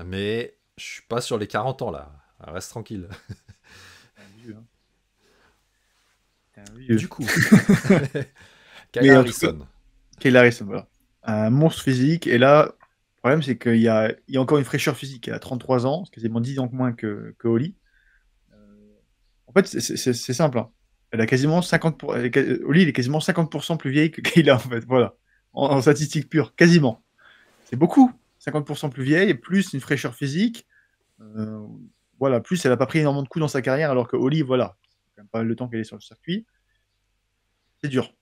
Mais je suis pas sur les 40 ans là. Ah, reste tranquille. *laughs* Du coup, *laughs* Kyle Harrison. Un monstre physique. Et là, le problème, c'est qu'il y a, il a encore une fraîcheur physique. elle a 33 ans, c'est quasiment 10 ans moins que, que Oli. Euh, en fait, c'est simple. Hein. Elle a quasiment 50 pour... Oli, il est quasiment 50% plus vieille que Kayla, en fait. Voilà. En, statistique pure, quasiment. C'est beaucoup. 50% plus vieille, plus une fraîcheur physique. Euh, voilà, plus elle n'a pas pris énormément de coups dans sa carrière, alors que Oli, voilà, pas le temps qu'elle est sur le circuit. C'est dur.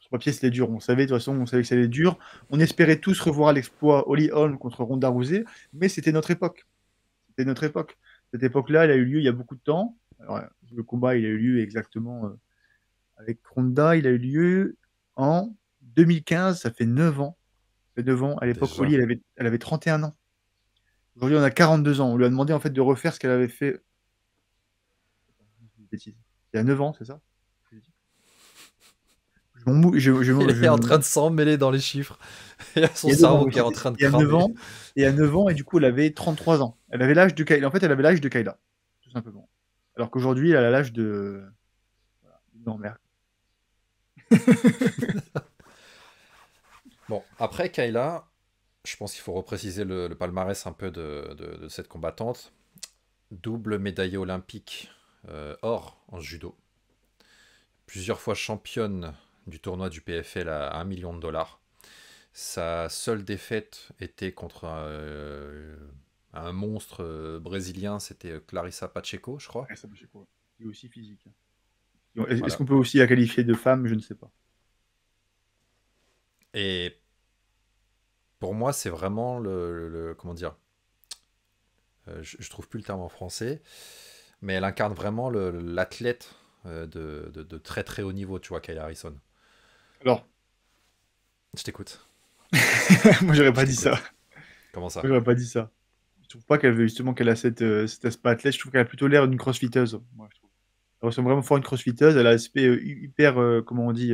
Sur papier, c'est dur. On savait, de toute façon, on savait que ça allait dur. On espérait tous revoir l'exploit Holly Holm contre Ronda Rousey, mais c'était notre époque. C'était notre époque. Cette époque-là, elle a eu lieu il y a beaucoup de temps. le combat, il a eu lieu exactement euh, avec Ronda. Il a eu lieu en 2015, ça fait neuf ans. Ça fait ans. À l'époque, Holly, elle avait, elle avait 31 ans. Aujourd'hui, on a 42 ans. On lui a demandé en fait de refaire ce qu'elle avait fait. Il y a 9 ans, c'est ça je je, je, Il est en train de mêler dans les chiffres. *laughs* Il y a son cerveau qui est en train de il y a 9 ans, Et à 9 ans, et du coup, elle avait 33 ans. Elle avait l'âge de Kayla. En fait, elle avait l'âge de Kayla, tout simplement. Alors qu'aujourd'hui, elle a l'âge de. Non, merde. *laughs* bon, après Kayla, je pense qu'il faut repréciser le, palmarès un peu de, de cette combattante. Double médaillée olympique euh, or en judo. Plusieurs fois championne du tournoi du PFL à 1 million de dollars. Sa seule défaite était contre euh, un, monstre euh, brésilien, c'était Clarissa Pacheco, je crois. Clarissa Pacheco, qui est aussi physique. Hein. Est-ce qu'on peut aussi la qualifier de femme Je ne sais pas. Et pour moi, c'est vraiment le, Comment dire je, ne trouve plus le terme en français mais elle incarne vraiment l'athlète euh, de, très très haut niveau, tu vois, Kyle Harrison. Alors Je t'écoute. *laughs* Moi, j'aurais pas dit ça. Comment ça Moi, j'aurais pas dit ça. Je trouve pas qu'elle veut justement qu'elle a cette, euh, cet aspect athlète. Je trouve qu'elle a plutôt l'air d'une crossfiteuse. Moi, je Elle ressemble vraiment fort à une crossfiteuse. Elle a l'aspect euh, hyper, comment on dit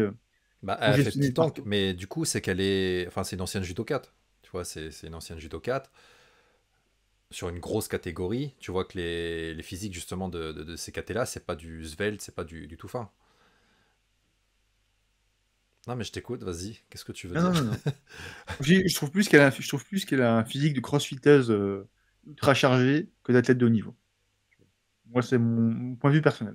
bah, Elle fait petit tank, mais du coup, c'est qu'elle est. Enfin, c'est une ancienne 4 Tu vois, c'est une ancienne 4 sur une grosse catégorie, tu vois que les, physiques justement de, ces catés-là, c'est pas du svelte, c'est pas du, tout fin. Non mais je t'écoute, vas-y, qu'est-ce que tu veux dire *laughs* Je trouve plus qu'elle a, je trouve plus qu'elle a un physique de crossfiteuse euh, ultra chargé que d'athlète de haut niveau. Moi, c'est mon point de vue personnel.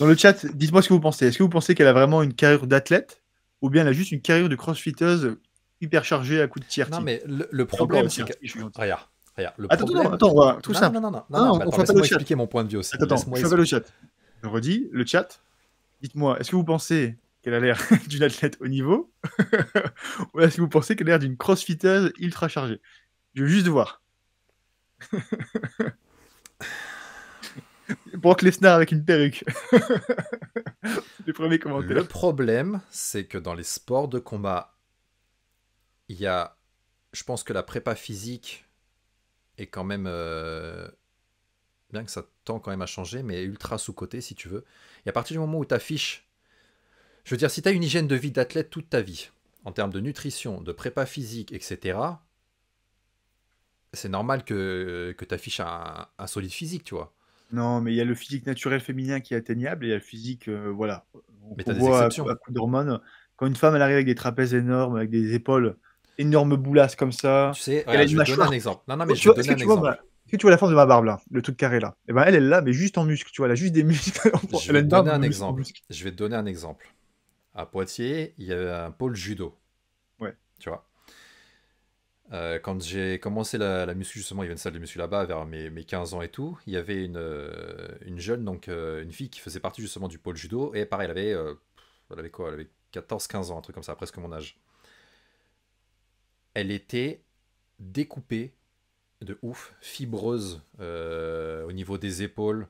Dans le chat, dites-moi ce que vous pensez. Est-ce que vous pensez qu'elle a vraiment une carrière d'athlète ou bien elle a juste une carrière de crossfiteuse hyper chargé à coup de tiers. Non, mais le, problème, c'est que. Regarde, regarde. Le attends, problème... attends, attends, tout ça. Non, non, non, non, non, non pas expliquer mon point de vue aussi. Attends, vais le chat. Je redis, le chat, dites-moi, est-ce que vous pensez qu'elle a l'air *laughs* d'une athlète au niveau *laughs* Ou est-ce que vous pensez qu'elle a l'air d'une crossfiteuse ultra chargée Je veux juste voir. *laughs* Brock Lesnar avec une perruque. les premiers commentaires. Le problème, c'est que dans les sports de combat il y a, je pense que la prépa physique est quand même, euh, bien que ça tend quand même à changer, mais ultra sous-côté si tu veux. Et à partir du moment où tu affiches, je veux dire, si tu as une hygiène de vie d'athlète toute ta vie, en termes de nutrition, de prépa physique, etc., c'est normal que, que tu affiches un, solide physique, tu vois. Non, mais il y a le physique naturel féminin qui est atteignable et il y a le physique, euh, voilà. On mais tu des À, à coup d'hormones. Quand une femme, elle arrive avec des trapèzes énormes, avec des épaules énorme boulasse comme ça. Tu sais, elle a une mâchoire. un exemple. Non, non, mais je tu vois la force de ma barbe là, le truc carré là, et eh ben elle, est là, mais juste en muscle, tu vois, *laughs* elle a juste des muscles. Je vais, te donner un exemple. je vais te donner un exemple. À Poitiers, il y avait un pôle judo. Ouais. Tu vois. Euh, quand j'ai commencé la, la, muscu, justement, il y avait une salle de muscu là-bas vers mes, mes, 15 ans et tout. Il y avait une, euh, jeune, donc euh, une fille qui faisait partie justement du pôle judo. Et pareil, elle avait, elle avait quoi Elle avait 14-15 ans, un truc comme ça, presque mon âge elle était découpée de ouf, fibreuse euh, au niveau des épaules,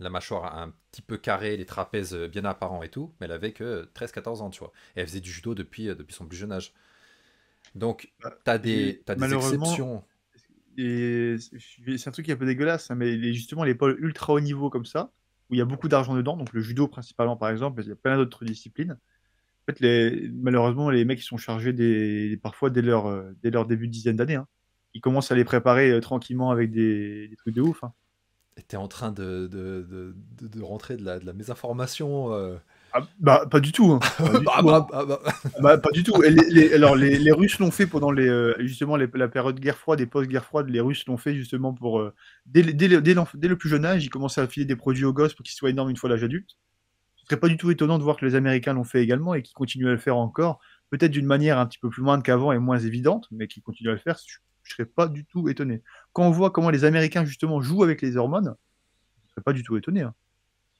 la mâchoire un petit peu carrée, les trapèzes bien apparents et tout, mais elle avait que 13-14 ans, tu vois. elle faisait du judo depuis, euh, depuis son plus jeune âge. Donc, bah, t'as des, as des exceptions. c'est un truc qui est un peu dégueulasse, hein, mais justement les ultra haut niveau comme ça, où il y a beaucoup d'argent dedans, donc le judo principalement par exemple, il y a plein d'autres disciplines, les, malheureusement, les mecs, ils sont chargés des, parfois dès leur, euh, dès leur début de dizaine d'années. Hein. Ils commencent à les préparer euh, tranquillement avec des, trucs de ouf. Hein. T'es en train de, de, de, rentrer de la, de la mésinformation. Euh. Ah, bah, pas du tout. Pas du tout. les, alors, les, Russes l'ont fait pendant les, justement la période guerre froide et post-guerre froide. Les Russes l'ont fait justement pour. dès, dès, le plus jeune âge, ils commençaient à filer des produits aux gosses pour qu'ils soient énormes une fois l'âge adulte serait pas du tout étonnant de voir que les Américains l'ont fait également et qu'ils continuent à le faire encore, peut-être d'une manière un petit peu plus moindre qu'avant et moins évidente, mais qu'ils continuent à le faire, je, ne serais pas du tout étonné. Quand on voit comment les Américains justement jouent avec les hormones, je serais pas du tout étonné. Hein.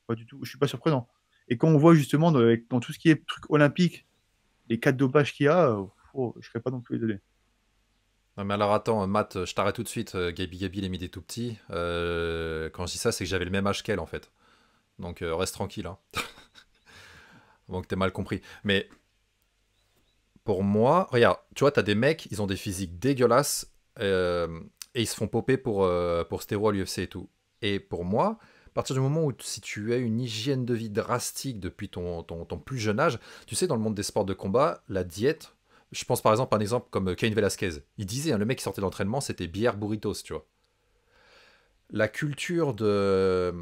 Pas du tout, je suis pas surprenant. Et quand on voit justement dans, tout ce qui est truc olympique, les quatre dopages qu'il y a, euh, oh, je serais pas non plus étonné. mais alors attends, Matt, je t'arrête tout de suite. Euh, Gabi Gabi, les des tout petits. Euh, quand je dis ça, c'est que j'avais le même âge qu'elle en fait. Donc reste tranquille. Hein. *laughs* donc t'es mal compris. Mais pour moi, regarde, tu vois, t'as des mecs, ils ont des physiques dégueulasses euh, et ils se font popper pour, euh, pour stéro à l'UFC et tout. Et pour moi, à partir du moment où si tu as une hygiène de vie drastique depuis ton, plus jeune âge, tu sais, dans le monde des sports de combat, la diète, je pense par exemple à un exemple comme euh, Cain Velasquez. Il disait, hein, le mec qui sortait d'entraînement, c'était bière burritos, tu vois. La culture de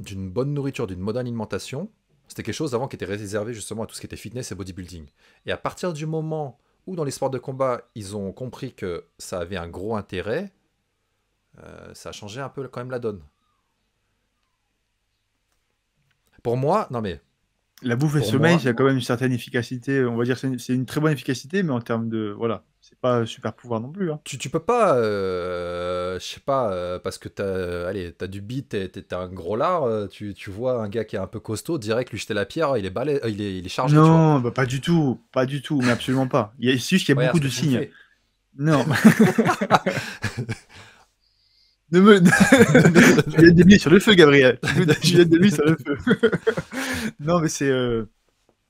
d'une bonne nourriture, d'une bonne alimentation, c'était quelque chose avant qui était réservé justement à tout ce qui était fitness et bodybuilding. Et à partir du moment où dans les sports de combat, ils ont compris que ça avait un gros intérêt, euh, ça a changé un peu quand même la donne. Pour moi, non mais... La bouffe et le sommeil, ça a quand même une certaine efficacité. On va dire que c'est une, très bonne efficacité, mais en termes de... Voilà c'est pas super pouvoir non plus. Hein. Tu, tu peux pas, euh, je sais pas, euh, parce que t'as, allez, du beat, t'es, un gros lard, euh, tu, vois un gars qui est un peu costaud, direct lui jeter la pierre, il est, balai, il est, chargé. Non, bah, pas du tout, pas du tout, mais absolument pas. Il y a, juste qu'il y a beaucoup de signes. Non. Je *laughs* me. *laughs* de sur le feu, Gabriel. Je de lui sur le feu. *laughs* non, mais c'est.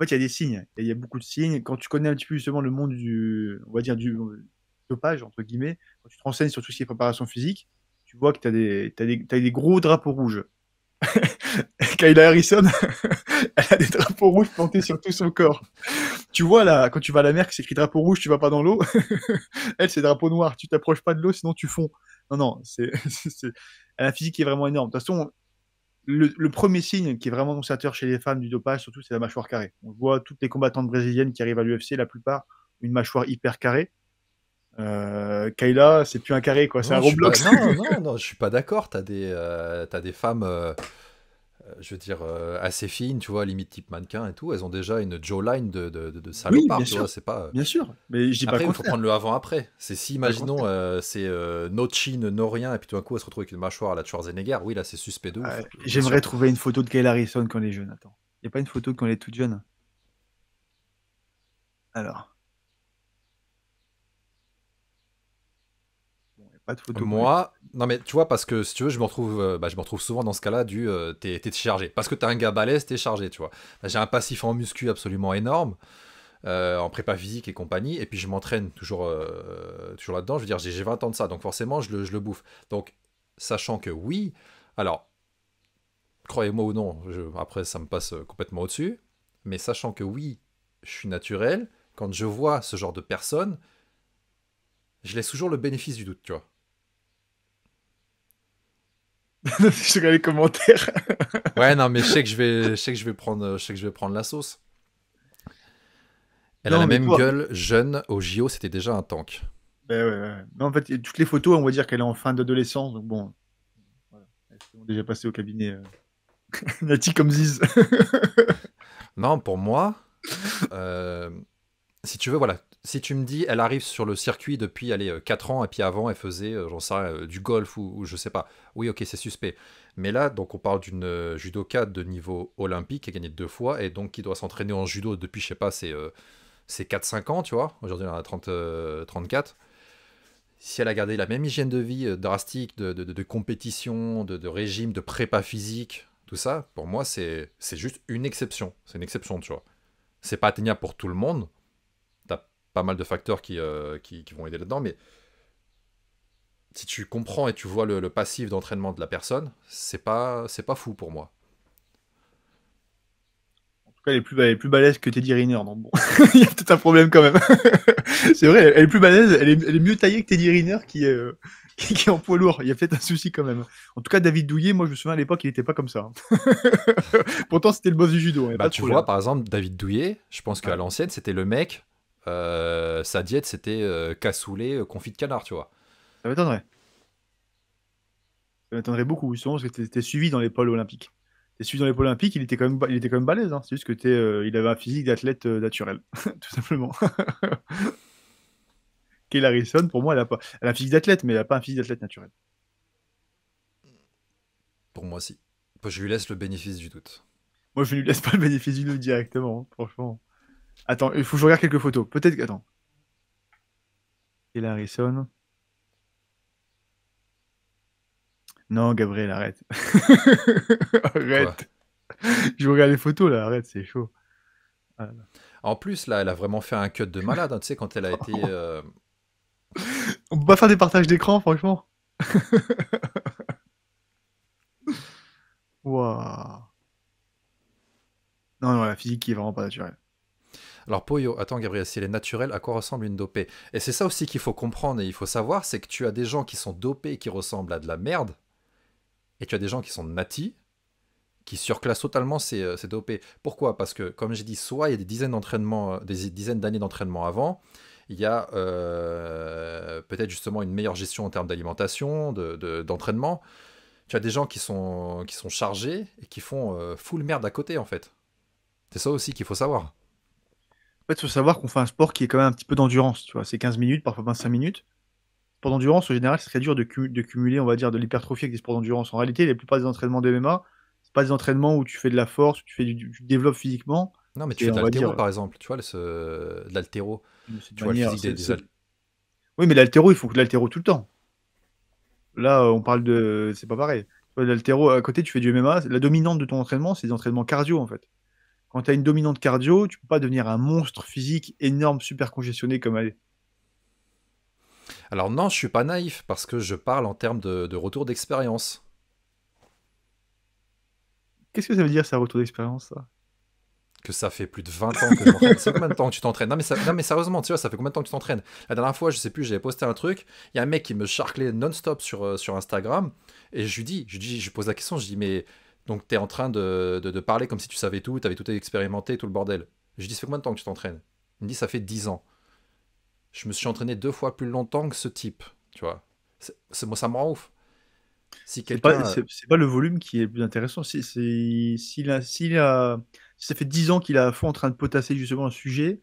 En fait, il y a des signes, il y a beaucoup de signes. Quand tu connais un petit peu justement le monde du, on va dire, du dopage, entre guillemets, quand tu te renseignes sur tout ce qui est préparation physique, tu vois que tu as des, des, des gros drapeaux rouges. *laughs* Kyla Harrison, *laughs* elle a des drapeaux rouges plantés sur tout son corps. Tu vois là, quand tu vas à la mer, c'est écrit drapeau rouge, tu vas pas dans l'eau. *laughs* elle, c'est drapeau noir, tu t'approches pas de l'eau, sinon tu fonds. Non, non, c'est, elle a physique qui est vraiment énorme. De toute façon, le, premier signe qui est vraiment conservateur chez les femmes du dopage, surtout, c'est la mâchoire carrée. On voit toutes les combattantes brésiliennes qui arrivent à l'UFC, la plupart, une mâchoire hyper carrée. Euh, Kayla, c'est plus un carré, quoi. C'est un Roblox. non, *laughs* non, non, je suis pas d'accord. T'as des, euh, des femmes euh, euh, je veux dire, euh, assez fine, tu vois, limite type mannequin et tout, elles ont déjà une jawline de, de, de, salopard, tu vois, c'est pas... Euh, bien sûr, mais je dis après, il faut prendre le avant-après. C'est si, imaginons, c'est no chin, no rien, et puis tout d'un coup, elle se retrouve avec une mâchoire à la Schwarzenegger, oui, là, c'est suspect de J'aimerais trouver une photo de Kyle Harrison quand elle est jeune, attends. Y a pas une photo quand elle est toute jeune Alors... Moi, non mais tu vois, parce que si tu veux, je me retrouve, euh, bah, je me retrouve souvent dans ce cas-là du euh, t'es chargé. Parce que t'as un gars balèze, t'es chargé, tu vois. Bah, j'ai un passif en muscu absolument énorme. Euh, en prépa physique et compagnie, et puis je m'entraîne toujours, euh, toujours là-dedans. Je veux dire, j'ai 20 ans de ça, donc forcément, je le, je le bouffe. Donc, sachant que oui, alors, croyez-moi ou non, après, ça me passe complètement au-dessus, mais sachant que oui, je suis naturel, quand je vois ce genre de personne, je laisse toujours le bénéfice du doute, tu vois je *laughs* regarde les commentaires. *laughs* ouais, non, mais je sais que je vais, je sais que je vais prendre, je sais que je vais prendre la sauce. Elle a la même gueule jeune au JO, c'était déjà un tank. Ben ouais, ouais. Non, en fait, toutes les photos, on va dire qu'elle est en fin d'adolescence, donc bon, elles sont déjà passées au cabinet. Natty euh, *laughs* Nati comme Ziz. non, pour moi, euh, si tu veux, voilà, si tu me dis, elle arrive sur le circuit depuis, allez, 4 euh, ans, et puis avant, elle faisait, euh, j'en sais euh, du golf ou, je je sais pas. Oui, ok, c'est suspect. Mais là, donc, on parle d'une judoka de niveau olympique qui a gagné deux fois, et donc qui doit s'entraîner en judo depuis, je sais pas, c'est 4-5 ans, tu vois. Aujourd'hui, elle en a 30, 34. Si elle a gardé la même hygiène de vie drastique, de, de, compétition, de, régime, de prépa physique, tout ça, pour moi, c'est juste une exception. C'est une exception, tu vois. C'est pas atteignable pour tout le monde, pas mal de facteurs euh, qui, qui, vont aider là-dedans, mais si tu comprends et tu vois le, passif d'entraînement de la personne, c'est pas, c'est pas fou pour moi. En tout cas, elle est plus, plus balèze que Teddy Riner, donc bon, *laughs* il y a peut-être un problème quand même. *laughs* c'est vrai, elle est plus balèze, elle est, elle est mieux taillée que Teddy Riner qui est, euh, *laughs* qui est en poids lourd. Il y a peut-être un souci quand même. En tout cas, David Douillet, moi je me souviens à l'époque, il n'était pas comme ça. Hein. Pourtant, c'était le boss du judo. Bah, tu vois, par exemple, David Douillet, je pense qu'à l'ancienne, c'était le mec euh, sa diète c'était euh, cassoulet, euh, confit de canard, tu vois. Ça m'étonnerait. Ça m'étonnerait beaucoup, justement, parce que t'es suivi dans les pôles olympiques. T'es suivi dans les pôles olympiques, il était quand même, il était quand même balèze. Hein. C'est juste que es, il avait un physique d'athlète naturel, *laughs* tout simplement. *laughs* Kelly Harrison, pour moi, elle a, pas, elle a un physique d'athlète, mais elle a pas un physique d'athlète naturel. Pour moi, si. Je lui laisse le bénéfice du doute. Moi, je lui laisse pas le bénéfice du doute directement, hein, franchement. Attends, il faut que je regarde quelques photos. Peut-être. Attends. a Harrison. Non, Gabriel, arrête. *laughs* arrête. je regarde les photos là, arrête, c'est chaud. En plus, là, elle a vraiment fait un cut de malade, hein, tu sais, quand elle a été. *laughs* Euh, On peut pas faire des partages d'écran, franchement. *laughs* Waouh. Non, non, la physique qui est vraiment pas naturelle. Alors Poyo, attends Gabriel, si elle est naturelle, à quoi ressemble une dopée Et c'est ça aussi qu'il faut comprendre et il faut savoir, c'est que tu as des gens qui sont dopés qui ressemblent à de la merde, et tu as des gens qui sont natis, qui surclassent totalement ces, euh, dopés. Pourquoi Parce que, comme j'ai dit, soit il y a des dizaines d'entraînements, euh, des dizaines d'années d'entraînement avant, il y a euh, peut-être justement une meilleure gestion en termes d'alimentation, d'entraînement. tu as des gens qui sont, qui sont chargés et qui font full merde à côté en fait. C'est ça aussi qu'il faut savoir. En fait, il faut savoir qu'on fait un sport qui est quand même un petit peu d'endurance, tu vois. C'est 15 minutes, parfois 25 minutes. Pour l'endurance, au général, c'est très dur de, cumuler, on va dire, de l'hypertrophie avec des sports d'endurance. En réalité, la plupart des entraînements de MMA, c'est pas des entraînements où tu fais de la force, où tu fais du, tu développes physiquement. Non, mais tu fais de l'altéro, par exemple. Tu vois, ce... l'altéro. physique Oui, mais l'altéro, il faut que l'altéro tout le temps. Là, on parle de. C'est pas pareil. L'altéro, à côté, tu fais du MMA. La dominante de ton entraînement, c'est des entraînements cardio, en fait quand tu as une dominante cardio, tu peux pas devenir un monstre physique énorme, super congestionné comme elle Alors non, je suis pas naïf parce que je parle en termes de, retour d'expérience. Qu'est-ce que ça veut dire, ça, retour d'expérience Que ça fait plus de 20 ans que tu c'est combien de temps que tu t'entraînes non mais, mais, sérieusement, tu vois, ça fait combien de temps que tu t'entraînes La dernière fois, je sais plus, j'avais posté un truc. Il y a un mec qui me charclait non-stop sur, euh, sur Instagram. Et je lui dis, je lui dis, je pose la question, je lui dis, mais donc tu es en train de, parler comme si tu savais tout, tu avais tout expérimenté, tout le bordel. Je dis, ça fait combien de temps que tu t'entraînes Il me dit, ça fait 10 ans. Je me suis entraîné deux fois plus longtemps que ce type, tu vois. C'est, moi, ça me rend ouf. Si c'est, pas, pas le volume qui est le plus intéressant. C'est, si si ça fait 10 ans qu'il est à fond en train de potasser justement un sujet,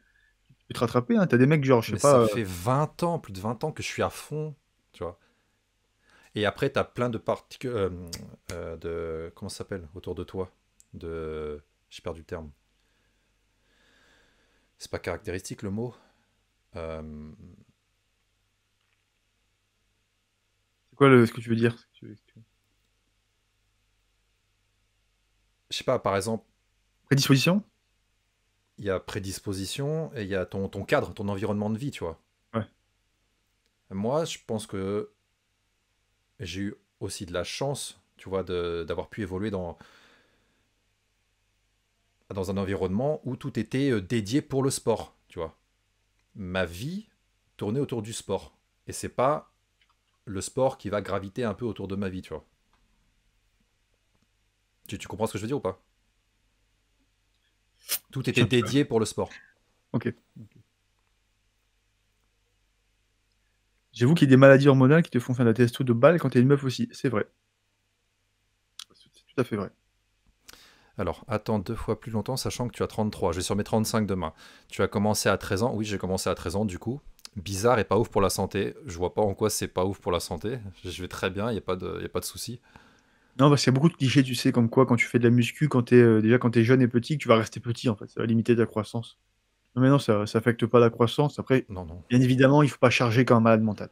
tu peux te rattraper. Hein. Tu as des mecs, genre, je sais pas. Ça euh, fait 20 ans, plus de 20 ans que je suis à fond et après, tu as plein de particules. Euh, euh, de... Comment ça s'appelle Autour de toi. De... J'ai perdu le terme. C'est pas caractéristique le mot. Euh, C'est quoi ce que tu veux dire Je sais pas, par exemple. Prédisposition Il y a prédisposition et il y a ton, ton cadre, ton environnement de vie, tu vois. Ouais. Moi, je pense que j'ai eu aussi de la chance, tu vois, d'avoir pu évoluer dans, dans un environnement où tout était euh, dédié pour le sport, tu vois. Ma vie tournait autour du sport. Et c'est pas le sport qui va graviter un peu autour de ma vie, tu vois. Tu, comprends ce que je veux dire ou pas Tout était dédié pour le sport. Ok. J'avoue qu'il y a des maladies hormonales qui te font faire de la testo de balle quand t'es une meuf aussi. C'est vrai. C'est tout à fait vrai. Alors, attends deux fois plus longtemps, sachant que tu as 33. Je vais sur mes 35 demain. Tu as commencé à 13 ans. Oui, j'ai commencé à 13 ans, du coup. Bizarre et pas ouf pour la santé. Je vois pas en quoi c'est pas ouf pour la santé. Je vais très bien, il n'y a pas de, soucis. pas de souci. Non, parce qu'il y a beaucoup de clichés, tu sais, comme quoi quand tu fais de la muscu, quand t'es, euh, déjà quand tu es jeune et petit, tu vas rester petit, en fait. Ça va limiter ta croissance. Non, mais non, ça, n'affecte affecte pas la croissance. Après, bien évidemment, il ne faut pas charger comme un malade mental.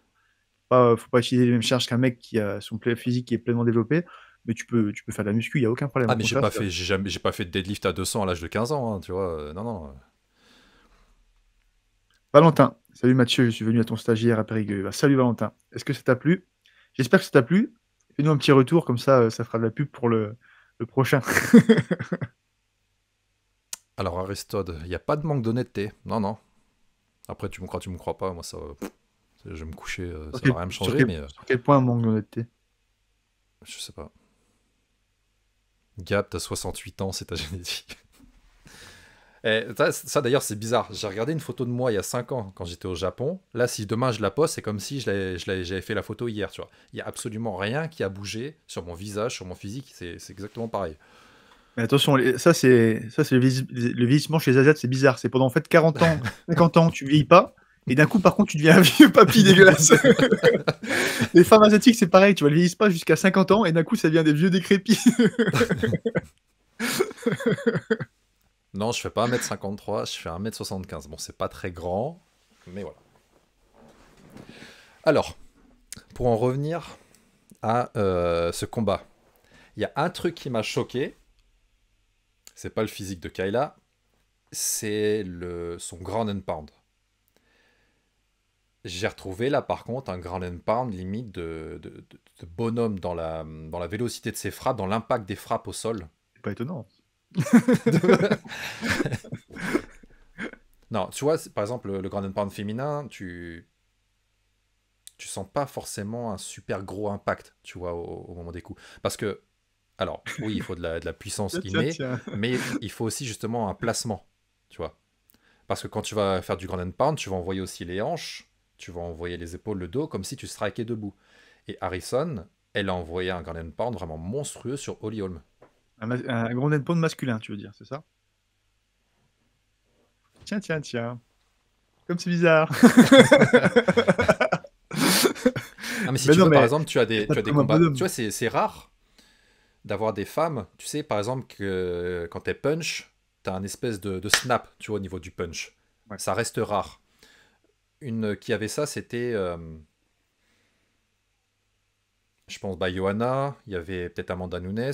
Il ne euh, faut pas utiliser les mêmes charges qu'un mec qui a son physique qui est pleinement développé, mais tu peux, tu peux faire de la muscu, il n'y a aucun problème. Ah, mais j'ai n'ai pas fait, pas fait de deadlift à 200 à l'âge de 15 ans, hein, tu vois. Euh, non, non. Valentin, salut Mathieu, je suis venu à ton stagiaire à Périgueux. Bah, salut Valentin, est-ce que ça t'a plu? J'espère que ça t'a plu. Fais-nous un petit retour, comme ça, euh, ça fera de la pub pour le prochain. *laughs* Alors Aristode, il n'y a pas de manque d'honnêteté. Non, non. Après, tu me crois, tu me crois pas. Moi, ça, je vais me coucher. Euh, ça va rien me changer. quel, mais, euh, sur quel point manque d'honnêteté Je sais pas. Gab, t'as 68 ans, c'est ta génétique. *laughs* Et eh, ça, d'ailleurs, c'est bizarre. J'ai regardé une photo de moi il y a 5 ans quand j'étais au Japon. Là, si demain je la poste, c'est comme si j'avais fait la photo hier. Tu vois. Il n'y a absolument rien qui a bougé sur mon visage, sur mon physique. C'est exactement pareil attention, ça c'est ça c'est le, vieillissement chez les Asiates, c'est bizarre. C'est pendant en fait 40 ans, 50 *laughs* ans, tu vieillis pas. Et d'un coup, par contre, tu deviens un vieux papy *laughs* dégueulasse. *laughs* les femmes asiatiques, c'est pareil, tu vois, elles pas jusqu'à 50 ans et d'un coup, ça devient des vieux décrépits. non, je fais pas 1m53, je fais 1m75. Bon, c'est pas très grand, mais voilà. Alors, pour en revenir à euh, ce combat, il y a un truc qui m'a choqué c'est pas le physique de Kayla, c'est le, son grand and pound. J'ai retrouvé là par contre un grand and pound limite de, de, bonhomme dans la, dans la vélocité de ses frappes, dans l'impact des frappes au sol. C'est pas étonnant. *laughs* non, tu vois, par exemple, le, grand ground pound féminin, tu tu sens pas forcément un super gros impact, tu vois, au moment des coups. Parce que alors, oui, il faut de la, puissance innée, mais il faut aussi justement un placement, tu vois. Parce que quand tu vas faire du grand and pound, tu vas envoyer aussi les hanches, tu vas envoyer les épaules, le dos, comme si tu strikais debout. Et Harrison, elle a envoyé un grand and pound vraiment monstrueux sur Holly Un, grand and pound masculin, tu veux dire, c'est ça Tiens, tiens, tiens. Comme c'est bizarre. *laughs* *laughs* Ah, mais si ben tu veux, par exemple, tu as des, tu as des combats. Tu vois, c'est rare d'avoir des femmes. Tu sais, par exemple, que euh, quand t'es punch, t'as un espèce de, snap, tu vois, au niveau du punch. Ça reste rare. Une qui avait ça, c'était. Euh, je pense, bah, Johanna, il y avait peut-être Amanda Nunes,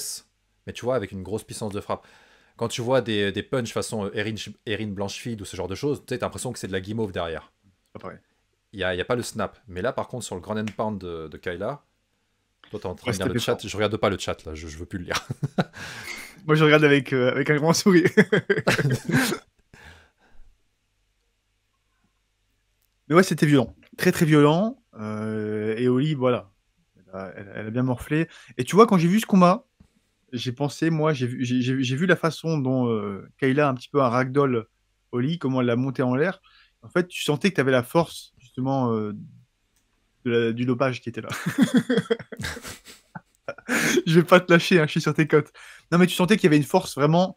mais tu vois, avec une grosse puissance de frappe. Quand tu vois des, punch façon Erin, Erin Blanchfield ou ce genre de choses, tu as l'impression que c'est de la guimauve derrière. Il n'y a, pas le snap. Mais là, par contre, sur le grand pound de, de Kyla, je regarde pas le chat, là. Je, veux plus le lire. *laughs* Moi, je regarde avec, euh, avec un grand sourire. *laughs* Mais ouais, c'était violent. Très, très violent. Euh, et Oli, voilà. Elle a, bien morflé. Et tu vois, quand j'ai vu ce combat, j'ai pensé, moi, j'ai vu la façon dont euh, Kayla a un petit peu un ragdoll Oli, comment elle l'a monté en l'air. En fait, tu sentais que tu avais la force, justement, euh, du dopage qui était là. *laughs* je vais pas te lâcher, hein, je suis sur tes côtes. Non, mais tu sentais qu'il y avait une force vraiment,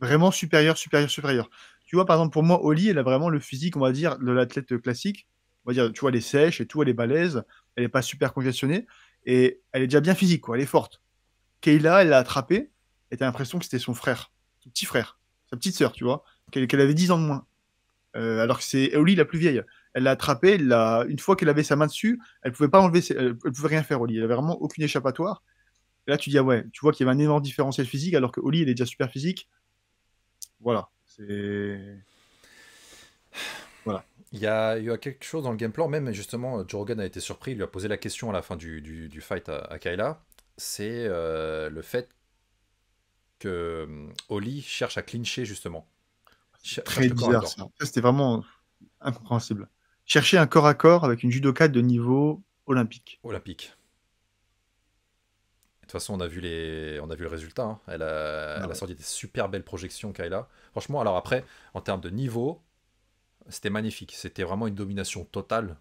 vraiment supérieure, supérieure, supérieure. Tu vois, par exemple, pour moi, Oli, elle a vraiment le physique, on va dire, de l'athlète classique. On va dire, tu vois, elle est sèche et tout, elle est balèze, elle n'est pas super congestionnée, et elle est déjà bien physique, quoi, elle est forte. Kayla, elle l'a attrapé et as l'impression que c'était son frère, son petit frère, sa petite sœur, tu vois, qu'elle avait 10 ans de moins. Euh, alors que c'est Oli la plus vieille elle l'a attrapé, une fois qu'elle avait sa main dessus, elle pouvait pas enlever, elle pouvait rien faire Oli, elle avait vraiment aucune échappatoire. là tu dis ah ouais, tu vois qu'il y avait un énorme différentiel physique alors que Oli elle est déjà super physique. Voilà, c'est voilà. Il y, a, quelque chose dans le game plan, même justement, Jorgen a été surpris, il lui a posé la question à la fin du, fight à, à Kayla, c'est euh, le fait que euh, Oli cherche à clincher justement. très bizarre, c'était vraiment incompréhensible. Chercher un corps à corps avec une judoka de niveau olympique. Olympique. De toute façon, on a vu, les... on a vu le résultat. Hein. Elle, a... Ah sorti des super belles projections, Kayla. Franchement, alors après, en termes de niveau, c'était magnifique. C'était vraiment une domination totale.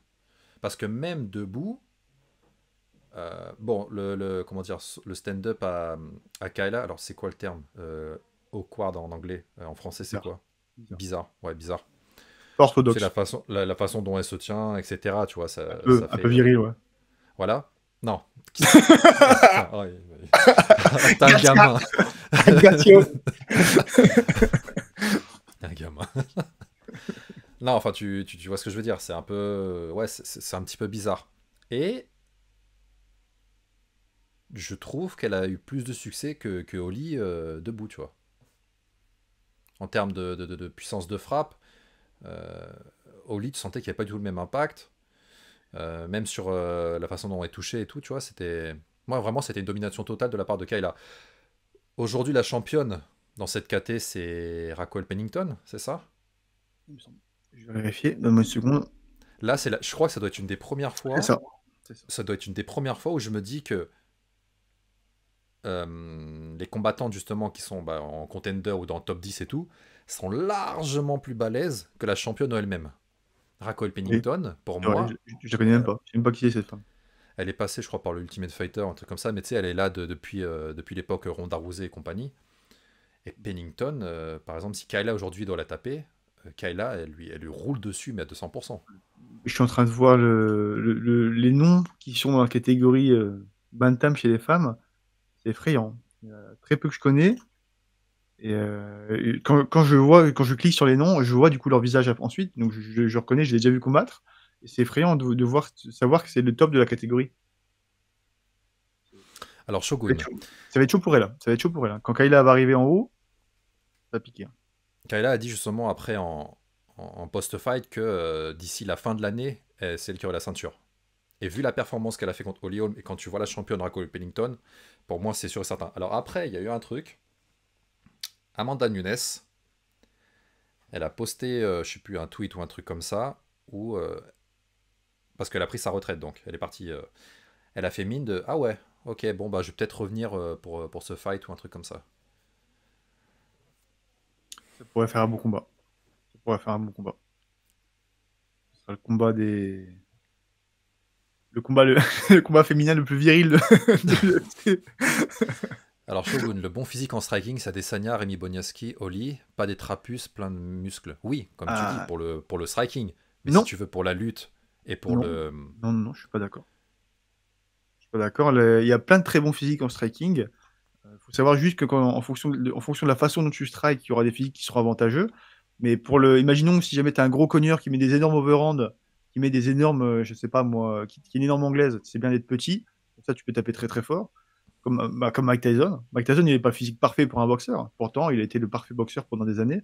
Parce que même debout, euh, bon, le, comment dire, le stand-up à, à alors c'est quoi le terme euh, Awkward en anglais. Euh, en français, c'est quoi bizarre. Ouais, bizarre. C'est la façon, la, façon dont elle se tient, etc. Tu vois, ça, un peu, viril, ouais. Voilà. Non. *laughs* Ah, T'as un gamin. *laughs* un gamin. non, enfin, tu, tu, vois ce que je veux dire. C'est un peu. Ouais, c'est un petit peu bizarre. Et. Je trouve qu'elle a eu plus de succès que, que Oli euh, debout, tu vois. En termes de, de puissance de frappe, au euh, lit, tu sentais qu'il n'y avait pas du tout le même impact. Euh, même sur euh, la façon dont on est touché et tout, tu vois, c'était. Moi, vraiment, c'était une domination totale de la part de Kayla. Aujourd'hui, la championne dans cette KT, c'est Raquel Pennington, c'est ça Je vais vérifier, une Là, c'est la... je crois que ça doit être une des premières fois. Ça. doit être une des premières fois où je me dis que les combattants justement, qui sont bah, en contender ou dans top 10 et tout, sont largement plus balèzes que la championne elle-même. Raquel Pennington, pour moi. Je, connais même euh, pas. Je sais même pas qui c'est cette femme. Elle est passée, je crois, par le Ultimate Fighter, un truc comme ça, mais tu sais, elle est là depuis, euh, depuis l'époque Ronda Rousey et compagnie. Et Pennington, euh, par exemple, si Kyla aujourd'hui doit la taper, euh, elle lui, elle lui roule dessus, mais à 200%. Je suis en train de voir le, les noms qui sont dans la catégorie Bantam chez les femmes. C'est effrayant. très peu que je connais. Et euh, quand, je vois, quand je clique sur les noms, je vois du coup leur visage ensuite. Donc je, reconnais, je l'ai déjà vu combattre. Et c'est effrayant de, voir, savoir que c'est le top de la catégorie. Alors Ça va être chaud, ça va être chaud pour elle. Hein. Ça va être chaud pour elle. Hein. Quand Kayla va arriver en haut, ça va piquer. Hein. Kayla a dit justement après en, post-fight que euh, d'ici la fin de l'année, c'est elle qui aura la ceinture. Et vu la performance qu'elle a fait contre Holly Holm et quand tu vois la championne Raquel Pennington, pour moi c'est sûr et certain. Alors après, il y a eu un truc Amanda Nunes. Elle a posté, je euh, je sais plus, un tweet ou un truc comme ça, où, euh, parce qu'elle a pris sa retraite, donc elle est partie. Euh, elle a fait mine de Ah ouais, ok, bon, bah, je vais peut-être revenir pour, pour ce fight ou un truc comme ça. Ça pourrait faire un bon combat. Ça pourrait faire un bon combat. Ce sera le combat des. Le combat, le... *laughs* combat féminin le plus viril de *laughs* Alors Shogun, le bon physique en striking, c'est Sanya, Rémi Boniaski, Oli, pas des trapus plein de muscles. Oui, comme tu dis, ah. pour le, pour le striking. Mais si tu veux pour la lutte et pour le... Non, non, je suis pas d'accord. Je suis pas d'accord. Il y a plein de très bons physiques en striking. Il euh, faut savoir juste que en, fonction de, en fonction de la façon dont tu strikes, il y aura des physiques qui seront avantageux. Mais pour le... Imaginons si jamais tu as un gros cogneur qui met des énormes overhands, qui met des énormes, euh, je sais pas moi, qui, est une énorme anglaise, c'est bien d'être petit. Ça, tu peux taper très très fort. Bah, comme, Mike Tyson. Mike Tyson, il n'est pas physique parfait pour un boxeur. Pourtant, il a été le parfait boxeur pendant des années.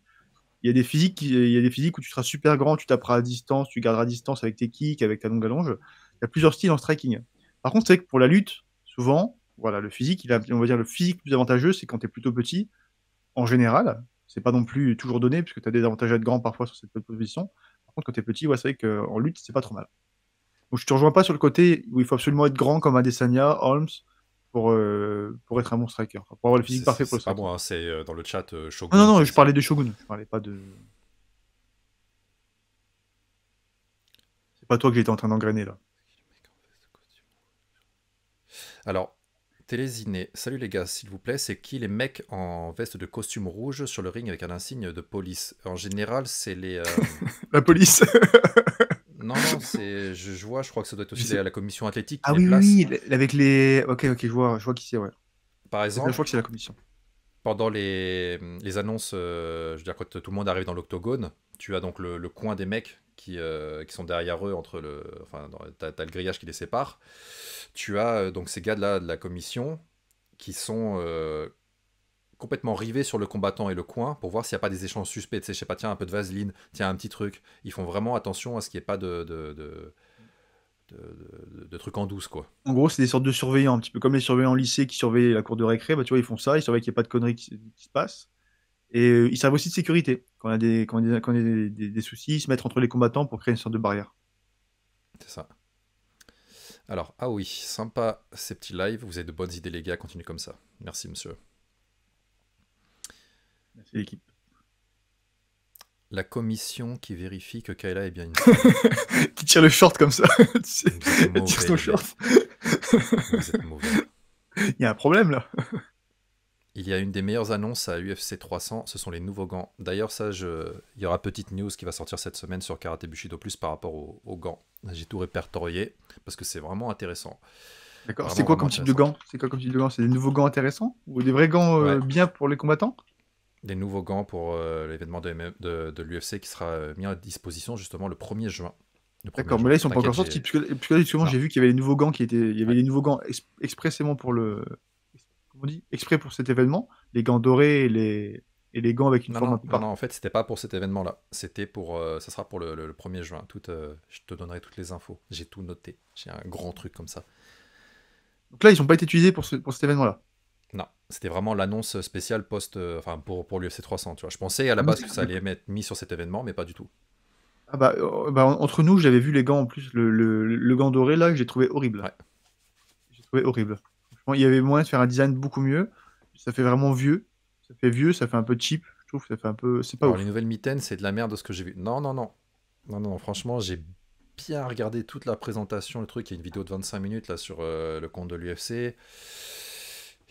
Il y a des physiques, il y a des physiques où tu seras super grand, tu taperas à distance, tu garderas à distance avec tes kicks, avec ta longue allonge. Il y a plusieurs styles en striking. Par contre, c'est que pour la lutte, souvent, voilà, le physique, il on va dire le physique plus avantageux, c'est quand tu es plutôt petit, en général. C'est pas non plus toujours donné, puisque tu as des avantages à être grand parfois sur cette position. Par contre, quand tu es petit, ouais, c'est vrai qu'en lutte, c'est pas trop mal. Donc, je te rejoins pas sur le côté où il faut absolument être grand comme Adesanya, Holmes, pour, euh, pour être un bon striker, pour avoir le physique parfait pour le ah Pas hein, c'est euh, dans le chat euh, Shogun. Ah non, non, je parlais de Shogun, je parlais pas de. C'est pas toi que j'étais en train d'engrainer là. Alors, Télésiné, salut les gars, s'il vous plaît, c'est qui les mecs en veste de costume rouge sur le ring avec un insigne de police En général, c'est les. *laughs* La police *laughs* Hein, *laughs* je, vois, je crois que ça doit être aussi la, la, commission athlétique. Ah oui, oui, avec les. Ok, ok, je vois, je vois qui c'est, ouais. Par exemple. Je crois que c'est la commission. Pendant les, les annonces, euh, je veux dire, quand tout le monde arrive dans l'octogone, tu as donc le, coin des mecs qui, euh, qui, sont derrière eux, entre le, enfin, t'as, as le grillage qui les sépare. Tu as euh, donc ces gars là de la commission qui sont complètement rivé sur le combattant et le coin pour voir s'il n'y a pas des échanges suspects. Tu sais, je sais pas, tiens, un peu de vaseline, tiens, un petit truc. Ils font vraiment attention à ce qu'il n'y ait pas de, de, trucs en douce quoi. En gros, c'est des sortes de surveillants, un petit peu comme les surveillants lycée qui surveillent la cour de récré, bah, tu vois, ils font ça, ils surveillent qu'il n'y ait pas de conneries qui, se passent. Et euh, ils servent aussi de sécurité quand on a des, quand des, soucis, se mettre entre les combattants pour créer une sorte de barrière. C'est ça. Alors, ah oui, sympa ces petits lives, vous avez de bonnes idées les gars, continuez comme ça. Merci monsieur. C'est l'équipe. La commission qui vérifie que Kayla est bien une *laughs* Qui tire le short comme ça. *laughs* tu sais, elle tire son short. Vous êtes mauvais. *laughs* Il y a un problème là. Il y a une des meilleures annonces à UFC 300, ce sont les nouveaux gants. D'ailleurs, ça, il y aura petite news qui va sortir cette semaine sur Karate Bushido Plus par rapport aux, gants. J'ai tout répertorié parce que c'est vraiment intéressant. D'accord. C'est quoi comme type de gants C'est quoi comme type de gants C'est des nouveaux gants intéressants ou des vrais gants euh, bien pour les combattants des nouveaux gants pour euh, l'événement de, de, l'UFC qui sera euh, mis à disposition justement le 1er juin. D'accord, mais là ils sont pas encore sortis, là justement j'ai vu qu'il y avait les nouveaux gants qui il y avait les nouveaux gants expressément pour le, comment on dit, exprès pour cet événement, les gants dorés et les, et les gants avec une forme non, un non, non, en fait c'était pas pour cet événement là, c'était pour, euh, ça sera pour le, 1er juin. Tout, je te donnerai toutes les infos, j'ai tout noté, j'ai un grand truc comme ça. Donc là ils n'ont pas été utilisés pour, pour cet événement là c'était vraiment l'annonce spéciale post, euh, enfin pour, pour l'UFC 300. Tu vois. Je pensais à la base que ça allait être mis sur cet événement, mais pas du tout. Ah bah, euh, bah entre nous, j'avais vu les gants en plus, le, le, gant doré là, que j'ai trouvé horrible. J'ai trouvé horrible. il y avait moyen de faire un design beaucoup mieux. Ça fait vraiment vieux. Ça fait vieux, ça fait un peu cheap. Je trouve ça fait un peu. C'est pas. Alors, les nouvelles mitaines, c'est de la merde de ce que j'ai vu. Non, non, non. Non, non, franchement, j'ai bien regardé toute la présentation, le truc. Il y a une vidéo de 25 minutes là sur euh, le compte de l'UFC.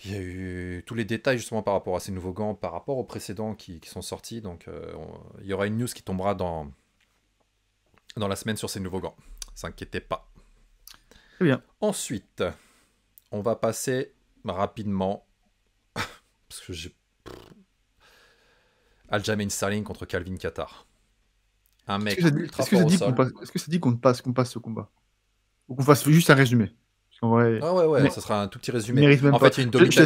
Il y a eu tous les détails justement par rapport à ces nouveaux gants, par rapport aux précédents qui, sont sortis. Donc euh, il y aura une news qui tombera dans, dans la semaine sur ces nouveaux gants. S'inquiétez pas. Très bien. Ensuite, on va passer rapidement. *laughs* parce que j'ai. Aljamain Sterling contre Calvin Qatar. Un mec. Est-ce que, est ça dit qu'on passe, qu'on passe, ce combat Ou qu'on fasse juste un résumé ah ouais. ouais, ouais, ça sera un tout petit résumé. En fait, il y a une domination.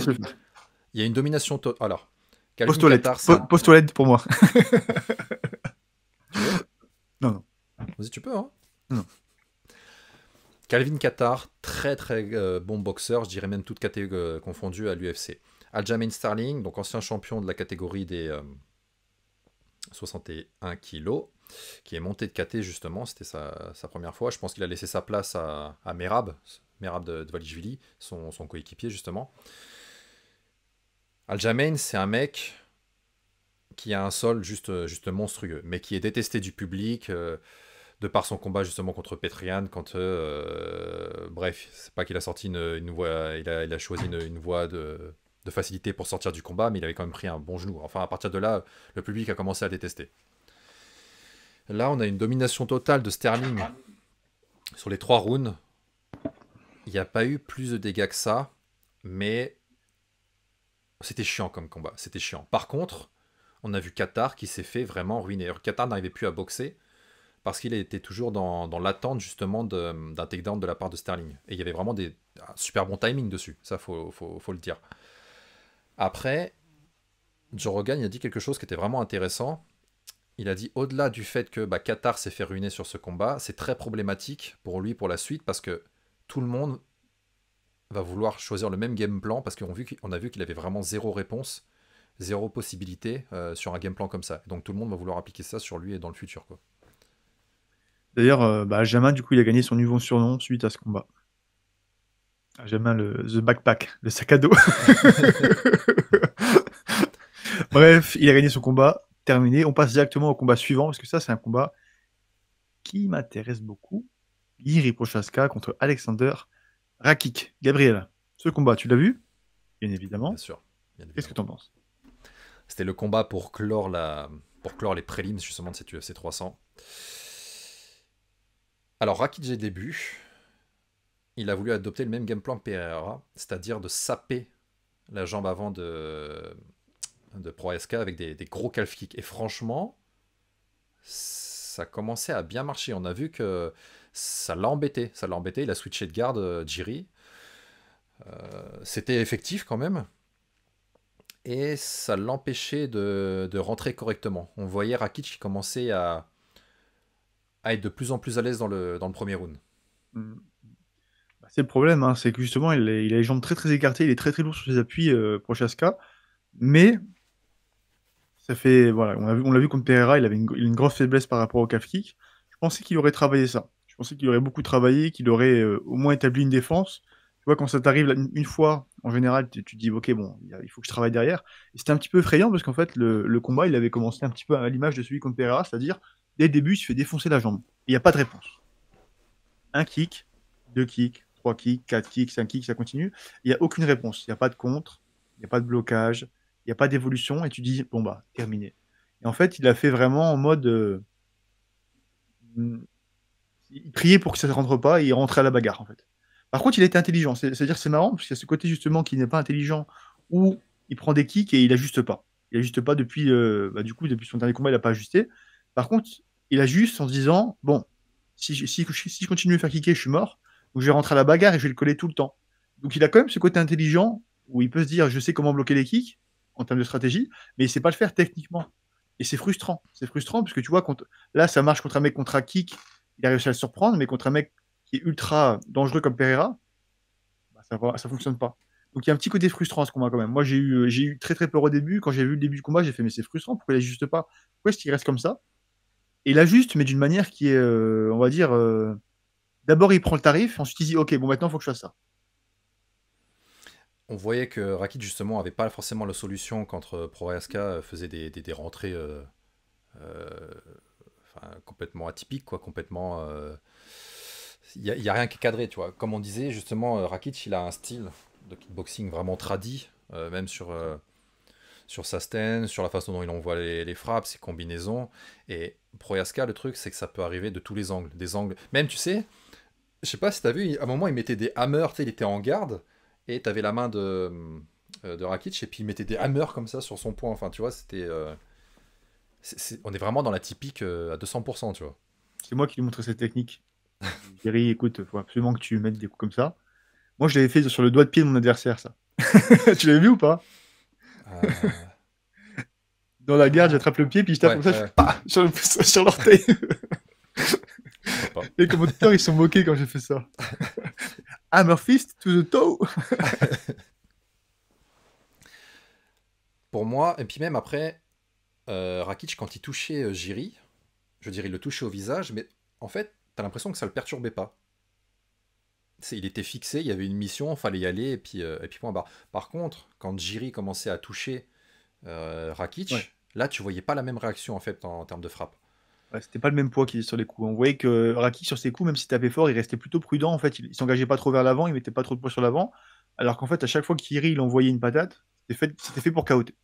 Il y a une domination. Alors, Post-toilette pour moi. *laughs* non, non. Vas-y, tu peux, hein Non. Calvin Qatar, très très euh, bon boxeur, je dirais même toute catégorie euh, confondue à l'UFC. Aljamain Starling, donc ancien champion de la catégorie des 61 euh, kilos, qui est monté de caté justement, c'était sa, première fois. Je pense qu'il a laissé sa place à, à Merab, Merab de son, son coéquipier justement. Aljamain, c'est un mec qui a un sol juste, juste monstrueux, mais qui est détesté du public euh, de par son combat justement contre Petrian. Quand euh, bref, c'est pas qu'il a sorti une, voie, il a, choisi une, voie de, facilité pour sortir du combat, mais il avait quand même pris un bon genou. Enfin, à partir de là, le public a commencé à détester. Là, on a une domination totale de Sterling sur les trois runes. Il n'y a pas eu plus de dégâts que ça, mais c'était chiant comme combat, c'était chiant. Par contre, on a vu Qatar qui s'est fait vraiment ruiner. Qatar n'arrivait plus à boxer parce qu'il était toujours dans, l'attente justement d'un takedown de la part de Sterling. Et il y avait vraiment des, super bon timing dessus, ça faut, le dire. Après, Joe Rogan il a dit quelque chose qui était vraiment intéressant. Il a dit au-delà du fait que bah, Qatar s'est fait ruiner sur ce combat, c'est très problématique pour lui pour la suite parce que tout le monde va vouloir choisir le même game plan parce qu'on a vu qu'il avait vraiment zéro réponse, zéro possibilité euh, sur un game plan comme ça. Donc tout le monde va vouloir appliquer ça sur lui et dans le futur. D'ailleurs, euh, bah, Jamin, du coup, il a gagné son nouveau surnom suite à ce combat. Ah, Jamin, le Backpack, le sac à dos. *laughs* Bref, il a gagné son combat, terminé. On passe directement au combat suivant parce que ça, c'est un combat qui m'intéresse beaucoup. Iri Prochaska contre Alexander Rakic. Gabriel, ce combat, tu l'as vu Bien évidemment. Bien sûr. Qu'est-ce que tu en penses C'était le combat pour clore, la... pour clore les prélims justement de cette UFC 300. Alors Rakic j'ai début, il a voulu adopter le même game plan que Pereira, c'est-à-dire de saper la jambe avant de, de avec des, des, gros calf kicks. Et franchement, ça commençait à bien marcher. On a vu que ça l'a embêté, ça l'a embêté, il a switché de garde euh, Jiri. Euh, c'était effectif quand même, et ça l'empêchait de, rentrer correctement. On voyait Rakic qui commençait à, à être de plus en plus à l'aise dans le, dans le, premier round. Mm. Bah, c'est le problème, hein. c'est que justement, il, a les jambes très très écartées, il est très très lourd sur ses appuis euh, Prochaska, mais ça fait. Voilà, on l'a vu, contre Pereira, il avait une, grosse faiblesse par rapport au calf kick. Je pensais qu'il aurait travaillé ça. Je pensais qu'il aurait beaucoup travaillé, qu'il aurait euh, au moins établi une défense. Tu vois, quand ça t'arrive une fois, en général, tu te dis, ok, bon, il faut que je travaille derrière. Et c'était un petit peu effrayant parce qu'en fait, le, combat, il avait commencé un petit peu à l'image de celui contre Pereira, c'est-à-dire, dès le début, il se fait défoncer la jambe. Il n'y a pas de réponse. Un kick, deux kicks, trois kicks, quatre kicks, cinq kicks, ça continue. Il n'y a aucune réponse. Il n'y a pas de contre, il n'y a pas de blocage, il n'y a pas d'évolution. Et tu dis, bon, bah, terminé. Et en fait, il a fait vraiment en mode. Euh, il priait pour que ça ne rentre pas et il rentrait à la bagarre en fait. Par contre, il était intelligent. C'est-à-dire c'est marrant parce qu'il y a ce côté justement qui n'est pas intelligent où il prend des kicks et il ajuste pas. Il ajuste pas depuis euh, bah, du coup depuis son dernier combat, il n'a pas ajusté. Par contre, il ajuste en se disant bon, si je, continue à faire kicker, je suis mort. Donc je vais rentrer à la bagarre et je vais le coller tout le temps. Donc il a quand même ce côté intelligent où il peut se dire je sais comment bloquer les kicks en termes de stratégie, mais il sait pas le faire techniquement. Et c'est frustrant. C'est frustrant parce que tu vois, là, ça marche contre un mec contre un kick il a réussi à le surprendre, mais contre un mec qui est ultra dangereux comme Pereira, bah, ça ne fonctionne pas. Donc il y a un petit côté frustrant ce combat quand même. Moi j'ai eu, euh, eu très très peur au début. Quand j'ai vu le début du combat, j'ai fait mais c'est frustrant, pourquoi il ajuste pas Pourquoi est-ce qu'il reste comme ça Et il ajuste, mais d'une manière qui est, euh, on va dire, euh, d'abord il prend le tarif, ensuite il dit ok, bon maintenant il faut que je fasse ça. On voyait que Rakit justement avait pas forcément la solution quand euh, faisait des, des, rentrées. Euh, complètement atypique, quoi, complètement. Il euh, n'y a, rien qui est cadré, tu vois. Comme on disait, justement, euh, Rakic, il a un style de kickboxing vraiment tradit, euh, même sur, sur sa sten, sur la façon dont il envoie les, frappes, ses combinaisons. Et Proyaska, le truc, c'est que ça peut arriver de tous les angles. Des angles. Même, tu sais, je sais pas si tu as vu, à un moment, il mettait des hammers, tu sais, il était en garde, et tu avais la main de, de Rakic, et puis il mettait des hammers comme ça sur son poing. Enfin, tu vois, c'était on est vraiment dans la typique euh, à 200%, tu vois. C'est moi qui lui montre cette technique. Thierry, *laughs* écoute, faut absolument que tu mettes des coups comme ça. Moi, je l'avais fait sur le doigt de pied de mon adversaire, ça. *laughs* tu l'avais vu ou pas euh. Dans la garde, j'attrape le pied, puis je tape comme ça, *laughs* sur, l'orteil. Les commentateurs, ils sont moqués quand j'ai fait ça. Hammer fist to the toe Pour moi, et puis même après, euh, Rakic, quand il touchait Jiri euh, je dirais, il le touchait au visage, mais en fait, t'as l'impression que ça le perturbait pas. Il était fixé, il y avait une mission, fallait y aller, et puis, euh, et puis point Par contre, quand Jiri commençait à toucher euh, Rakic, là, tu voyais pas la même réaction en fait en, termes de frappe. c'était pas le même poids qu'il sur les coups. On voyait que Rakic sur ses coups, même s'il tapait fort, il restait plutôt prudent. En fait, il, s'engageait pas trop vers l'avant, il mettait pas trop de poids sur l'avant. Alors qu'en fait, à chaque fois qu'Iri il envoyait une patate, c'était fait, pour chaoter.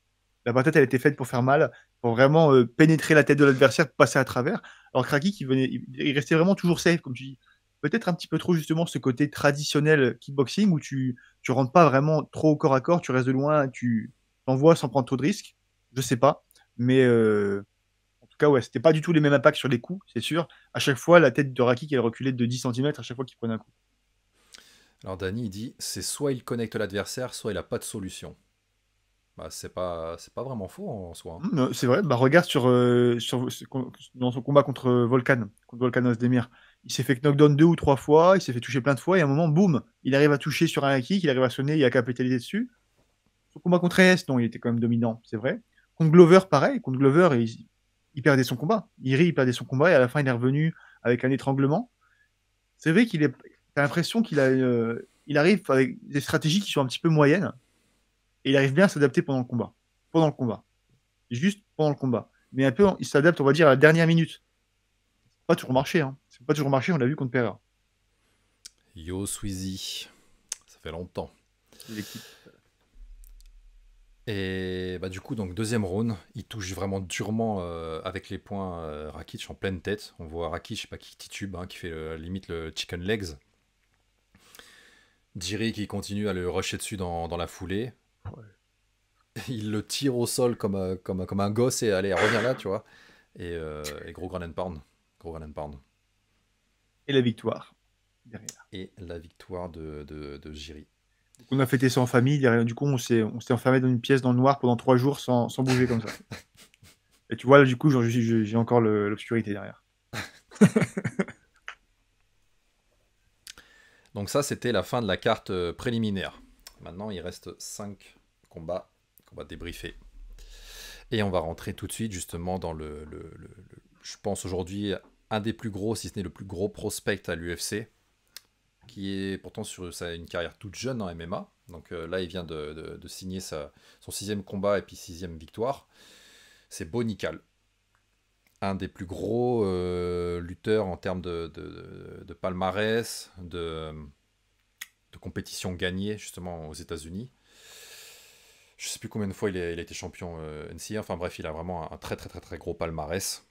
La patate, elle était faite pour faire mal, pour vraiment euh, pénétrer la tête de l'adversaire, passer à travers. Alors Kraki qui venait, il restait vraiment toujours safe, comme tu dis. Peut-être un petit peu trop justement ce côté traditionnel kickboxing où tu tu rentres pas vraiment trop au corps à corps, tu restes de loin, tu t'envoies sans prendre trop de risques. Je sais pas, mais euh, en tout cas ouais, c'était pas du tout les mêmes impacts sur les coups, c'est sûr. À chaque fois, la tête de qui elle reculait de 10 cm à chaque fois qu'il prenait un coup. Alors Danny, il dit c'est soit il connecte l'adversaire, soit il n'a pas de solution. Bah, c'est pas c'est pas vraiment faux en soi. Hein. C'est vrai. Bah regarde sur, euh, sur, dans son combat contre Volcan, contre Volcan Demir, il s'est fait knockdown deux ou trois fois, il s'est fait toucher plein de fois et à un moment boum, il arrive à toucher sur un kick, il arrive à sonner, il a capitalisé dessus. Son combat contre AS, non, il était quand même dominant, c'est vrai. Contre Glover, pareil. Contre Glover, il, perdait son combat. Il rit, il perdait son combat et à la fin, il est revenu avec un étranglement. C'est vrai qu'il a l'impression qu'il euh, arrive avec des stratégies qui sont un petit peu moyennes, et il arrive bien à s'adapter pendant le combat. Pendant le combat. Juste pendant le combat. Mais un peu, il s'adapte, on va dire, à la dernière minute. Pas toujours marché, hein. C'est pas toujours marché, on l'a vu contre Pereira. Yo Sweezy. Ça fait longtemps. Et bah du coup, donc deuxième round, il touche vraiment durement euh, avec les points euh, Rakic en pleine tête. On voit Rakic pas, bah, qui titube, hein, qui fait euh, limite le chicken legs. Jiri qui continue à le rusher dessus dans, dans la foulée il le tire au sol comme, euh, comme, comme un gosse et allez, reviens là, tu vois. Et, euh, gros grand Gros Et la victoire. Derrière. Et la victoire de, de, Jiri. on a fêté ça en famille. Derrière. Du coup, on s'est enfermé dans une pièce dans le noir pendant trois jours sans, sans bouger comme ça. *laughs* et tu vois, là, du coup, j'ai encore l'obscurité derrière. *laughs* Donc ça, c'était la fin de la carte euh, préliminaire. Maintenant, il reste 5 combats qu'on va débriefer. Et on va rentrer tout de suite justement dans le, je pense aujourd'hui, un des plus gros, si ce n'est le plus gros prospect à l'UFC, qui est pourtant sur une carrière toute jeune en MMA. Donc euh, là, il vient de, signer sa, son sixième combat et puis sixième victoire. C'est Bonical, un des plus gros euh, lutteurs en termes de, de palmarès, de compétition gagnée justement aux États-Unis. Je sais plus combien de fois il a, été champion euh, Enfin bref, il a vraiment un, très très très très gros palmarès.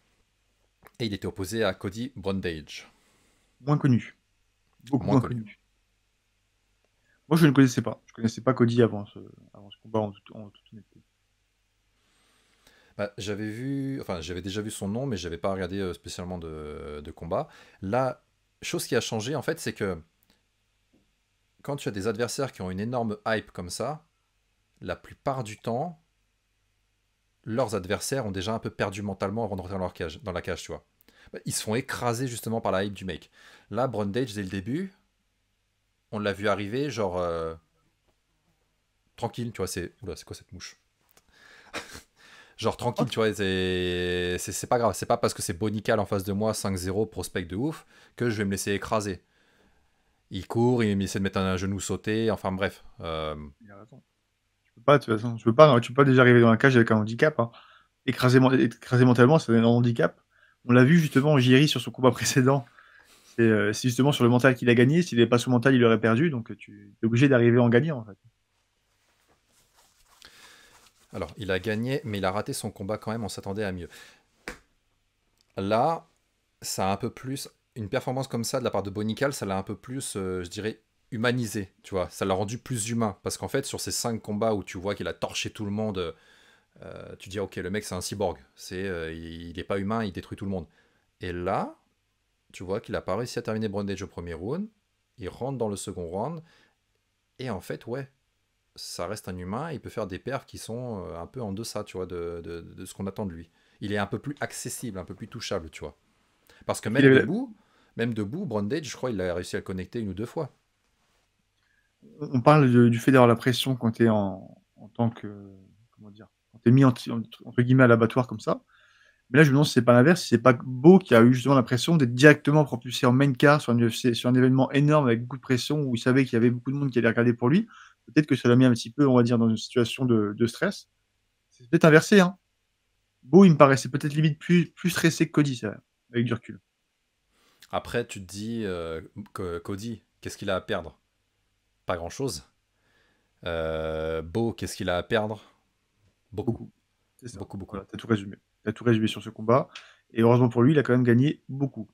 Et il était opposé à Cody Brundage. Moins connu. moins, connu. Moi, je ne connaissais pas. Je ne connaissais pas Cody avant ce, combat en, toute honnêteté. Bah, j'avais vu, enfin, j'avais déjà vu son nom, mais j'avais pas regardé euh, spécialement de, combat. la chose qui a changé en fait, c'est que quand tu as des adversaires qui ont une énorme hype comme ça, la plupart du temps, leurs adversaires ont déjà un peu perdu mentalement avant de rentrer dans, leur cage, dans la cage, tu vois. Bah, ils se font écraser justement par la hype du mec. Là, Brundage, dès le début, on l'a vu arriver, genre... Euh, tranquille, tu vois, c'est... Oula, c'est quoi cette mouche *laughs* Genre tranquille, tu vois, c'est pas grave. C'est pas parce que c'est Bonical en face de moi, 5-0, prospect de ouf, que je vais me laisser écraser il court, il essaie de mettre un genou sauté, enfin bref. Euh, a raison. Je peux pas, de toute façon. Je peux pas, tu peux pas déjà arriver dans la cage avec un handicap. Hein. Écraser, écraser, mentalement, c'est un handicap. On l'a vu justement Jiri sur son combat *laughs* précédent. Euh, c'est justement sur le mental qu'il a gagné. S'il n'avait pas son mental, il aurait perdu. Donc tu es obligé d'arriver en gagnant en fait. Alors, il a gagné, mais il a raté son combat quand même, on s'attendait à mieux. Là, ça a un peu plus une performance comme ça de la part de Bonical, ça l'a un peu plus, euh, je dirais, humanisé, tu vois. Ça l'a rendu plus humain. Parce qu'en fait, sur ces cinq combats où tu vois qu'il a torché tout le monde, euh, tu dis, ok, le mec, c'est un cyborg. C'est, euh, il n'est pas humain, il détruit tout le monde. Et là, tu vois qu'il a pas réussi à terminer Brundage au premier round. Il rentre dans le second round. Et en fait, ouais, ça reste un humain. Il peut faire des paires qui sont un peu en deçà, tu vois, de, de ce qu'on attend de lui. Il est un peu plus accessible, un peu plus touchable, tu vois. Parce que même debout, même debout, Brandage, je crois, il a réussi à le connecter une ou deux fois. On parle du fait d'avoir la pression quand tu es en, tant que. Comment dire Quand tu mis en, entre guillemets à l'abattoir comme ça. Mais là, je me demande si c'est pas l'inverse, si c'est pas Beau qui a eu justement la pression d'être directement propulsé en main car sur, sur un événement énorme avec beaucoup de pression où il savait qu'il y avait beaucoup de monde qui allait regarder pour lui. Peut-être que ça l'a mis un petit peu, on va dire, dans une situation de, stress. C'est peut-être inversé. Hein. Beau, il me paraissait peut-être limite plus, stressé que Cody, ça, avec du recul. Après, tu te dis, euh, Cody, qu'est-ce qu'il a à perdre Pas grand-chose. Euh, Beau, qu'est-ce qu'il a à perdre Beaucoup. Beaucoup, beaucoup. beaucoup. T'as tout résumé. tout résumé sur ce combat. Et heureusement pour lui, il a quand même gagné beaucoup.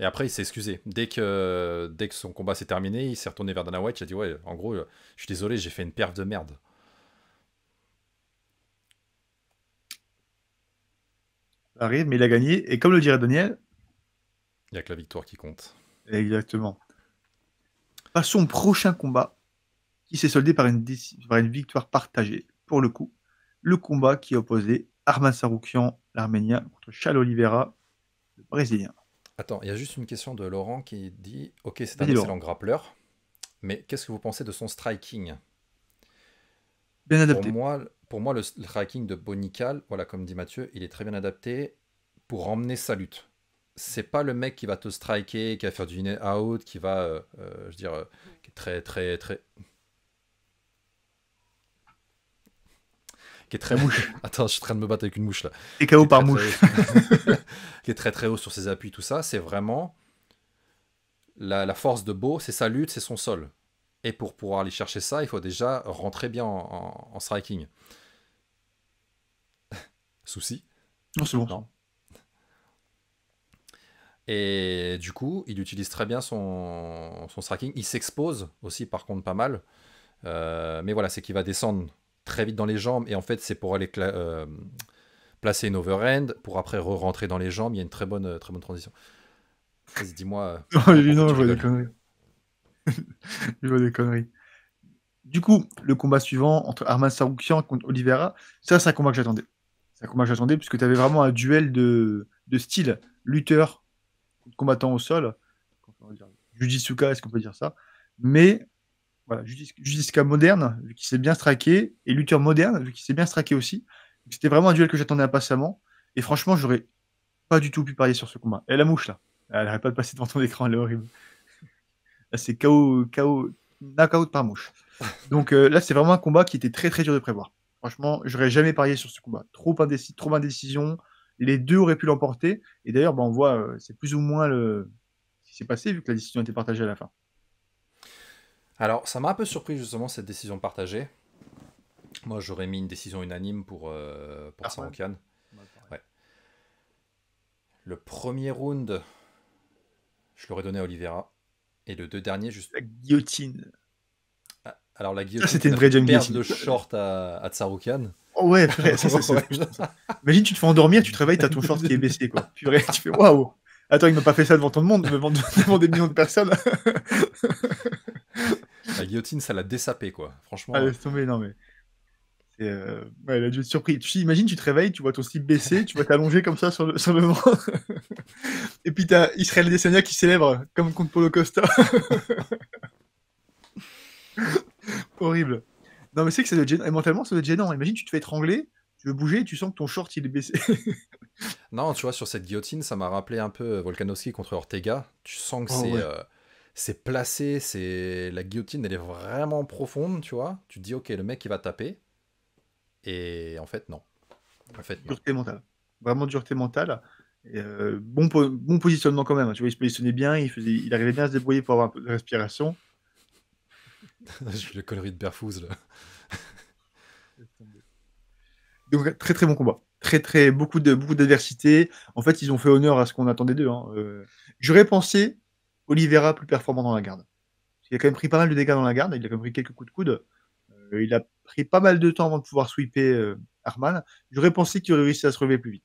Et après, il s'est excusé. Dès que, dès que son combat s'est terminé, il s'est retourné vers Dana White. Il a dit Ouais, en gros, je suis désolé, j'ai fait une perte de merde. Arrive, mais il a gagné. Et comme le dirait Daniel, il n'y a que la victoire qui compte. Exactement. Passons son prochain combat, qui s'est soldé par une, victoire partagée, pour le coup. Le combat qui opposait Arman Saroukian, l'Arménien, contre Charles Oliveira, le Brésilien. Attends, il y a juste une question de Laurent qui dit Ok, c'est un excellent grappleur, mais qu'est-ce que vous pensez de son striking Bien adapté. Pour moi, pour moi le striking de Bonical, voilà, comme dit Mathieu, il est très bien adapté pour emmener sa lutte c'est pas le mec qui va te striker, qui va faire du in-out, qui va, euh, euh, je veux dire, euh, qui est très, très, très. qui est très mouche. *laughs* Attends, je suis en train de me battre avec une mouche là. Et KO par mouche. *laughs* qui est très très haut sur ses appuis, tout ça. C'est vraiment la, force de Beau, c'est sa lutte, c'est son sol. Et pour pouvoir aller chercher ça, il faut déjà rentrer bien en, striking. *laughs* Souci Non, c'est bon. Non. Et du coup, il utilise très bien son, son tracking. Il s'expose aussi, par contre, pas mal. Euh, mais voilà, c'est qu'il va descendre très vite dans les jambes. Et en fait, c'est pour aller euh, placer une end pour après re-rentrer dans les jambes. Il y a une très bonne, très bonne transition. dis-moi. *laughs* non, je vois des conneries. *laughs* je vois des conneries. Du coup, le combat suivant entre Arman Saroukian contre Oliveira, ça, c'est un combat que j'attendais. C'est un combat que j'attendais, puisque tu avais vraiment un duel de, de style lutteur combattant au sol. Jujitsuka, est-ce qu'on peut dire ça Mais voilà, Jujitsuka moderne, vu qu'il s'est bien straqué, et lutteur moderne, vu qu'il s'est bien straqué aussi. C'était vraiment un duel que j'attendais impatiemment. Et franchement, j'aurais pas du tout pu parier sur ce combat. Et la mouche, là, elle n'arrête pas de passer devant ton écran, elle est horrible. c'est KO, KO, knockout par mouche. Donc euh, là, c'est vraiment un combat qui était très très dur de prévoir. Franchement, j'aurais jamais parié sur ce combat. Trop indécis, trop indécision les deux auraient pu l'emporter. Et d'ailleurs, ben on voit, euh, c'est plus ou moins le... ce qui s'est passé, vu que la décision a été partagée à la fin. Alors, ça m'a un peu surpris justement cette décision partagée. Moi, j'aurais mis une décision unanime pour, euh, pour ah, Le premier round, je l'aurais donné à Oliveira. Et le deux derniers, juste. La guillotine. Alors la guillotine, ah, c'était une vraie jump guillotine. de short à, à Tsaroukan. Oh ouais, purée, *laughs* ça, Imagine, tu te fais endormir, tu te réveilles, t'as ton short qui est baissé, quoi. tu fais waouh. Attends, il m'a pas fait ça devant tout le monde, devant, des millions de personnes. *laughs* la guillotine, ça l'a dessapé, quoi. Franchement. Elle est tombée non mais. Et euh, ouais, être dû surpris. Tu imagines, tu te réveilles, tu vois ton slip baissé, tu vois t'allonger comme ça sur le, sur *laughs* Et puis t'as Israël Dessania qui célèbre comme contre Polo Costa. *laughs* Horrible. Non, mais c'est que c'est doit être mentalement, ça doit être gênant. Imagine, tu te fais étrangler, tu veux bouger, tu sens que ton short il est baissé. *laughs* non, tu vois, sur cette guillotine, ça m'a rappelé un peu euh, Volkanovski contre Ortega. Tu sens que oh, euh, c'est. placé, c'est la guillotine, elle est vraiment profonde, tu vois. Tu te dis, ok, le mec il va taper, et en fait non. En fait, dureté mentale, vraiment dureté mentale. Euh, bon, positionnement quand même. Hein. Tu vois, il se positionnait bien, il, il arrivait bien à se débrouiller pour avoir un peu de respiration. *laughs* je le de Berfouz, Donc, très très bon combat. Très très beaucoup de beaucoup d'adversité. En fait, ils ont fait honneur à ce qu'on attendait d'eux. Hein. Euh, j'aurais pensé olivera plus performant dans la garde. Il a quand même pris pas mal de dégâts dans la garde. Il a quand même pris quelques coups de coude. Euh, il a pris pas mal de temps avant de pouvoir sweeper euh, Arman. J'aurais pensé qu'il aurait réussi à se relever plus vite.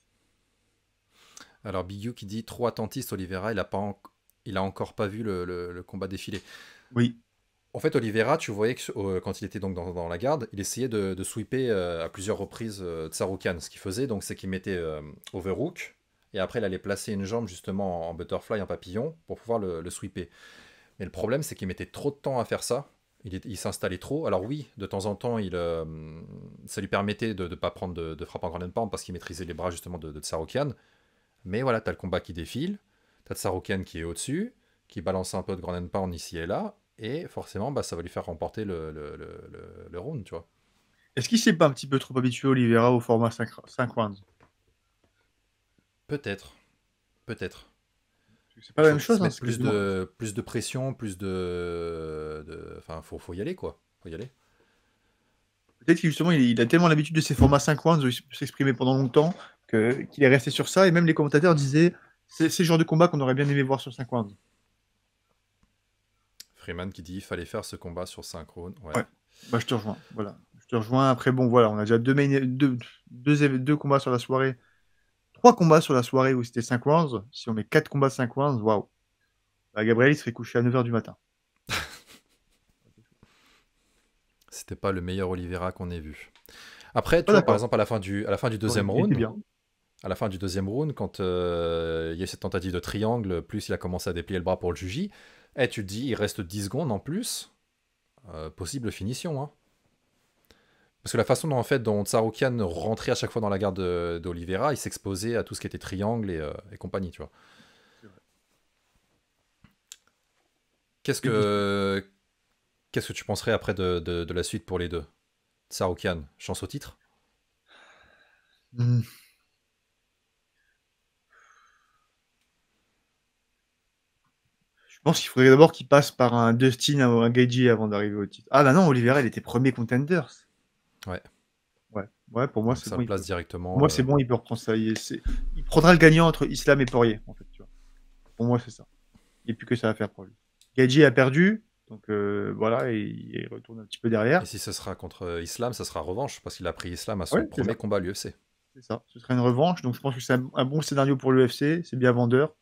Alors Bigu qui dit trop attentiste olivera il a pas il a encore pas vu le, le combat défilé Oui. En fait, Oliveira, tu voyais que euh, quand il était donc dans, la garde, il essayait de, sweeper euh, à plusieurs reprises euh, Tsaroukan. Ce qu'il faisait, donc, c'est qu'il mettait Overhook, et après, il allait placer une jambe justement en butterfly, en papillon, pour pouvoir le, sweeper. Mais le problème, c'est qu'il mettait trop de temps à faire ça. Il, s'installait trop. Alors oui, de temps en temps, il, ça lui permettait de ne pas prendre de, frappe en grand palm parce qu'il maîtrisait les bras justement de, de Mais voilà, tu as le combat qui défile, as Tsaroukian qui est au-dessus, qui balance un peu de grand pound ici et là, et forcément, bah, ça va lui faire remporter le, le, le, round, tu vois. Est-ce qu'il s'est pas un petit peu trop habitué, olivera au format 5, 5 Peut-être. Peut-être. C'est pas la même chose. Hein, plus, de, plus de pression, plus de. Enfin, faut, faut y aller, quoi. Faut y aller. Peut-être qu'il justement, il, a tellement l'habitude de ces formats 5 rounds où il s'exprimer pendant longtemps qu'il est resté sur ça. Et même les commentateurs disaient c'est le genre de combat qu'on aurait bien aimé voir sur 5 rounds. Freeman qui dit il fallait faire ce combat sur synchrone. Ouais. Bah, je te rejoins. Voilà. Je te rejoins. Après, bon, voilà, on a déjà deux, deux, combats sur la soirée. Trois combats sur la soirée où c'était 5 rounds. Si on met quatre combats 5 rounds, waouh. Bah, Gabriel, il serait couché à 9h du matin. *laughs* c'était pas le meilleur Oliveira qu'on ait vu. Après, tu ah, par exemple, à la fin du, à la fin du deuxième round, à la fin du deuxième round, quand euh, il y a cette tentative de triangle, plus il a commencé à déplier le bras pour le Juji, et eh, tu te dis, il reste 10 secondes en plus. Euh, possible finition, hein. Parce que la façon dont, en fait, dont Tsaroukian rentrait à chaque fois dans la gare d'Olivera, il s'exposait à tout ce qui était triangle et, euh, compagnie, tu vois. Qu'est-ce que, quest que tu penserais après de, la suite pour les deux Tsaroukian, chance au titre hmm. je pense qu'il faudrait d'abord qu'il passe par un Dustin ou un Gaiji avant d'arriver au titre. Ah bah non, Oliver, il était premier contender. Ouais. Ouais, ouais pour moi, c'est bon. place directement. moi, euh, c'est bon, il peut reprendre ça. Il, prendra le gagnant entre Islam et Poirier, en fait. Tu Pour moi, c'est ça. Il n'y a plus que ça à faire pour lui. Gaiji a perdu, donc euh, voilà, il, retourne un petit peu derrière. Et si ce sera contre Islam, ça sera revanche, parce qu'il a pris Islam à son premier combat à l'UFC. C'est ça, ce sera une revanche, donc je pense que c'est un, bon scénario pour l'UFC, c'est bien vendeur.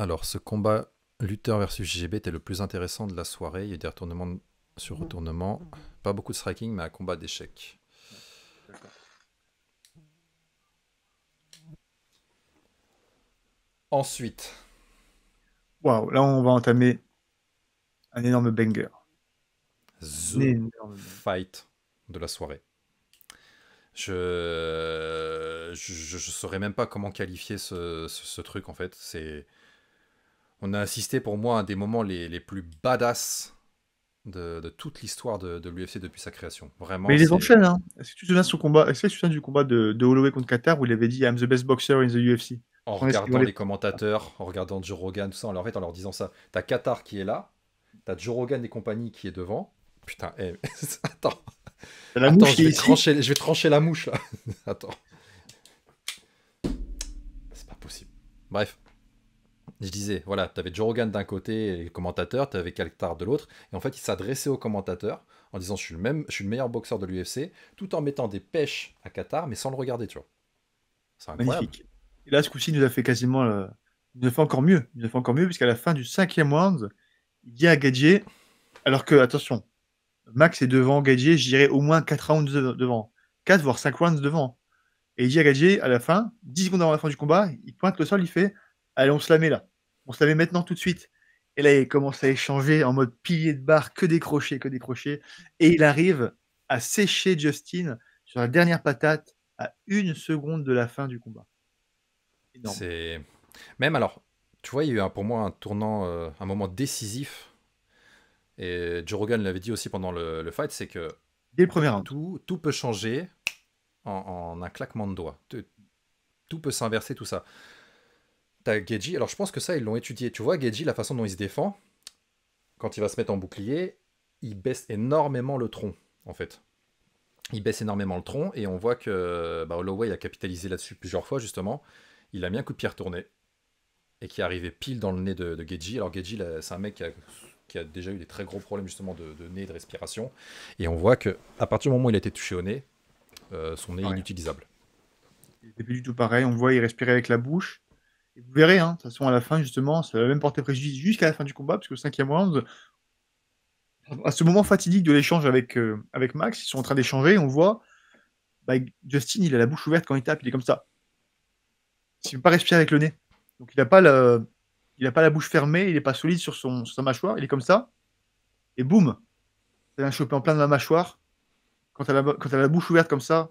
Alors, ce combat lutteur versus GGB était le plus intéressant de la soirée. Il y a des retournements sur mmh. retournements. Pas beaucoup de striking, mais un combat d'échecs. Ensuite. Waouh, là on va entamer un énorme banger. The fight de la soirée. Je... ne saurais même pas comment qualifier ce, ce truc en fait. C'est on a assisté pour moi un des moments les, plus badass de, toute l'histoire de, l'UFC depuis sa création. Vraiment. Mais il les enchaîne. Hein. Est-ce que tu te souviens de combat Est-ce que tu du combat de, de, Holloway contre Qatar où il avait dit I'm the best boxer in the UFC En regardant les... commentateurs, en regardant Joe Rogan, tout ça, en leur, disant ça. T'as Qatar qui est là, t'as Joe Rogan et compagnie qui est devant. Putain, eh, *laughs* attends. La je, vais trancher, je vais trancher la mouche là. *laughs* attends. C'est pas possible. Bref je disais, voilà, tu avais Joe Rogan d'un côté, les commentateurs, tu avais Kaltar de l'autre, et en fait, il s'adressait aux commentateurs en disant je suis, le je suis le meilleur boxeur de l'UFC, tout en mettant des pêches à Qatar, mais sans le regarder, tu vois. C'est incroyable. Magnifique. Et là, ce coup-ci, nous a fait quasiment. Euh, il nous a fait encore mieux. nous encore mieux, puisqu'à la fin du cinquième round, il dit à Gadier, alors que, attention, Max est devant Gadier, je dirais au moins 4 rounds devant. 4 voire 5 rounds devant. Et il dit à Gadier, à la fin, 10 secondes avant la fin du combat, il pointe le sol, il fait Allez, on se la met là on savait maintenant tout de suite. Et là, il commence à échanger en mode pilier de barre, que décrocher, que décrocher. Et il arrive à sécher Justin sur la dernière patate à une seconde de la fin du combat. C'est même alors, tu vois, il y a eu pour moi un tournant, euh, un moment décisif. Et Joe Rogan l'avait dit aussi pendant le, fight, c'est que dès le premier tout, peut changer en, un claquement de doigts. tout peut s'inverser, tout ça t'as Geji. Alors je pense que ça, ils l'ont étudié. Tu vois, Geji, la façon dont il se défend, quand il va se mettre en bouclier, il baisse énormément le tronc, en fait. Il baisse énormément le tronc, et on voit que bah, Holloway a capitalisé là-dessus plusieurs fois, justement. Il a mis un coup de pierre tourné, et qui est arrivé pile dans le nez de, de Geji. Alors Geji, c'est un mec qui a, a, déjà eu des très gros problèmes, justement, de, nez nez, de respiration. Et on voit que à partir du moment où il a été touché au nez, euh, son nez est inutilisable. Il n'était du tout pareil. On voit, il respirait avec la bouche vous verrez, hein, de toute façon, à la fin, justement, ça va même porter préjudice jusqu'à la fin du combat, puisque au cinquième round, à ce moment fatidique de l'échange avec, euh, avec Max, ils sont en train d'échanger, on voit, bah, Justin, il a la bouche ouverte quand il tape, il est comme ça. Il ne peut pas respirer avec le nez. Donc il n'a pas, la bouche fermée, il n'est pas solide sur, son, sa mâchoire, il est comme ça. Et boum, ça vient choper en plein de la mâchoire. Quand elle a, la bouche ouverte comme ça,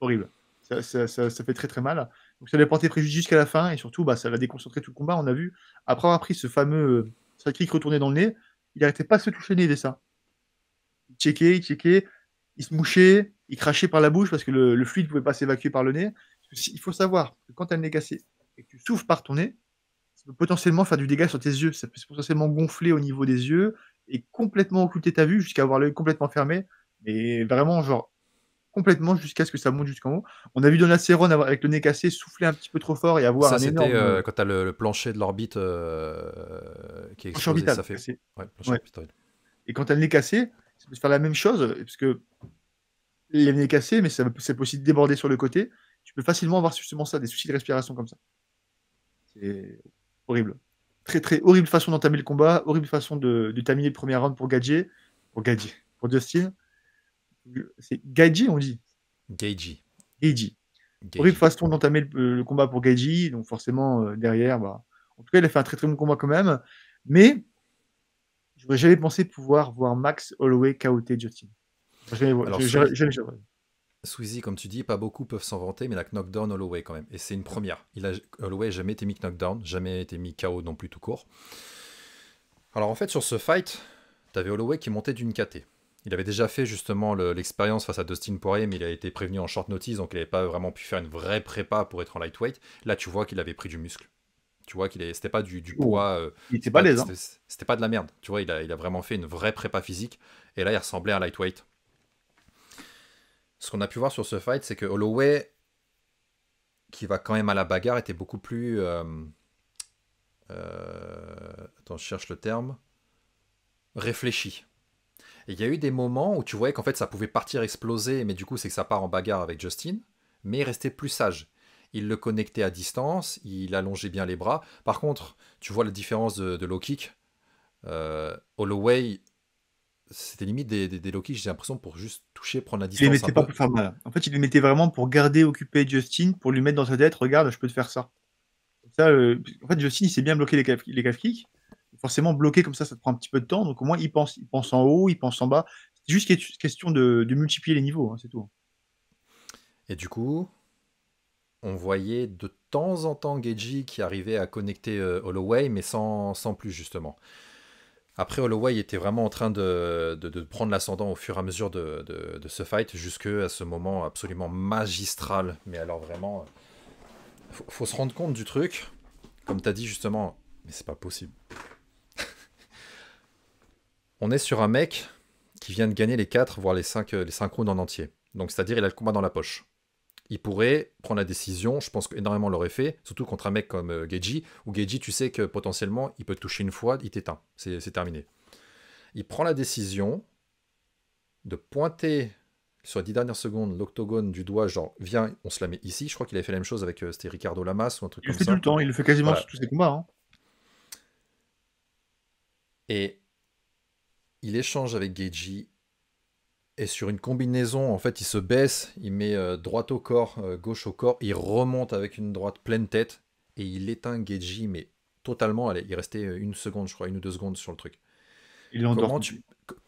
horrible. ça, fait très très mal. Donc ça lui a porté préjudice jusqu'à la fin et surtout bah, ça l'a déconcentré tout le combat. On a vu, après avoir pris ce fameux euh, sacrique retourné dans le nez, il n'arrêtait pas de se toucher le nez, ça. Il checkait, il checkait, il se mouchait, il crachait par la bouche parce que le, fluide ne pouvait pas s'évacuer par le nez. il faut savoir que quand elle n'est le nez cassé et que tu souffles par ton nez, ça peut potentiellement faire du dégât sur tes yeux. Ça peut potentiellement gonfler au niveau des yeux et complètement occulter ta vue jusqu'à avoir l'œil complètement fermé. Mais vraiment, genre, complètement jusqu'à ce que ça monte jusqu'en haut. On a vu sérone avec le nez cassé souffler un petit peu trop fort et avoir un énorme... Euh, quand tu as le, plancher de l'orbite euh, qui est cassé ça fait... Et quand elle as cassée nez cassé, ça faire la même chose, parce que le nez cassé mais ça, peut aussi déborder sur le côté. Tu peux facilement avoir justement ça, des soucis de respiration comme ça. C'est horrible. Très, très horrible façon d'entamer le combat, horrible façon de, terminer le premier round pour Gadget, pour Gadget, pour Justin. C'est Gaiji, on dit Gaiji. Gaiji. Horrible façon d'entamer le, combat pour Gaiji. Donc, forcément, euh, derrière, bah... en tout cas, il a fait un très très bon combat quand même. Mais j'aurais jamais pensé pouvoir voir Max Holloway KOT Justin. Sweezy, comme tu dis, pas beaucoup peuvent s'en vanter, mais la knockdown Holloway quand même. Et c'est une première. Il a, Holloway jamais été mis knockdown, jamais été mis KO non plus tout court. Alors en fait, sur ce fight, tu avais Holloway qui montait d'une KT. Il avait déjà fait justement l'expérience face à Dustin Poirier, mais il a été prévenu en short notice, donc il n'avait pas vraiment pu faire une vraie prépa pour être en lightweight. Là, tu vois qu'il avait pris du muscle. Tu vois qu'il c'était pas du, poids. Euh, il n'était pas, hein. C'était pas de la merde. Tu vois, il a, vraiment fait une vraie prépa physique. Et là, il ressemblait à un lightweight. Ce qu'on a pu voir sur ce fight, c'est que Holloway, qui va quand même à la bagarre, était beaucoup plus. Euh, euh, attends, je cherche le terme. Réfléchi il y a eu des moments où tu voyais qu'en fait ça pouvait partir exploser, mais du coup c'est que ça part en bagarre avec Justin, mais il restait plus sage. Il le connectait à distance, il allongeait bien les bras. Par contre, tu vois la différence de, low kick. Euh, Holloway, c'était limite des, low kicks, j'ai l'impression, pour juste toucher, prendre la distance. Il pas pour faire En fait, il le mettait vraiment pour garder occuper Justin, pour lui mettre dans sa tête, regarde, je peux te faire ça. ça euh, en fait, Justin, il s'est bien bloqué les calf, les kicks forcément bloqué comme ça, ça te prend un petit peu de temps. Donc au moins, il pense, il pense en haut, il pense en bas. C'est juste question de, multiplier les niveaux, hein, c'est tout. Hein. Et du coup, on voyait de temps en temps Geji qui arrivait à connecter euh, Holloway, mais sans, plus justement. Après, Holloway était vraiment en train de, prendre l'ascendant au fur et à mesure de, de ce fight, jusque à ce moment absolument magistral. Mais alors vraiment, faut se rendre compte du truc. Comme tu as dit justement, mais c'est pas possible. On est sur un mec qui vient de gagner les 4, voire les 5, les 5 rounds en entier. Donc, c'est-à-dire, il a le combat dans la poche. Il pourrait prendre la décision, je pense qu'énormément l'aurait fait, surtout contre un mec comme euh, Geji, où Geji, tu sais que potentiellement, il peut toucher une fois, il t'éteint, c'est terminé. Il prend la décision de pointer sur les 10 dernières secondes l'octogone du doigt, genre, viens, on se la met ici. Je crois qu'il avait fait la même chose avec euh, c'était Ricardo Lamas ou un truc comme ça. Il le fait tout le temps, il le fait quasiment sur tous ses combats. Hein. Et il échange avec geji et sur une combinaison, en fait, il se baisse, il met euh, droite au corps, euh, gauche au corps, il remonte avec une droite pleine tête et il éteint Geiji, mais totalement. Allez, il restait euh, une seconde, je crois, une ou deux secondes sur le truc. Il comment tu,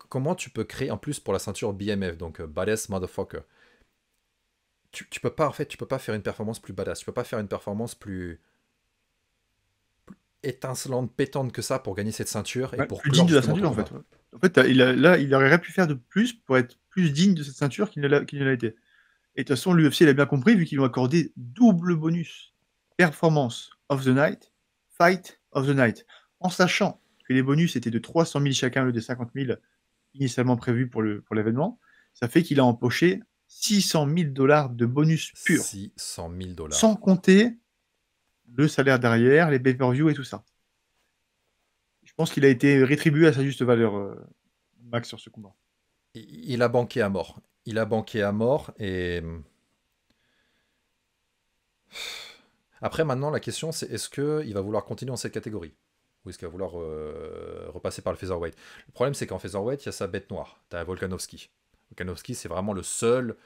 comment tu peux créer en plus pour la ceinture BMF, donc badass motherfucker tu, tu, peux pas en fait, tu peux pas faire une performance plus badass, tu peux pas faire une performance plus, étincelante, pétante que ça pour gagner cette ceinture et pour plus de la ceinture en fait. En fait, il là, il aurait pu faire de plus pour être plus digne de cette ceinture qu'il ne l'a été. Et de toute façon, l'UFC l'a bien compris, vu qu'ils lui ont accordé double bonus Performance of the Night, Fight of the Night. En sachant que les bonus étaient de 300 000 chacun, le des 50 000 initialement prévus pour l'événement, ça fait qu'il a empoché 600 000 dollars de bonus pur. 600 000 dollars. Sans compter le salaire derrière, les pay-per-view et tout ça. Je pense qu'il a été rétribué à sa juste valeur, euh, Max, sur ce combat. Il a banqué à mort. Il a banqué à mort et. Hmm. Après, maintenant, la question, c'est est-ce qu'il va vouloir continuer dans cette catégorie Ou est-ce qu'il va vouloir euh, repasser par le featherweight Le problème, c'est qu'en featherweight, il y a sa bête noire. Tu as Volkanovski. Volkanovski, c'est vraiment le seul,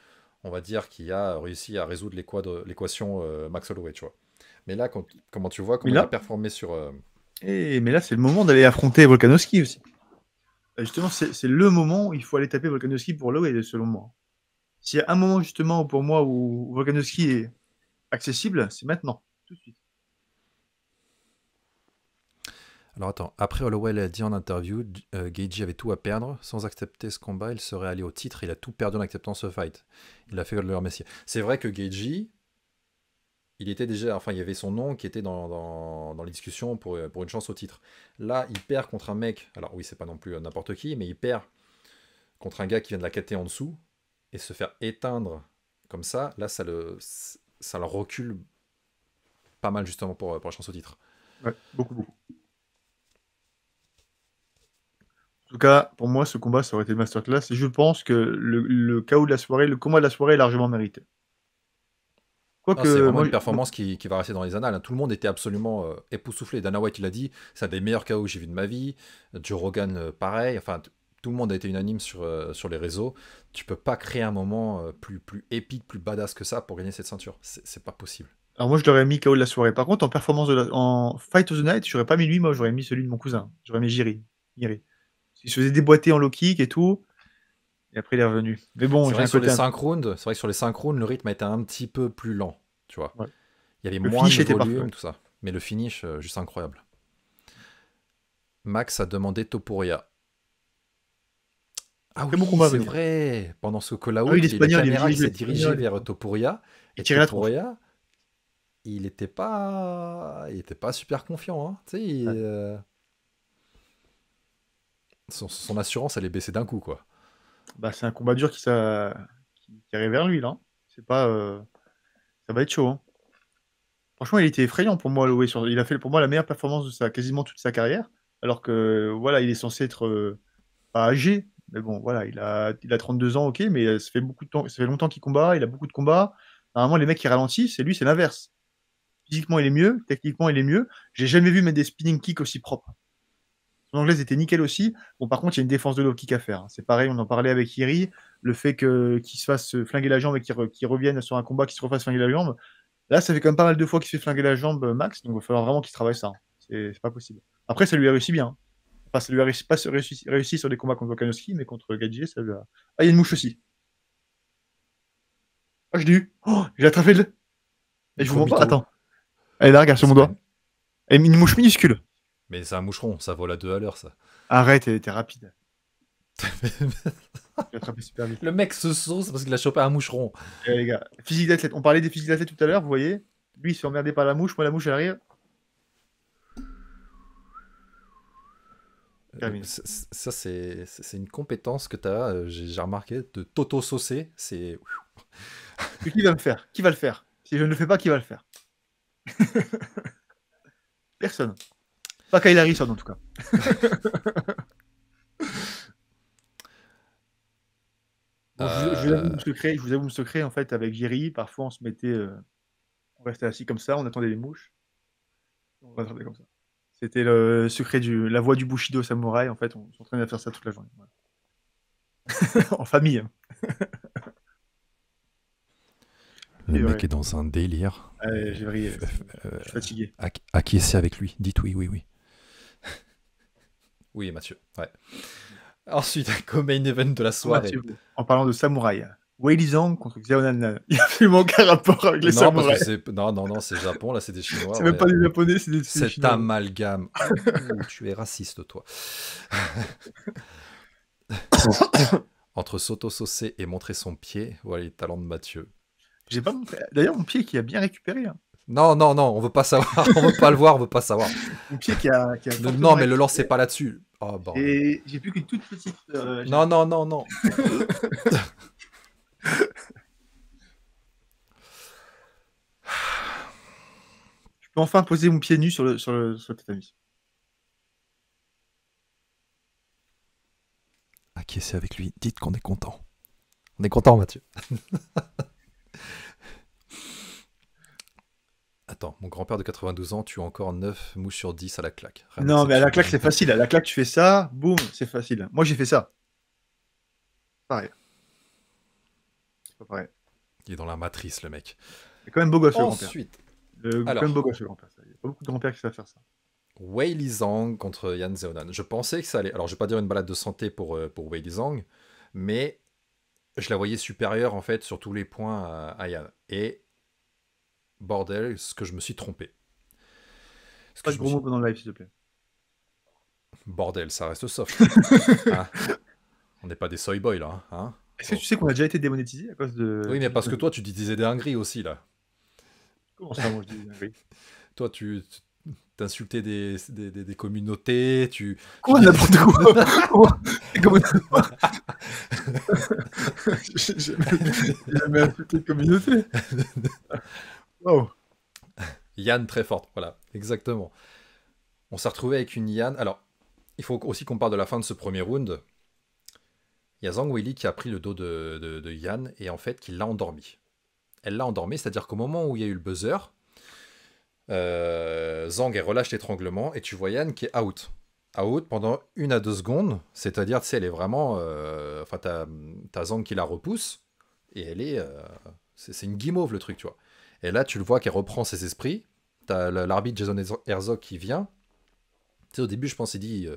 on va dire, qui a réussi à résoudre l'équation euh, Max Holloway, tu vois. Mais là, comment tu vois, comment il a performé sur... Et, eh, mais là, c'est le moment d'aller affronter Volkanovski aussi. Euh, justement, c'est le moment où il faut aller taper Volkanovski pour Holloway selon moi. S'il y a un moment, justement, pour moi, où Volkanovski est accessible, c'est maintenant, tout de suite. Alors attends, après Holloway l'a dit en interview, euh, avait tout à perdre. Sans accepter ce combat, il serait allé au titre. Il a tout perdu en acceptant ce fight. Il a fait leur messier C'est vrai que Gagey, il était déjà, enfin, il y avait son nom qui était dans, les discussions euh, pour, une chance au titre. Là, il perd contre un mec, alors oui, c'est pas non plus euh, n'importe qui, mais il perd contre un gars qui vient de la cater en dessous, et se faire éteindre comme ça, là, ça le, ça le recule pas mal justement pour, euh, pour la chance au titre. beaucoup, En tout cas, pour moi, ce combat, ça aurait été masterclass. Et je pense que le, le chaos de la soirée, le combat de la soirée est largement mérité c'est vraiment une performance qui, va rester dans les annales. Hein. Tout le monde était absolument euh, époussouflé. Dana White, il dit, c'est un des meilleurs KO que j'ai vu de ma vie. Joe Rogan, euh, pareil. Enfin, tout le monde a été unanime sur, euh, sur les réseaux. Tu peux pas créer un moment plus, plus épique, plus badass que ça pour gagner cette ceinture. C'est pas possible. Alors moi, je l'aurais mis KO de la soirée. Par contre, en performance de en Fight of the Night, j'aurais pas mis lui, moi, j'aurais mis celui de mon cousin. J'aurais mis Jiri. Jiri. Il se faisait déboîter en low kick et tout. Et après, il est revenu. Mais bon, c'est vrai, sur les c'est vrai que sur les 5 le rythme été un petit peu plus lent. Tu vois. Il y avait moins de volume, tout ça. Mais le finish, euh, juste incroyable. Max a demandé Topuria. Ah oui, c'est vrai. Pendant ce call-out, ah il, s'est dirigé vers Topuria. Et, Topuria, il n'était pas... Il était pas super confiant. Hein. Euh, son, son, assurance, elle est baissée d'un coup, quoi bah, c'est un combat dur qui, ça, qui, arrive vers lui là. Hein. C'est pas, euh, ça va être chaud. Hein. Franchement, il était effrayant pour moi, Sur... Il a fait pour moi la meilleure performance de sa quasiment toute sa carrière, alors que voilà, il est censé être euh, âgé, mais bon, voilà, il a, il a 32 ans, ok, mais euh, ça fait beaucoup de temps, ça fait longtemps qu'il combat, il a beaucoup de combats. Normalement, les mecs qui ralentissent, c'est lui, c'est l'inverse. Physiquement, il est mieux, techniquement, il est mieux. J'ai jamais vu mettre des spinning kicks aussi propres anglaise était nickel aussi. Bon, par contre, il y a une défense de low kick à faire. Hein. C'est pareil, on en parlait avec Iri. Le fait qu'il se fasse euh, flinguer la jambe et qu'il revienne sur un combat, qui se refasse flinguer la jambe. Là, ça fait quand même pas mal de fois qu'il se fait flinguer la jambe, euh, Max. Donc, il va falloir vraiment qu'il travaille ça. Hein. C'est pas possible. Après, ça lui a réussi bien. Hein. Enfin, ça lui a réussi, pas réussi, réussi sur des combats contre Volkanovski, mais contre Gadji, ça lui a. Ah, il y a une mouche aussi. Ah, je l'ai eu. Oh, j'ai attrapé le. Et je vous montre. Attends. Elle est là, regarde sur mon doigt. Et une mouche minuscule. Mais c'est un moucheron, ça vole à deux à l'heure, ça. Arrête, t'es était rapide. *laughs* Le mec se sauce parce qu'il a chopé un moucheron. Eh, les gars, physique d'athlète. On parlait des physiques d'athlète tout à l'heure, vous voyez Lui, il se fait par la mouche, moi, la mouche, elle arrive. Euh, ça, c'est une compétence que tu as, euh, j'ai remarqué, de t'auto-saucer. C'est. qui va me faire Qui va le faire Si je ne le fais pas, qui va le faire *laughs* Personne. Pas Kyle Harrison, en tout cas. *laughs* je, vous avoue euh. secret, en fait, avec Jerry, parfois on se mettait. Euh, on restait assis comme ça, on attendait les mouches. C'était le secret du. La voix du Bushido Samouraï, en fait, on s'entraînait à faire ça toute la journée. *laughs* en famille. Hein. *laughs* Le mec est dans un délire. j'ai euh, fatigué. acquiescer avec lui. Dites oui, oui, oui. Oui, Mathieu. Ouais. *laughs* Ensuite, comme main event de la soirée. en parlant de samouraï. Wei Zhang contre Xiaonan. *laughs* Il n'y a absolument aucun rapport avec les non, samouraïs. Non, non, non, c'est Japon, là, c'est des Chinois. c'est même pas des Japonais, c'est des Chinois. Cet amalgame. *laughs* tu es raciste, toi. Entre s'auto-saucer et montrer son pied, voilà les talents de Mathieu. J'ai pas montré. D'ailleurs, mon pied qui a bien récupéré. Hein. Non, non, non, on veut pas savoir. *laughs* on veut pas le voir, on veut pas savoir. pied qui a. non, mais le lancez pas là-dessus. Oh, Et j'ai plus qu'une toute petite. Euh, non, non, non, non. Je peux enfin poser mon pied nu sur le, sur le, sur le tatami. Acquiescer avec lui. Dites qu'on est content. On est content, Mathieu. *laughs* mon grand-père de 92 ans tue encore 9 mous sur 10 à la claque. non, mais à la claque, c'est facile. À la claque, tu fais ça, boum, c'est facile. Moi, j'ai fait ça. Pareil. Il est dans la matrice, le mec. C'est quand même beau gosse, Ensuite... grand-père. Alors... Quand même beau gosse, le grand-père. Il a beaucoup de grand pères qui savent faire ça. Wei Li Zhang contre Yan Zeonan. Je pensais que ça allait. Alors, je vais pas dire une balade de santé pour, euh, pour Wei Li Zhang, mais je la voyais supérieure en fait sur tous les points à, à Yan. Et bordel, ce que je me suis trompé. Pas de gros mots pendant le live, s'il te plaît. Bordel, ça reste soft. *laughs* Ah. on n'est pas des soy boys là. Hein, hein. Est-ce que tu sais qu'on a déjà été démonétisé à cause de. Oui, mais parce que toi, tu disais des dingueries aussi là. Comment ça, moi, je disais des dingueries *laughs* Toi, tu t'insultais des, des, des, des, communautés, tu... Quoi, tu... n'importe quoi *laughs* J'ai jamais insulté de communauté Oh, Yann très forte, voilà, exactement. On s'est retrouvé avec une Yann. Alors, il faut aussi qu'on parle de la fin de ce premier round. Il y a Zhang Weili qui a pris le dos de, de, Yann et en fait qui l'a endormi. Elle l'a endormi, c'est-à-dire qu'au moment où il y a eu le buzzer, euh, Zhang relâche l'étranglement et tu vois Yann qui est out. Out pendant une à deux secondes, c'est-à-dire, tu sais, elle est vraiment. Euh, enfin, t'as Zhang qui la repousse et elle est. Euh, c'est une guimauve le truc, tu vois. Et là, tu le vois qu'elle reprend ses esprits. T'as l'arbitre Jason Herzog qui vient. Tu sais, au début, je pense, il dit. Euh,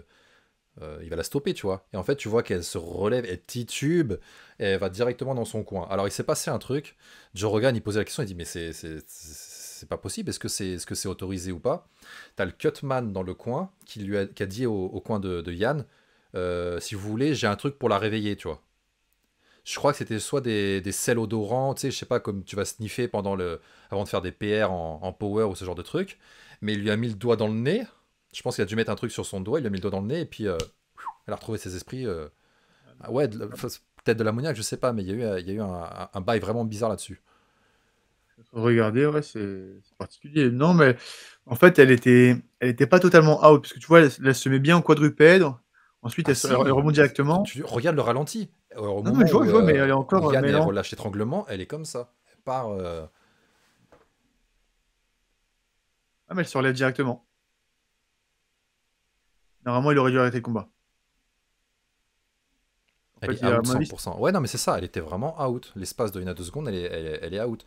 euh, il va la stopper, tu vois. Et en fait, tu vois qu'elle se relève, elle titube, et elle va directement dans son coin. Alors, il s'est passé un truc. Joe Rogan, il posait la question, il dit Mais c'est pas possible, est-ce que c'est est -ce c'est autorisé ou pas T'as le cutman dans le coin qui, lui a, dit au, coin de, Yann euh, Si vous voulez, j'ai un truc pour la réveiller, tu vois je crois que c'était soit des, des sels odorants, tu sais, je sais pas, comme tu vas sniffer pendant le, avant de faire des PR en, power ou ce genre de truc. Mais il lui a mis le doigt dans le nez. Je pense qu'il a dû mettre un truc sur son doigt, il lui a mis le doigt dans le nez et puis euh, elle a retrouvé ses esprits. Euh, ah ouais, peut-être de l'ammoniaque, je sais pas, mais il y a eu, euh, il y a eu un, bail vraiment bizarre là-dessus. Regardez, ouais, c'est particulier. Non, mais en fait, elle était, elle était pas totalement out parce que tu vois, elle, se met bien en quadrupède. Ensuite, ah elle, remonte directement. Tu, le ralenti. Alors, au non, moment je où, euh, mais elle euh, est encore. Yann, elle relâche l'étranglement, elle est comme ça. Elle part. Euh, ah, mais elle se relève directement. Normalement, il aurait dû arrêter le combat. elle est à 100%. Ouais, non, mais c'est ça, elle était vraiment out. L'espace de 1 à 2 secondes, elle est, elle, est out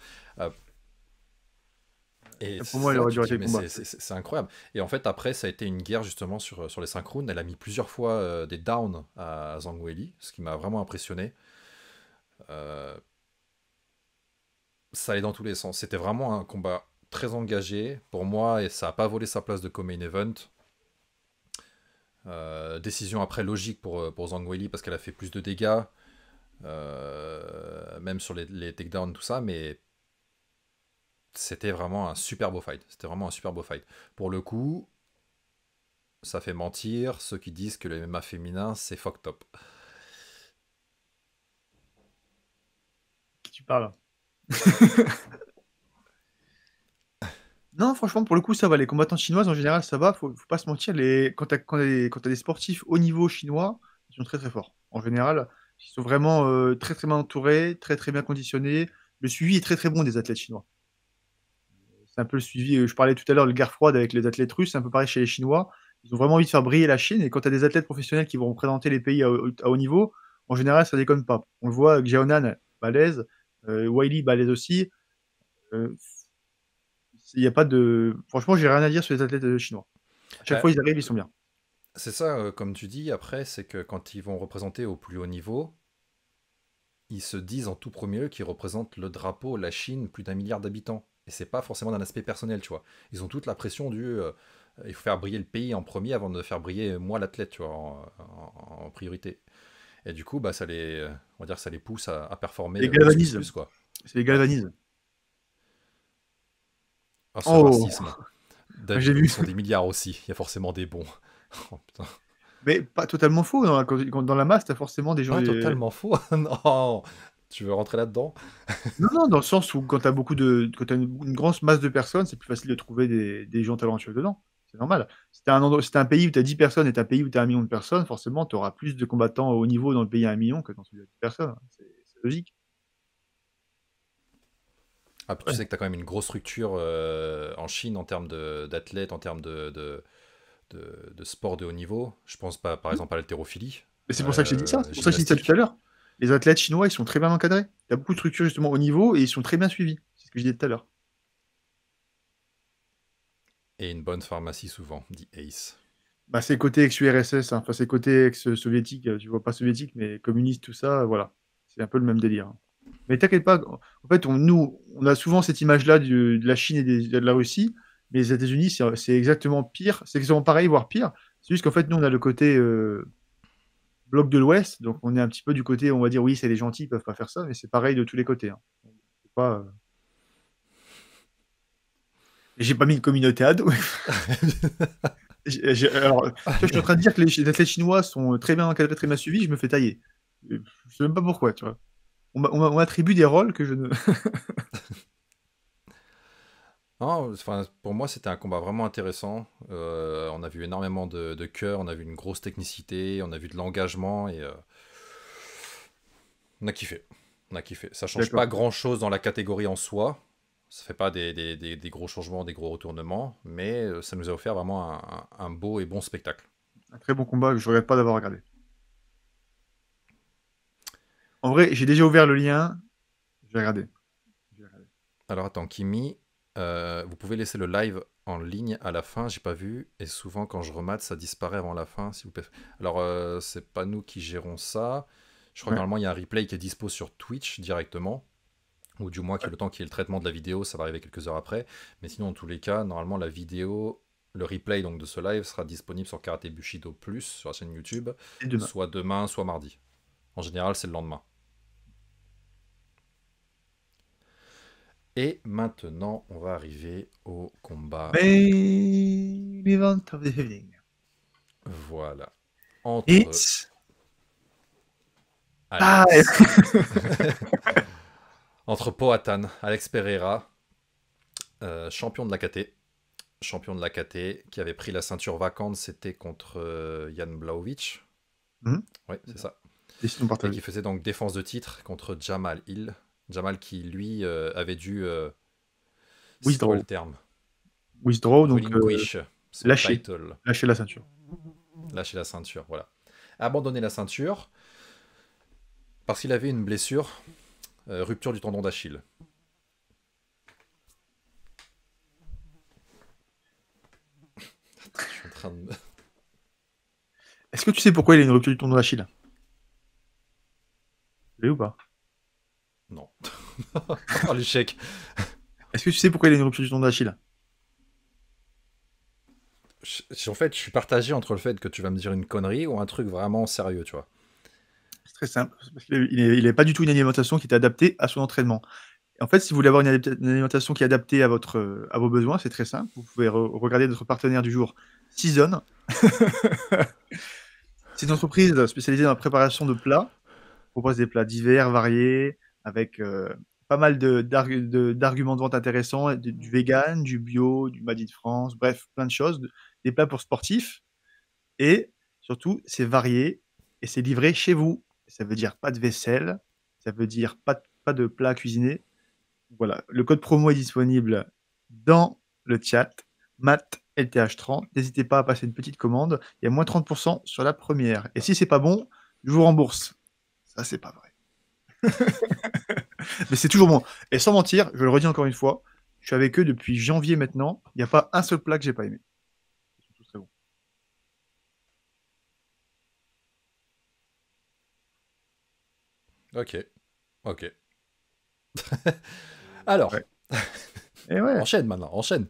pour moi, il aurait dû le combat. C'est incroyable. Et en fait, après, ça a été une guerre justement sur, sur les synchrones. Elle a mis plusieurs fois euh, des downs à, Zangueli, ce qui m'a vraiment impressionné. Euh, ça allait dans tous les sens. C'était vraiment un combat très engagé pour moi et ça n'a pas volé sa place de co-main Event. Euh, décision après logique pour, pour Zangweli parce qu'elle a fait plus de dégâts, même sur les, les takedowns, tout ça, mais c'était vraiment un super beau fight. C'était vraiment un super beau fight. Pour le coup, ça fait mentir ceux qui disent que le MMA féminin, c'est fuck top. Qui tu parles *laughs* Non, franchement, pour le coup, ça va. Les combattants chinoises, en général, ça va. Faut, faut pas se mentir. Les... Quand tu as, des sportifs au niveau chinois, ils sont très très forts. En général, ils sont vraiment euh, très très bien entourés, très très bien conditionnés. Le suivi est très très bon des athlètes chinois un peu le suivi. Euh, je parlais tout à l'heure de guerre froide avec les athlètes russes, c'est un peu pareil chez les Chinois. Ils ont vraiment envie de faire briller la Chine. Et quand tu as des athlètes professionnels qui vont représenter les pays à, haut niveau, en général, ça déconne pas. On le voit, Xiaonan, balèze. Euh, Wiley, balèze aussi. Euh, il n'y a pas de. Franchement, j'ai rien à dire sur les athlètes euh, chinois. chaque fois, ils arrivent, ils sont bien. C'est ça, comme tu dis, après, c'est que quand ils vont représenter au plus haut niveau, ils se disent en tout premier qu'ils représentent le drapeau, la Chine, plus d'un milliard d'habitants. Et c'est pas forcément d'un aspect personnel, tu vois. Ils ont toute la pression du euh, il faut faire briller le pays en premier avant de faire briller moi l'athlète, tu vois, en, priorité. Et du coup, bah, ça les, on va dire, ça les pousse à, performer. Les euh, Plus, quoi. C'est les galvanise. Ah, oh. *laughs* J'ai vu. Ils sont des milliards aussi. Il y a forcément des bons. *laughs* Oh, Mais pas totalement faux. Dans hein. la, dans la masse, t'as forcément des gens. totalement faux. *laughs* non, tu veux rentrer là-dedans Non, non, dans le sens où quand tu as beaucoup de, quand une, grosse masse de personnes, c'est plus facile de trouver des, gens talentueux dedans. C'est normal. Si tu un, as un pays où tu as 10 personnes et un pays où tu as un million de personnes, forcément, tu auras plus de combattants au niveau dans le pays à un million que dans celui à 10 personnes. C'est logique. Ah, tu sais que tu as quand même une grosse structure euh, en Chine en termes d'athlètes, en termes de, de, de, sport de haut niveau. Je pense pas, par exemple à l'haltérophilie. C'est pour ça que j'ai dit ça, c'est pour ça que j'ai dit ça euh, tout à l'heure les athlètes chinois, ils sont très bien encadrés. Il y a beaucoup de structures justement au niveau et ils sont très bien suivis. C'est ce que je disais tout à l'heure. Et une bonne pharmacie souvent, dit Ace. Bah, c'est côté ex-URSS, hein. enfin, c'est côté ex-soviétique, euh, tu vois, pas soviétique, mais communiste, tout ça, voilà. C'est un peu le même délire. Hein. Mais t'inquiète pas, en fait, nous, on a souvent cette image-là de la Chine et de la Russie, mais les États-Unis, c'est exactement pire, c'est exactement pareil, voire pire. C'est juste qu'en fait, nous, on a le côté euh, bloc de l'Ouest, donc on est un petit peu du côté, on va dire, oui, c'est les gentils, ils peuvent pas faire ça, mais c'est pareil de tous les côtés. Hein. Pas, euh, J'ai pas mis une communauté à *laughs* je suis en train de dire que les, les chinois sont très bien encadrés, très bien suivis, je me fais tailler. Je sais même pas pourquoi, tu vois. On attribue des rôles que je ne. *laughs* *laughs* pour moi, c'était un combat vraiment intéressant. Euh, on a vu énormément de, de cœur, on a vu une grosse technicité, on a vu de l'engagement et euh, on a kiffé. On a kiffé. Ça change pas grand chose dans la catégorie en soi. Ça fait pas des, des, des, gros changements, des gros retournements, mais euh, ça nous a offert vraiment un, beau et bon spectacle. Un très bon combat que je regrette pas d'avoir regardé. En vrai, j'ai déjà ouvert le lien. J'ai regardé. Je vais regarder. Alors attends, Kimi, euh, vous pouvez laisser le live en ligne à la fin, j'ai pas vu, et souvent quand je remate, ça disparaît avant la fin. Si vous Alors, euh, c'est pas nous qui gérons ça. Je crois normalement, il y a un replay qui est dispo sur Twitch directement, ou du moins, que le temps qu'il y ait le traitement de la vidéo, ça va arriver quelques heures après. Mais sinon, en tous les cas, normalement, la vidéo, le replay donc, de ce live sera disponible sur Karate Bushido Plus, sur la chaîne YouTube, soit demain, soit mardi. En général, c'est le lendemain. Et maintenant, on va arriver au combat. Voilà. Entre... It's... Alex. *laughs* Entre Alex Pereira, euh, champion de la champion de la qui avait pris la ceinture vacante, c'était contre yann euh, Jan Blaovic. Hmm. Oui, c'est ça. Et qui faisait donc défense de titre contre Jamal Hill. Jamal qui, lui, euh, avait dû. Euh, withdraw. le terme Withdraw, donc. Euh, lâcher, la ceinture. Lâcher la ceinture, voilà. Abandonner la ceinture parce qu'il avait une blessure, euh, rupture du tendon d'Achille. *laughs* Est-ce que tu sais pourquoi il a une rupture du tendon d'Achille ou pas non. Par *laughs* l'échec. Est-ce que tu sais pourquoi il a une rupture du tendon d'Achille en fait, je suis partagé entre le fait que tu vas me dire une connerie ou un truc vraiment sérieux, tu vois. C'est très simple. il n'est pas du tout une alimentation qui est adaptée à son entraînement. En fait, si vous voulez avoir une, alimentation qui est adaptée à, votre, euh, à vos besoins, c'est très simple. Vous pouvez regarder notre partenaire du jour, Season. *laughs* c'est une entreprise spécialisée dans la préparation de plats. On propose des plats divers, variés, avec euh, pas mal d'arguments de, vente intéressants, du, mmh. vegan, du bio, du Made de France, bref, plein de choses, des plats pour sportifs. Et surtout, c'est varié et c'est livré chez vous. Ça veut dire pas de vaisselle, ça veut dire pas de, pas de plat cuisiné. Voilà, le code promo est disponible dans le chat, matlth 30 N'hésitez pas à passer une petite commande, il y a moins 30% sur la première. Et si c'est pas bon, je vous rembourse. Ça, c'est pas vrai. *laughs* Mais c'est toujours bon. Et sans mentir, je le redis encore une fois, je suis avec eux depuis janvier maintenant. Il n'y a pas un seul plat que j'ai pas aimé. Ok. Ok. *laughs* Alors. Enchaîne maintenant, enchaîne.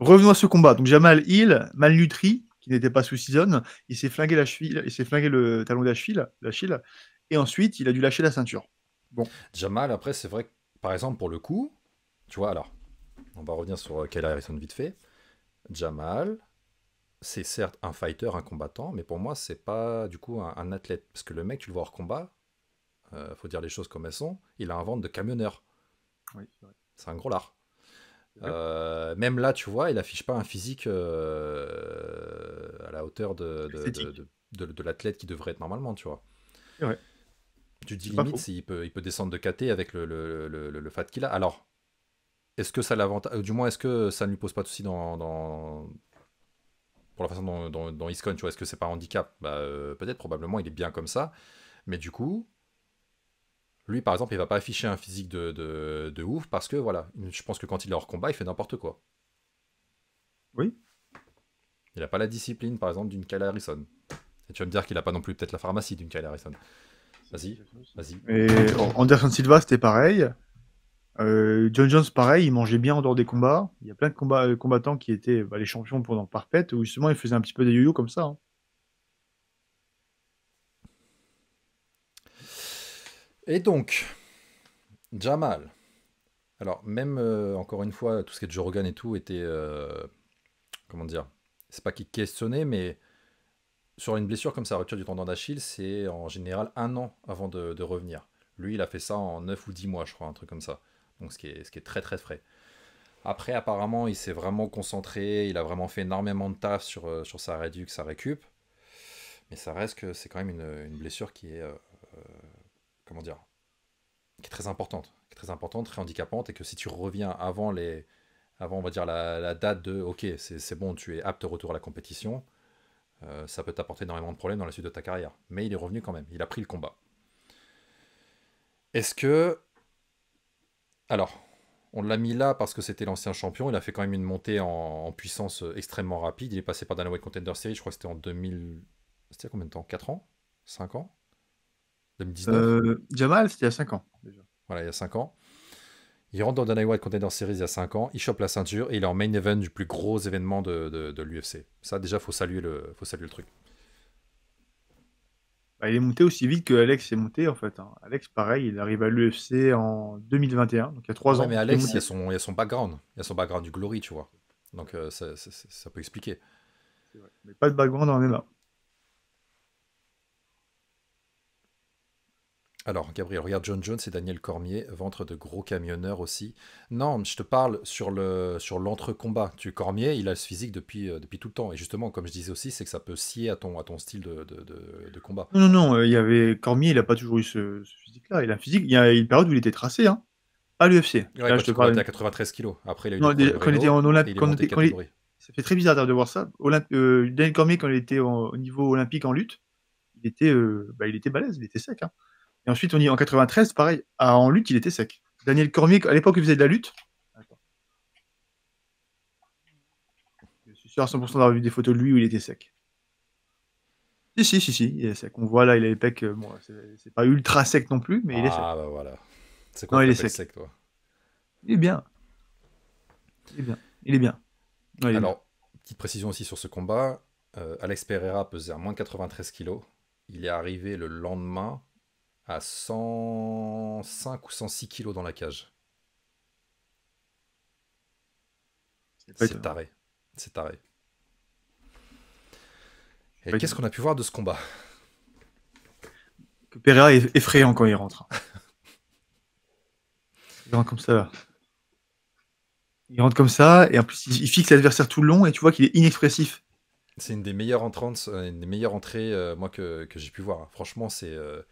Revenons à ce combat. Donc Jamal Hill, malnutri, qui n'était pas sous season, il s'est flingué la cheville, il s'est flingué le talon d'Achille, et ensuite, il a dû lâcher la ceinture. Bon. Jamal, après, c'est vrai que, par exemple, pour le coup, tu vois, alors, on va revenir sur euh, raison Harrison vite fait. Jamal, c'est certes un fighter, un combattant, mais pour moi, c'est pas du coup un, athlète. Parce que le mec, tu le vois hors combat, euh, faut dire les choses comme elles sont, il a un ventre de camionneur. Oui, c'est un gros lard. Euh, même là, tu vois, il affiche pas un physique euh, à la hauteur de, de, l'athlète qui devrait être normalement, tu vois. Ouais. Tu dis limite, il peut, il peut descendre de KT avec le, fat qu'il a. Alors, est-ce que ça l'avantage. Euh, du moins, est-ce que ça ne lui pose pas de soucis dans, pour la façon dont, il se tu vois Est-ce que c'est pas un handicap bah, euh, Peut-être, probablement, il est bien comme ça. Mais du coup, lui, par exemple, il va pas afficher un physique de, ouf parce que, voilà, je pense que quand il est hors combat, il fait n'importe quoi. Oui. Il n'a pas la discipline, par exemple, d'une Kyle Harrison. Et tu vas me dire qu'il n'a pas non plus peut-être la pharmacie d'une Kyle Harrison. Vas-y, vas Et euh, Anderson Silva, c'était pareil. Euh, John Jones, pareil, il mangeait bien en dehors des combats. Il y a plein de euh, combattants qui étaient bah, les champions pendant Parfait, où justement ils faisaient un petit peu des yo comme ça. Hein. Et donc, Jamal. Alors, même encore une fois, tout ce qui est de et tout était. comment dire C'est pas qu'il questionnait, mais sur une blessure comme sa rupture du tendon d'Achille, c'est en général un an avant de, revenir. Lui, il a fait ça en 9 ou 10 mois, je crois, un truc comme ça. Donc ce qui est, très très frais. Après, apparemment, il s'est vraiment concentré, il a vraiment fait énormément de taf sur, euh, sur sa réduc, sa récup. Mais ça reste que c'est quand même une, blessure qui est. Euh, euh, comment dire Qui est très importante. très importante, très handicapante, et que si tu reviens avant les. Avant, on va dire, la, la date de OK, c'est bon, tu es apte au retour à la compétition, euh, ça peut t'apporter énormément de problèmes dans la suite de ta carrière. Mais il est revenu quand même, il a pris le combat. Est-ce que... Alors, on l'a mis là parce que c'était l'ancien champion, il a fait quand même une montée en, puissance euh, extrêmement rapide, il est passé par White Contender Series, je crois que c'était en 2000... C'était combien de temps 4 ans 5 ans 2019 euh, Jamal, c'était il y a 5 ans déjà. Voilà, il y a 5 ans. Il rentre dans Dana White Contender Series il y a 5 ans, il chope la ceinture et il est en main event du plus gros événement de, de, l'UFC. Ça, déjà, faut saluer le, faut saluer le truc. Bah, il est monté aussi vite que Alex est monté, en fait. Hein. Alex, pareil, il arrive à l'UFC en 2021, donc il y a 3 ans. Mais Alex, il y, a son, background. Il y a son background du Glory, tu vois. Donc euh, ça, peut expliquer. Mais pas de background en MMA. Alors, Gabriel, regarde John Jones et Daniel Cormier, ventre de gros camionneur aussi. Non, je te parle sur le sur l'entre-combat. Tu Cormier, il a ce physique depuis, euh, depuis tout le temps. Et justement, comme je disais aussi, c'est que ça peut scier à ton, à ton style de, combat. Non, non, non. Euh, il y avait... Cormier, il n'a pas toujours eu ce, physique-là. Il a un physique. Il y a une période où il était tracé, hein, à l'UFC. je te Il était à 93 kilos. Après, il a eu quand il était en Olympique. Ça fait très bizarre de voir ça. Euh, Daniel Cormier, quand il était au niveau olympique en lutte, il était, bah, il était balèze, il était sec. Hein. Et ensuite, on est en 93, pareil, à, en lutte, il était sec. Daniel Cormier, à l'époque, il faisait de la lutte. Je suis sûr à 100% d'avoir vu des photos de lui où il était sec. Si, si, si, si, il est sec. On voit là, il a les pecs. Euh, c'est pas ultra sec non plus, mais il est sec. Ah, bah voilà. C'est quoi non, il est sec. toi Il est bien. Il est bien. Il est bien. Alors, petite précision aussi sur ce combat. Euh, Alex Pereira pesait à moins de 93 kilos. Il est arrivé le lendemain à 105 ou 106 kilos dans la cage. C'est taré. C'est taré. Et qu'est-ce qu'on a pu voir de ce combat Que est effrayant quand il rentre. *laughs* il rentre comme ça. Il rentre comme ça, et en plus, il fixe l'adversaire tout le long, et tu vois qu'il est inexpressif. C'est une des meilleures entrées, euh, une des meilleures entrées euh, moi, que, j'ai pu voir. Franchement, c'est. Euh,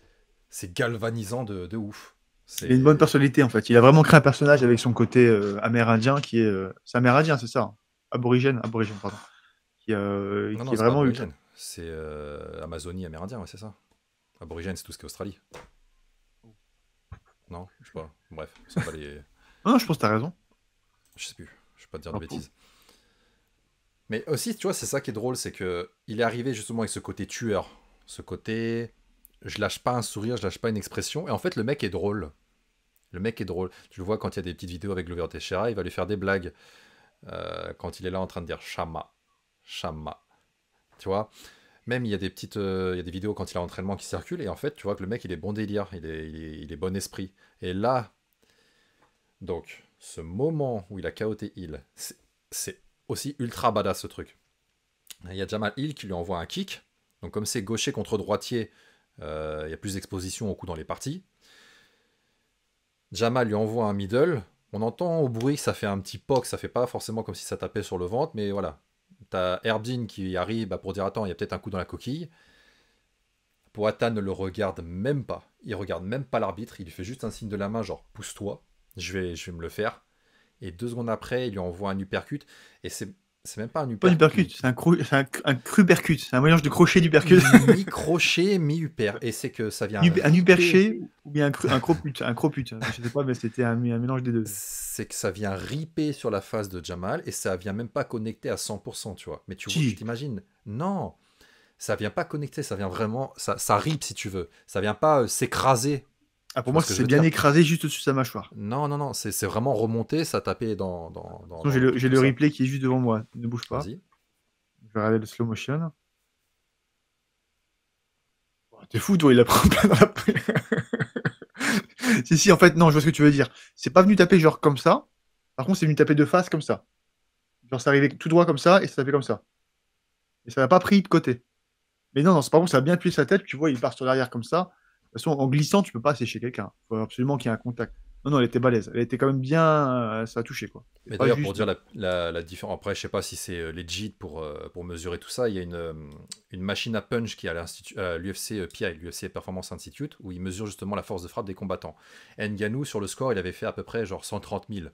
c'est galvanisant de, ouf. C'est... Il une bonne personnalité en fait. Il a vraiment créé un personnage avec son côté euh, amérindien qui est. Euh, c'est amérindien, c'est ça hein. Aborigène, aborigène, pardon. Qui, euh, est vraiment ultra. C'est Amazonie amérindien, ouais, c'est ça. Aborigène, c'est tout ce qui est Australie. Oh. Non, je sais pas. Bref, c'est pas les. *laughs* non, je pense que t'as raison. Je sais plus. Je vais pas dire de bêtises. Mais aussi, tu vois, c'est ça qui est drôle, c'est que il est arrivé justement avec ce côté tueur, ce côté je lâche pas un sourire, je lâche pas une expression. Et en fait, le mec est drôle. Le mec est drôle. Tu le vois quand il y a des petites vidéos avec Glover il va lui faire des blagues. Euh, quand il est là en train de dire Shama. Shama. Tu vois Même il y a des petites euh, il y a des vidéos quand il a entraînement qui circulent. Et en fait, tu vois que le mec, il est bon délire. Il est, il est, bon esprit. Et là, donc, ce moment où il a chaoté Hill, c'est aussi ultra badass ce truc. Il y a Jamal Hill qui lui envoie un kick. Donc, comme c'est gaucher contre droitier il euh, y a plus d'exposition au coup dans les parties. Jama lui envoie un middle. On entend au bruit que ça fait un petit poc, ça fait pas forcément comme si ça tapait sur le ventre, mais voilà. T'as Herbin qui arrive bah, pour dire Attends, il y a peut-être un coup dans la coquille. Poatan ne le regarde même pas. Il regarde même pas l'arbitre. Il lui fait juste un signe de la main, genre pousse-toi, je vais, je vais me le faire. Et deux secondes après, il lui envoie un uppercut. Et c'est c'est même pas un uppercut. Pas c'est un, cru, un, c'est un mélange de crochet du percute. Mi-crochet, mi-upper. Et c'est que ça vient. Un, un ou bien un, un cropute. Un cropute, je sais pas, mais c'était un, mélange des deux. C'est que ça vient riper sur la face de Jamal et ça vient même pas connecter à 100%, tu vois. Mais tu je t'imagines Non Ça vient pas connecter, ça vient vraiment. Ça, ça si tu veux. Ça vient pas euh, s'écraser ah, pour moi, c'est bien écrasé juste au-dessus de sa mâchoire. Non, non, non, c'est vraiment remonté, ça tapait tapé dans. dans, dans J'ai le, le, replay qui est juste devant moi, ne bouge pas. Vas-y. Je vais regarder le slow motion. Oh, t'es fou, toi, il a pris plein *laughs* Si, si, en fait, non, je vois ce que tu veux dire. C'est pas venu taper genre comme ça. Par contre, c'est venu taper de face comme ça. Genre, c'est arrivé tout droit comme ça et ça tapait comme ça. Et ça n'a pas pris de côté. Mais non, non, c'est par contre, ça a bien appuyé sa tête. Tu vois, il part sur l'arrière comme ça toute façon, en glissant, tu peux pas sécher quelqu'un. Il faut absolument qu'il y ait un contact. Non, non, elle était balèze. Elle était quand même bien. Euh, ça a touché, quoi. Mais d'ailleurs, pour dire la, différence. Après, je sais pas si c'est euh, legit pour, euh, pour mesurer tout ça. Il y a une, une machine à punch qui est à l'UFC PI, l'UFC Performance Institute, où il mesure justement la force de frappe des combattants. Nganou, sur le score, il avait fait à peu près genre 130 000.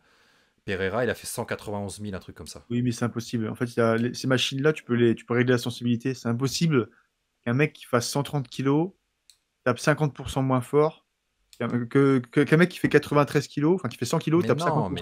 Pereira, il a fait 191 000, un truc comme ça. Oui, mais c'est impossible. En fait, il ces machines-là, tu peux, les, tu peux régler la sensibilité. C'est impossible qu'un mec qui fasse 130 kilos 50% moins fort qu'un que, qu mec qui fait 93 kg enfin qui fait 100 kg mais non,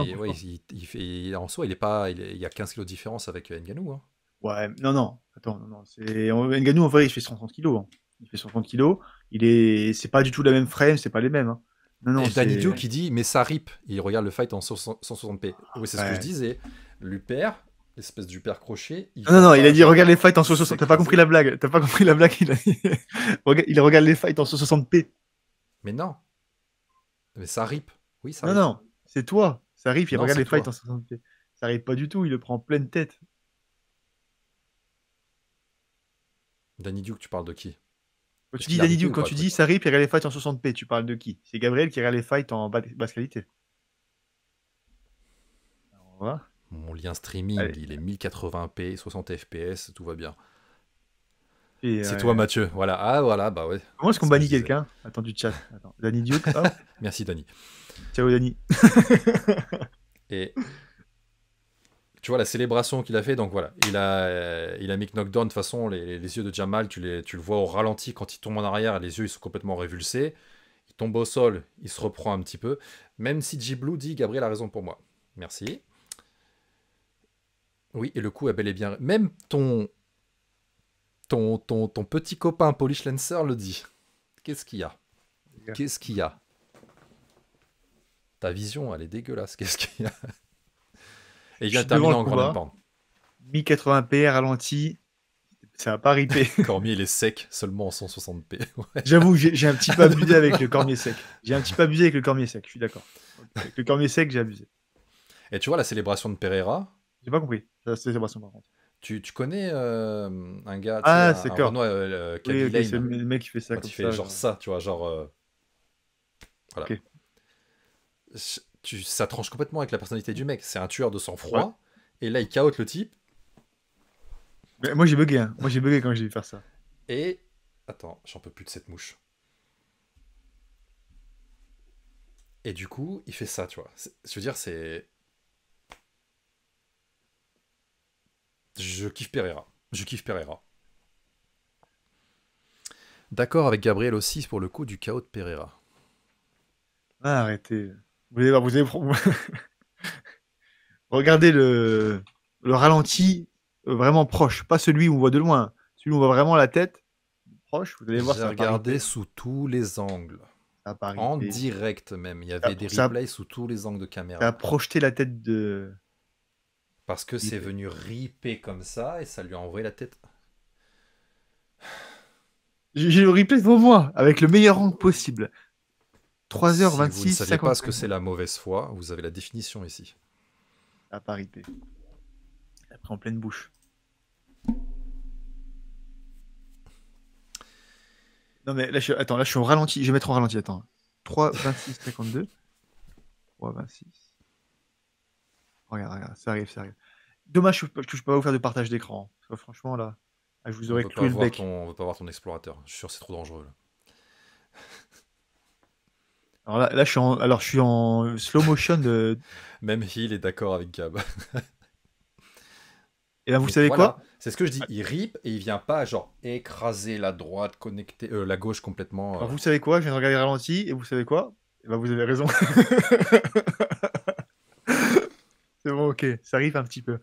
il, fait, en soi, il est pas, il, y a 15 kilos de différence avec Nganou. Hein. Ouais, non, non, attends, non, non, Nganou en vrai, il fait 130 kg. Hein. Il fait 130 kg il est, c'est pas du tout la même frame, c'est pas les mêmes. Hein. Non, non, qui dit, mais ça rip. Il regarde le fight en 160p. Oui, c'est ce que je disais. L'UPR, espèce du père crochet. Il non, non, il a dit regarde les fights en 60. T'as pas compris la blague. T'as pas compris la blague. Il, *laughs* regarde les fights en 60 p Mais non. Mais ça rip. Oui, ça. Non, non, c'est toi. Ça rip. Il regarde les fights en 60p. Ça rip pas du tout. Il le prend en pleine tête. Danny Duke, tu parles de qui quand tu dis Danny Duke, quand tu dis ça rip, il regarde les fights en 60p, tu parles de qui C'est Gabriel qui regarde les fights en basse qualité. On va. Mon lien streaming, il est 1080p, 60 fps, tout va bien. C'est euh, toi, Mathieu. Voilà. Ah, voilà, bah ouais. Comment est-ce qu'on bannit quelqu'un Attends, du chat. Danny Duke. *laughs* Merci, Danny. Ciao, Danny. *laughs* et tu vois la célébration qu'il a fait, donc voilà. Il a, euh, il a mis knockdown. De toute façon, les, yeux de Jamal, tu, les, tu le vois au ralenti quand il tombe en arrière, les yeux ils sont complètement révulsés. Il tombe au sol, il se reprend un petit peu. Même si J-Blue dit Gabriel a raison pour moi. Merci. Oui, et le coup est bel et bien. Même ton, ton, ton, ton petit copain Polish Lancer le dit. Qu'est-ce qu'il y a Qu'est-ce qu'il y a Ta vision, elle est dégueulasse. *laughs* Qu'est-ce qu'il y a Et il vient terminer en combat. mi 1080p ralenti, ça va pas ripé. *laughs* cormier, il est sec seulement en 160p. *laughs* J'avoue, j'ai un petit peu abusé avec le cormier sec. J'ai un petit peu abusé avec le cormier sec, je suis d'accord. Avec le cormier sec, j'ai abusé. Et tu vois, la célébration de Pereira, j'ai pas compris. C'est Sébastien par contre. Tu, tu connais euh, un gars Ah, c'est c'est le mec qui fait ça. qui fait genre ça, tu vois, genre. Euh, voilà. Tu, ça tranche complètement avec la personnalité du mec. C'est un tueur de sang-froid. Et là, il caote le type. Mais moi, j'ai bugué. Hein. Moi, j'ai bugué quand j'ai vu faire ça. Et. Attends, j'en peux plus de cette mouche. Et du coup, il fait ça, tu vois. Je veux dire, c'est Je kiffe Pereira. Je kiffe Pereira. D'accord avec Gabriel aussi pour le coup du chaos de Pereira. Ah, arrêtez. Vous *laughs* Regardez le, ralenti euh, vraiment proche, pas celui où on voit de loin, hein. celui où on voit vraiment la tête proche. Vous allez voir. regardé sous tous les angles. En direct même, il y avait des replays sous tous les angles de caméra. a projeté la tête de, parce que c'est venu riper comme ça et ça lui a envoyé la tête. J'ai le replay devant moi, avec le meilleur rang possible. 3h26. Si vous ne savez pas ce que c'est la mauvaise foi, vous avez la définition ici. À parité. Après en pleine bouche. Non mais là je, attends, là je suis en ralenti, je vais mettre en ralenti, attends. 3, 26, 52. 3, 26 ça arrive, ça arrive. Dommage que je ne peux pas vous faire de partage d'écran. Hein. franchement, là, ah, je vous aurais cru le bec. on ne pas voir ton explorateur. Je suis sûr c'est trop dangereux. *laughs* Alors là, là, je suis en, alors je suis en slow motion de. *laughs* Même Hill est d'accord avec Gab. *laughs* et ben vous savez quoi C'est ce que je dis. Ah. Il rip et il vient pas genre écraser la droite, connecter euh, la gauche complètement. Euh. vous savez quoi Je viens de regarder ralenti et vous savez quoi eh ben, vous avez raison ok, ça arrive un petit peu.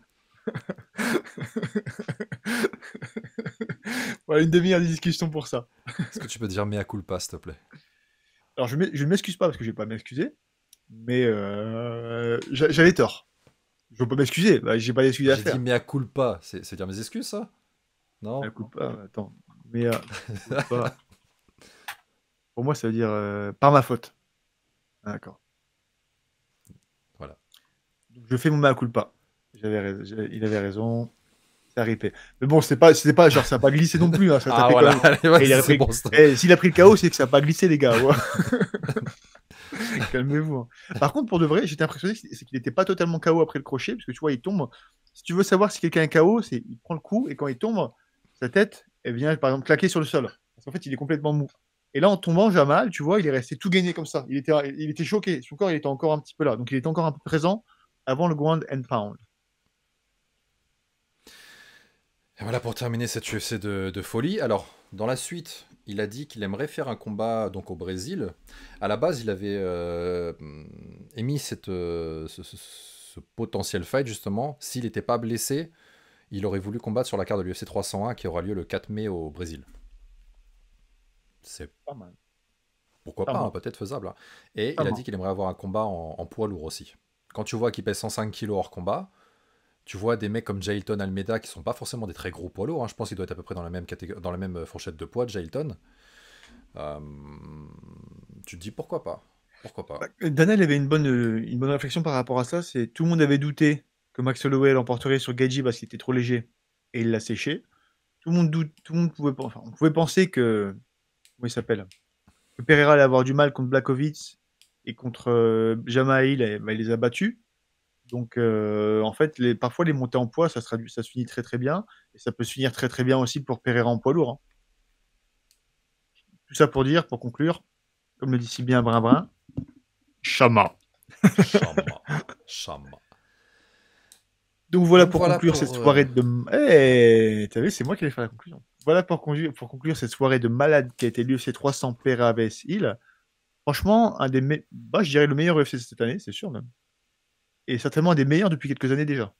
voilà, *laughs* une demi-heure de discussion pour ça. Est-ce que tu peux dire mea culpa, s'il te plaît Alors, je ne m'excuse pas parce que je n'ai pas m'excuser, mais euh, j'avais tort. Je ne peux pas m'excuser, bah, j'ai pas d'excuses à faire. J'ai dit mea culpa, c'est dire mes excuses, ça Non Mea culpa, attends. Mea *laughs* pour moi, ça veut dire euh, par ma faute. Ah, d'accord je fais mon mea culpa. J'avais, il avait raison. Ça ripé. Mais bon, c'est pas, c'était pas, genre, ça a pas glissé non plus. Hein, ça ah, *laughs* il a eh, s'il a pris le chaos, c'est que ça n'a pas glissé, les gars. *laughs* Calmez-vous. Hein. Par contre, pour de vrai, j'étais impressionné, c'est qu'il n'était pas totalement chaos après le crochet, parce que tu vois, il tombe. Si tu veux savoir si quelqu'un est chaos, c'est il prend le coup et quand il tombe, sa tête, elle vient par exemple claquer sur le sol. Parce qu'en fait, il est complètement mou. Et là, en tombant, Jamal, tu vois, il est resté tout gagné comme ça. Il était, il était choqué. Son corps, il était encore un petit peu là. Donc, il était encore un peu présent avant le Ground and Pound. Et voilà pour terminer cette UFC de, folie. Alors, dans la suite, il a dit qu'il aimerait faire un combat donc au Brésil. À la base, il avait euh, émis cette, euh, ce, potentiel fight justement. S'il n'était pas blessé, il aurait voulu combattre sur la carte de l'UFC 301 qui aura lieu le 4 mai au Brésil. C'est pas mal. Pourquoi pas, hein, peut-être faisable. Hein. Et il a dit qu'il aimerait avoir un combat en, en poids lourd aussi quand tu vois qu'il pèse 105 kg hors combat, tu vois des mecs comme Jailton Almeida qui sont pas forcément des très gros poids hein. Je pense qu'il doit être à peu près dans la même, dans la même euh, fourchette de poids de Jailton. Euh, tu te dis pourquoi pas Pourquoi pas bah, Danel avait une bonne, euh, une bonne réflexion par rapport à ça. C'est tout le monde avait douté que Max Holloway l'emporterait sur Gaiji parce qu'il était trop léger et il l'a séché. Tout le monde doute, tout le monde pouvait, penser que comment il s'appelle Pereira allait avoir du mal contre Blakovic et contre euh, Jamaï, bah, il, les a battus. Donc, euh, en fait, les, parfois, les montées en poids, ça se, traduit, ça se finit très très bien. Et ça peut se finir très très bien aussi pour Pereira en poids lourd. Hein. Tout ça pour dire, pour conclure, comme le dit si bien Brin Brin, Chama. Chama. *laughs* Chama. Donc voilà pour conclure cette euh, soirée de. Eh, vu, c'est moi qui allais faire la conclusion. Voilà pour, pour conclure cette soirée de malade qui a été lieu ces 300 Pera Hill. Franchement, un des bah, je dirais le meilleur UFC cette année, c'est sûr même. Et certainement un des meilleurs depuis quelques années déjà.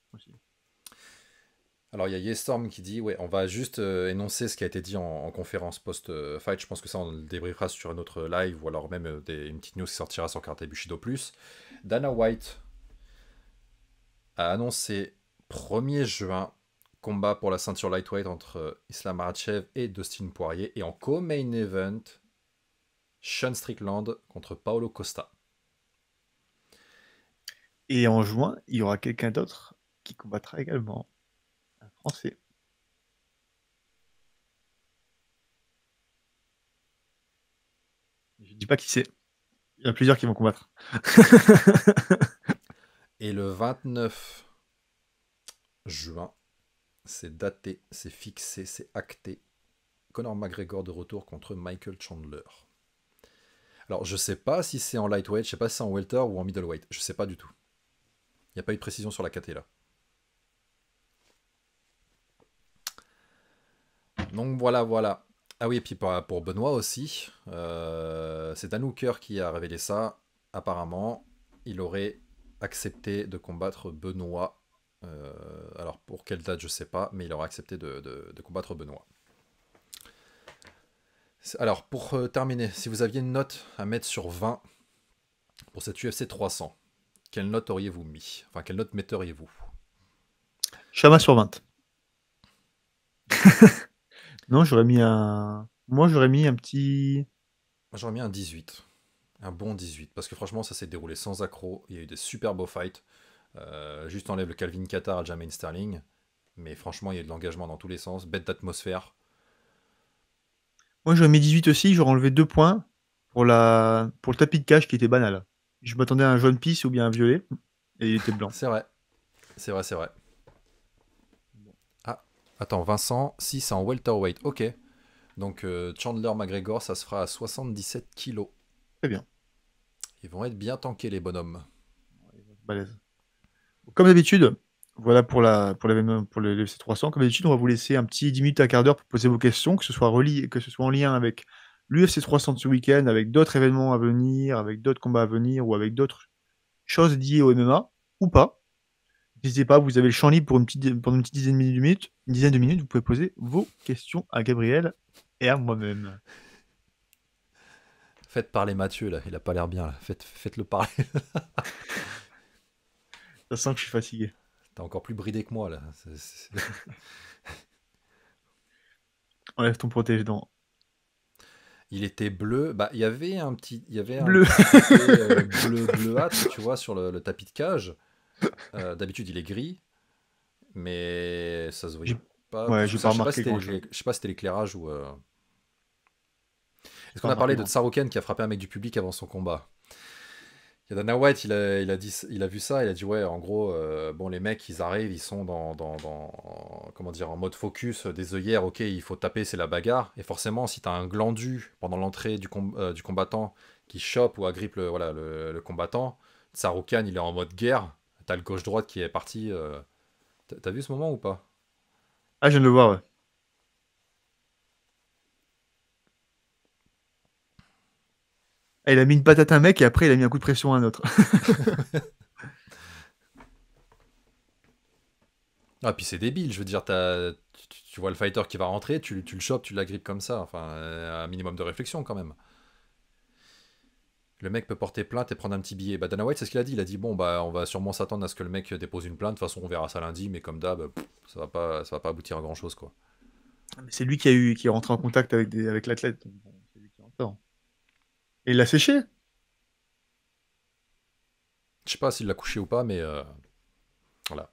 Alors il y a Yestorm qui dit, ouais, on va juste euh, énoncer ce qui a été dit en, conférence post-fight. Je pense que ça, on le débriefera sur un autre live ou alors même euh, des, une petite news qui sortira sur Carter Bushido Plus. Dana White a annoncé 1er juin combat pour la ceinture lightweight entre Islam Makhachev et Dustin Poirier. Et en co-main event, Sean Strickland contre Paolo Costa. Et en juin, il y aura quelqu'un d'autre qui combattra également, un Français. Je ne dis pas qui c'est. Il y en a plusieurs qui vont combattre. *laughs* Et le 29 juin, c'est daté, c'est fixé, c'est acté. Conor McGregor de retour contre Michael Chandler. Alors, je sais pas si c'est en lightweight, je sais pas si c'est en welter ou en middleweight. Je sais pas du tout. Il n'y a pas eu de précision sur la KT là. Donc voilà, voilà. Ah oui, et puis bah, pour Benoît aussi, euh, c'est Dan Hooker qui a révélé ça. Apparemment, il aurait accepté de combattre Benoît. Euh, alors pour quelle date, je sais pas, mais il aurait accepté de combattre Benoît. Alors, pour euh, terminer, si vous aviez une note à mettre sur 20 pour cette UFC 300, quelle note auriez-vous mis Enfin, quelle note metteriez-vous Chama sur 20. *laughs* non, j'aurais mis un. Moi, j'aurais mis un petit. J'aurais mis un 18. Un bon 18. Parce que franchement, ça s'est déroulé sans accro. Il y a eu des super beaux fights. Euh, juste enlève le Calvin Qatar à Sterling. Mais franchement, il y a eu de l'engagement dans tous les sens. Bête d'atmosphère. Moi, j'aurais mis 18 aussi, je enlevé 2 points pour, la... pour le tapis de cache qui était banal. Je m'attendais à un jaune pisse ou bien un violet, et il était blanc. c'est vrai. C'est vrai, c'est vrai. Ah, attends, Vincent, 6 en welterweight. Ok. Donc euh, Chandler McGregor, ça se fera à 77 kilos. Très bien. Ils vont être bien tankés, les bonhommes. Balèze. Comme d'habitude, voilà pour la pour pour le 300. Comme d'habitude, on va vous laisser un petit 10 minutes à quart d'heure pour poser vos questions, que ce soit relié, que ce soit en lien avec l'UFC 300 de ce week-end, avec d'autres événements à venir, avec d'autres combats à venir ou avec d'autres choses liées au MMA ou pas. N'hésitez pas, vous avez le champ libre pour une petite, une petite dizaine, de minutes, une dizaine de minutes. Vous pouvez poser vos questions à Gabriel et à moi-même. Faites parler Mathieu, là. Il a pas l'air bien, Faites, faites-le parler. *laughs* Ça sent que je suis fatigué. T'es encore plus bridé que moi, là. *laughs* Enlève ton protège dent Il était bleu. Bah, il y avait un petit, il y avait un bleu, *laughs* euh, bleu bleuâtre, tu vois, sur le, tapis de cage. Euh, d'habitude, il est gris, mais ça se voyait pas. Ouais, je, pas sais pas si je sais pas si c'était l'éclairage ou. Euh, Est-ce qu'on a parlé de Tsaroken qui a frappé un mec du public avant son combat Dana White, il a, dit, il a vu ça, il a dit ouais, en gros, euh, bon, les mecs, ils arrivent, ils sont dans, dans, dans, comment dire, en mode focus, des œillères, ok, il faut taper, c'est la bagarre. Et forcément, si t'as un glandu pendant l'entrée du, euh, du, combattant qui chope ou agrippe le, le, combattant, Tsaroukan, il est en mode guerre, t'as le gauche-droite qui est parti. Euh. T'as vu ce moment ou pas Ah, je viens de le voir, ouais. Il a mis une patate à un mec et après il a mis un coup de pression à un autre. *laughs* ah, puis c'est débile, je veux dire, tu vois le fighter qui va rentrer, tu, le chopes, tu l'agrippes comme ça, enfin, euh, un minimum de réflexion quand même. Le mec peut porter plainte et prendre un petit billet. Bah, Dana White, c'est ce qu'il a dit. Il a dit bon, bah, on va sûrement s'attendre à ce que le mec dépose une plainte. De toute façon, on verra ça lundi, mais comme d'hab, ça va pas, ça va pas aboutir à grand chose, quoi. Ah, c'est lui qui a eu, qui est rentré en contact avec avec l'athlète. Et il l'a séché Je sais pas s'il l'a couché ou pas, mais euh, voilà.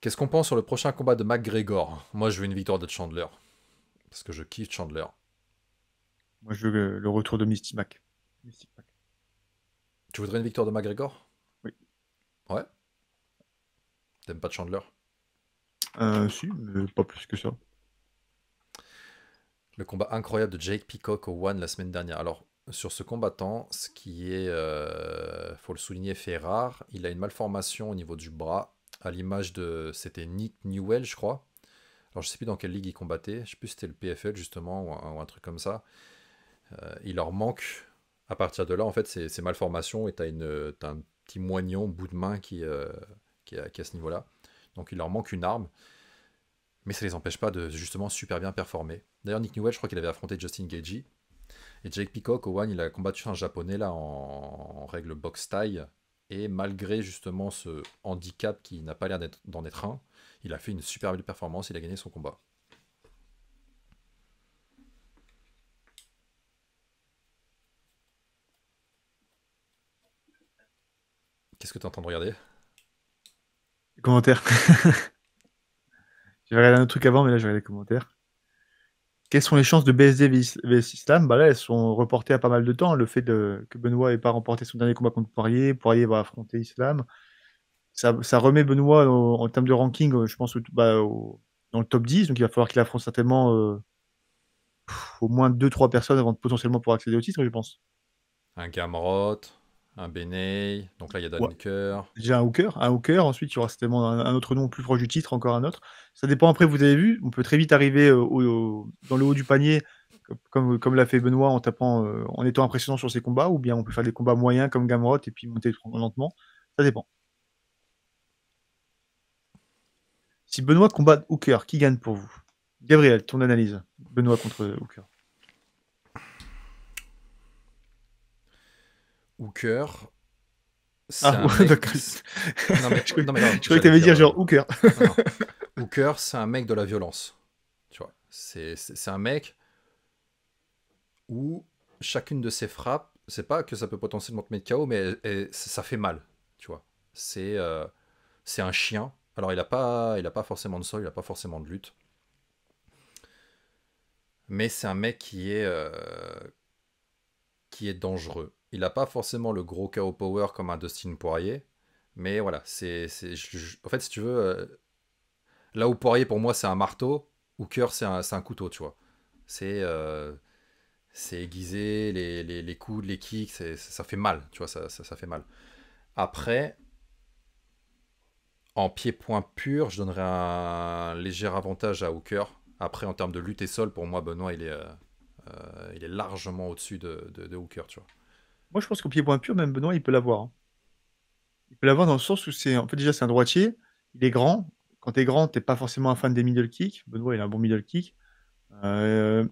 Qu'est-ce qu'on pense sur le prochain combat de McGregor Moi, je veux une victoire de Chandler. Parce que je kiffe Chandler. Moi, je veux le, retour de Misty Mac. Misty Mac. Tu voudrais une victoire de McGregor Oui. Ouais T'aimes pas Chandler euh, Si, mais pas plus que ça le combat incroyable de Jake Peacock au One la semaine dernière. Alors, sur ce combattant, ce qui est, euh, faut le souligner, fait rare, il a une malformation au niveau du bras, à l'image de, c'était Nick Newell, je crois. Alors, je sais plus dans quelle ligue il combattait, je sais plus si c'était le PFL justement ou un, truc comme ça. Euh, il leur manque, à partir de là, en fait, ces malformations et tu as, un petit moignon, bout de main qui, euh, qui est à ce niveau-là. Donc, il leur manque une arme mais ça les empêche pas de justement super bien performer. D'ailleurs, Nick Newell, je crois qu'il avait affronté Justin Gagey. Et Jake Peacock, Owen, il a combattu un japonais là en, règle box taille. Et malgré justement ce handicap qui n'a pas l'air d'en être un, il a fait une super belle performance, il a gagné son combat. Qu'est-ce que tu es en train de regarder Commentaire. *laughs* j'ai regardé un autre truc avant, mais là, j'ai regardé les commentaires. Quelles sont les chances de BSD vs Islam Bah là, elles sont reportées à pas mal de temps. Hein, le fait de, que Benoît n'ait pas remporté son dernier combat contre Poirier, Poirier va affronter Islam. Ça, remet Benoît en termes de ranking, euh, je pense, bah, dans le top 10. Donc il va falloir qu'il affronte certainement euh, au moins 2-3 personnes avant de potentiellement pouvoir accéder au titre, je pense. Un Gamrot. Un Benei, donc là il y a Dan Hooker. Déjà un Hooker, un Hooker, ensuite il y aura certainement un, autre nom plus proche du titre, encore un autre. Ça dépend après, vous avez vu, on peut très vite arriver euh, dans le haut du panier, comme, l'a fait Benoît en tapant, euh, en étant impressionnant sur ses combats, ou bien on peut faire des combats moyens comme Gamrot et puis monter lentement. Ça dépend. Si Benoît combat Hooker, qui gagne pour vous Gabriel, ton analyse. Benoît contre Hooker. Hooker. Ah, *laughs* *laughs* je croyais genre Hooker. *laughs* c'est un mec de la violence. Tu vois, c'est un mec où chacune de ses frappes, c'est pas que ça peut potentiellement te mettre KO, mais ça fait mal. Tu vois, c'est euh, un chien. Alors, il n'a pas, il a pas forcément de sol, il n'a pas forcément de lutte. Mais c'est un mec qui est, euh, qui est dangereux. Il n'a pas forcément le gros KO power comme un Dustin Poirier, mais voilà, c'est, en fait, si tu veux, euh, là où Poirier pour moi c'est un marteau, Hooker c'est un, couteau, tu vois. C'est, euh, c'est aiguisé, les, les, les, coudes, les kicks, ça, fait mal, tu vois, ça, fait mal. Après, en pied-point pur, je donnerais un léger avantage à Hooker. Après, en termes de lutte et sol, pour moi, Benoît, il est, euh, il est largement au-dessus de, de Hooker, tu vois. Moi, je pense qu'au pied-point pur, même Benoît, il peut l'avoir. Hein. Il peut l'avoir dans le sens où c'est. En fait, déjà, c'est un droitier. Il est grand. Quand t'es grand, n'es pas forcément un fan des middle kicks. Benoît, il a un bon middle kick. Euh,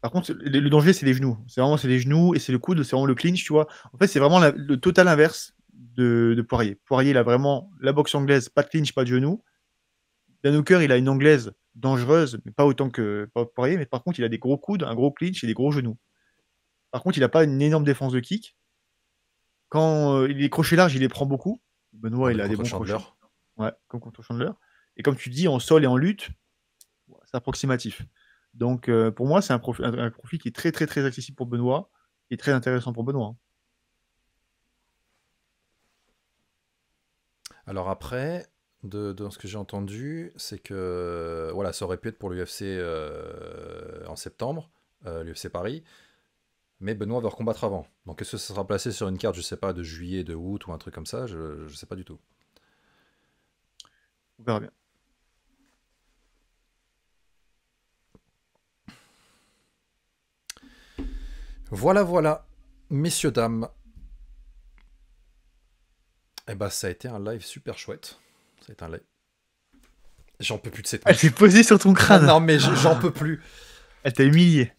par contre, le, danger, c'est les genoux. C'est vraiment les genoux et c'est le coude, c'est vraiment le clinch, tu vois. En fait, c'est vraiment le total inverse de, Poirier. Poirier, il a vraiment la boxe anglaise, pas de clinch, pas de genoux. Dan Hooker, il a une anglaise dangereuse, mais pas autant que Poirier. Mais par contre, il a des gros coudes, un gros clinch et des gros genoux. Par contre, il n'a pas une énorme défense de kick. Quand euh, il est crochet large, il les prend beaucoup. Benoît, ah, il a des bons crochets. Ouais, comme contre Chandler. Et comme tu dis, en sol et en lutte, c'est approximatif. Donc euh, pour moi, c'est un, profit qui est très très très accessible pour Benoît et très intéressant pour Benoît. Hein. Alors après, de, ce que j'ai entendu, c'est que voilà, ça aurait pu être pour l'UFC euh, en septembre, l'UFC Paris. Mais Benoît va recombattre avant. Donc est-ce que ça sera placé sur une carte, je sais pas, de juillet, de août ou un truc comme ça Je ne sais pas du tout. On verra bien. Voilà, voilà, messieurs, dames. Eh ben, ça a été un live super chouette. Ça un live. J'en peux plus de cette. Elle s'est posée sur ton crâne. Ah non, mais j'en peux plus. Elle t'a humilié.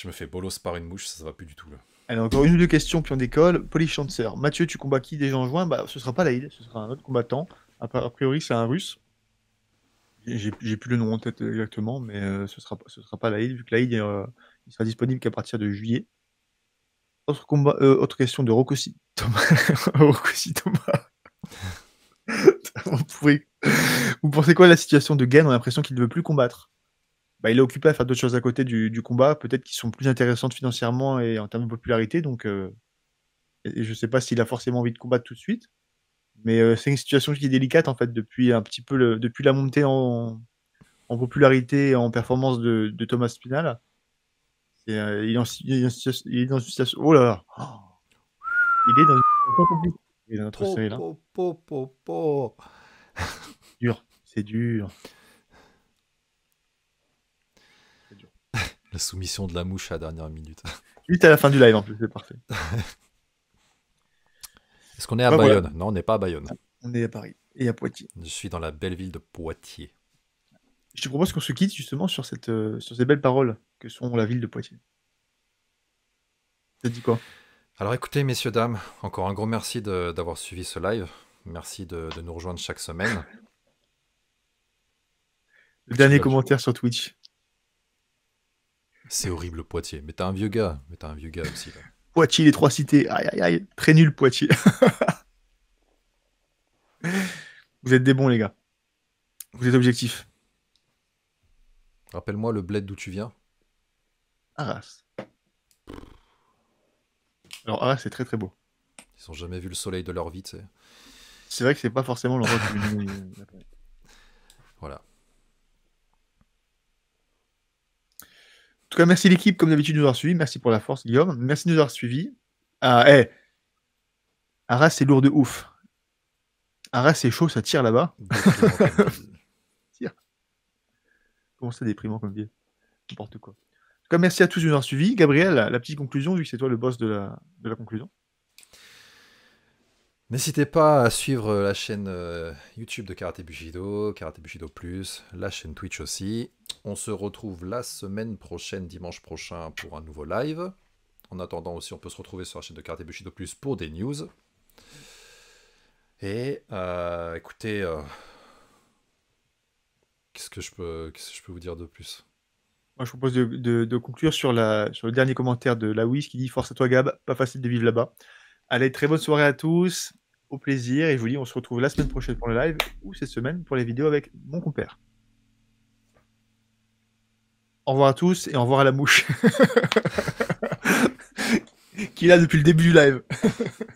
Je me fais bolos par une mouche, ça, ne va plus du tout. Là. Allez, encore une ou deux questions, puis on décolle. Polychancer. Mathieu, tu combats qui déjà en juin bah, Ce sera pas Laïd, ce sera un autre combattant. A priori, c'est un russe. J'ai plus le nom en tête euh, exactement, mais euh, ce ne sera pas Laïd, vu que Laïd euh, il sera disponible qu'à partir de juillet. Autre, question de Rokosi Thomas. *laughs* *laughs* vous, pensez quoi de la situation de Gain On a l'impression qu'il ne veut plus combattre. Bah, il est occupé à faire d'autres choses à côté du, combat, peut-être qui sont plus intéressantes financièrement et en termes de popularité. Donc, euh, je ne sais pas s'il a forcément envie de combattre tout de suite, mais euh, c'est une situation qui est délicate en fait depuis un petit peu depuis la montée en, popularité et en performance de, Thomas Spinal. il, est dans une situation. Oh là là *gasps* Il est dans une situation est Dans notre série, là. Dur, c'est dur. soumission de la mouche à la dernière minute. Vite *laughs* à la fin du live en plus, c'est parfait. *laughs* Est-ce qu'on est à ben Bayonne Non, on n'est pas à Bayonne. On est à Paris et à Poitiers. Je suis dans la belle ville de Poitiers. Je te propose qu'on se quitte justement sur, cette, euh, sur ces belles paroles que sont la ville de Poitiers. Ça dit quoi Alors écoutez, messieurs, dames, encore un gros merci d'avoir suivi ce live. Merci de, de nous rejoindre chaque semaine. *laughs* Le dernier commentaire sur Twitch. C'est horrible Poitiers. Mais t'as un vieux gars. Mais t'as un vieux gars aussi. *laughs* Poitiers, les trois cités. Aïe, aïe, aïe. Très nul Poitiers. *laughs* Vous êtes des bons, les gars. Vous êtes objectifs. Rappelle-moi le bled d'où tu viens. Arras. Alors Arras, c'est très très beau. Ils ont jamais vu le soleil de leur vie, tu C'est vrai que c'est pas forcément l'endroit que... *laughs* voilà. merci l'équipe, comme d'habitude, de nous avoir suivis. Merci pour la force, Guillaume. Merci de nous avoir suivis. Ah, hey. Arras, c'est lourd de ouf. Arras, c'est chaud, ça tire là-bas. *laughs* tire. Comment ça, déprimant comme dit N'importe quoi. En merci à tous de nous avoir suivis. Gabriel, la petite conclusion, vu que c'est toi le boss de de la conclusion. N'hésitez pas à suivre la chaîne euh, YouTube de Karaté Bushido, Karate Plus, la chaîne Twitch aussi. On se retrouve la semaine prochaine, dimanche prochain, pour un nouveau live. En attendant aussi, on peut se retrouver sur la chaîne de Karaté Bushido Plus pour des news. Et euh, écoutez, euh, qu'est-ce que je peux, ce que je peux vous dire de plus Moi, je propose de, conclure sur, sur le dernier commentaire de Laouis qui dit Force à toi, Gab, pas facile de vivre là-bas. Allez, très bonne soirée à tous. Au plaisir. Et je vous dis, on se retrouve la semaine prochaine pour le live ou cette semaine pour les vidéos avec mon compère. Au revoir à tous et au revoir à la mouche. *laughs* Qu'il a depuis le début du live. *laughs*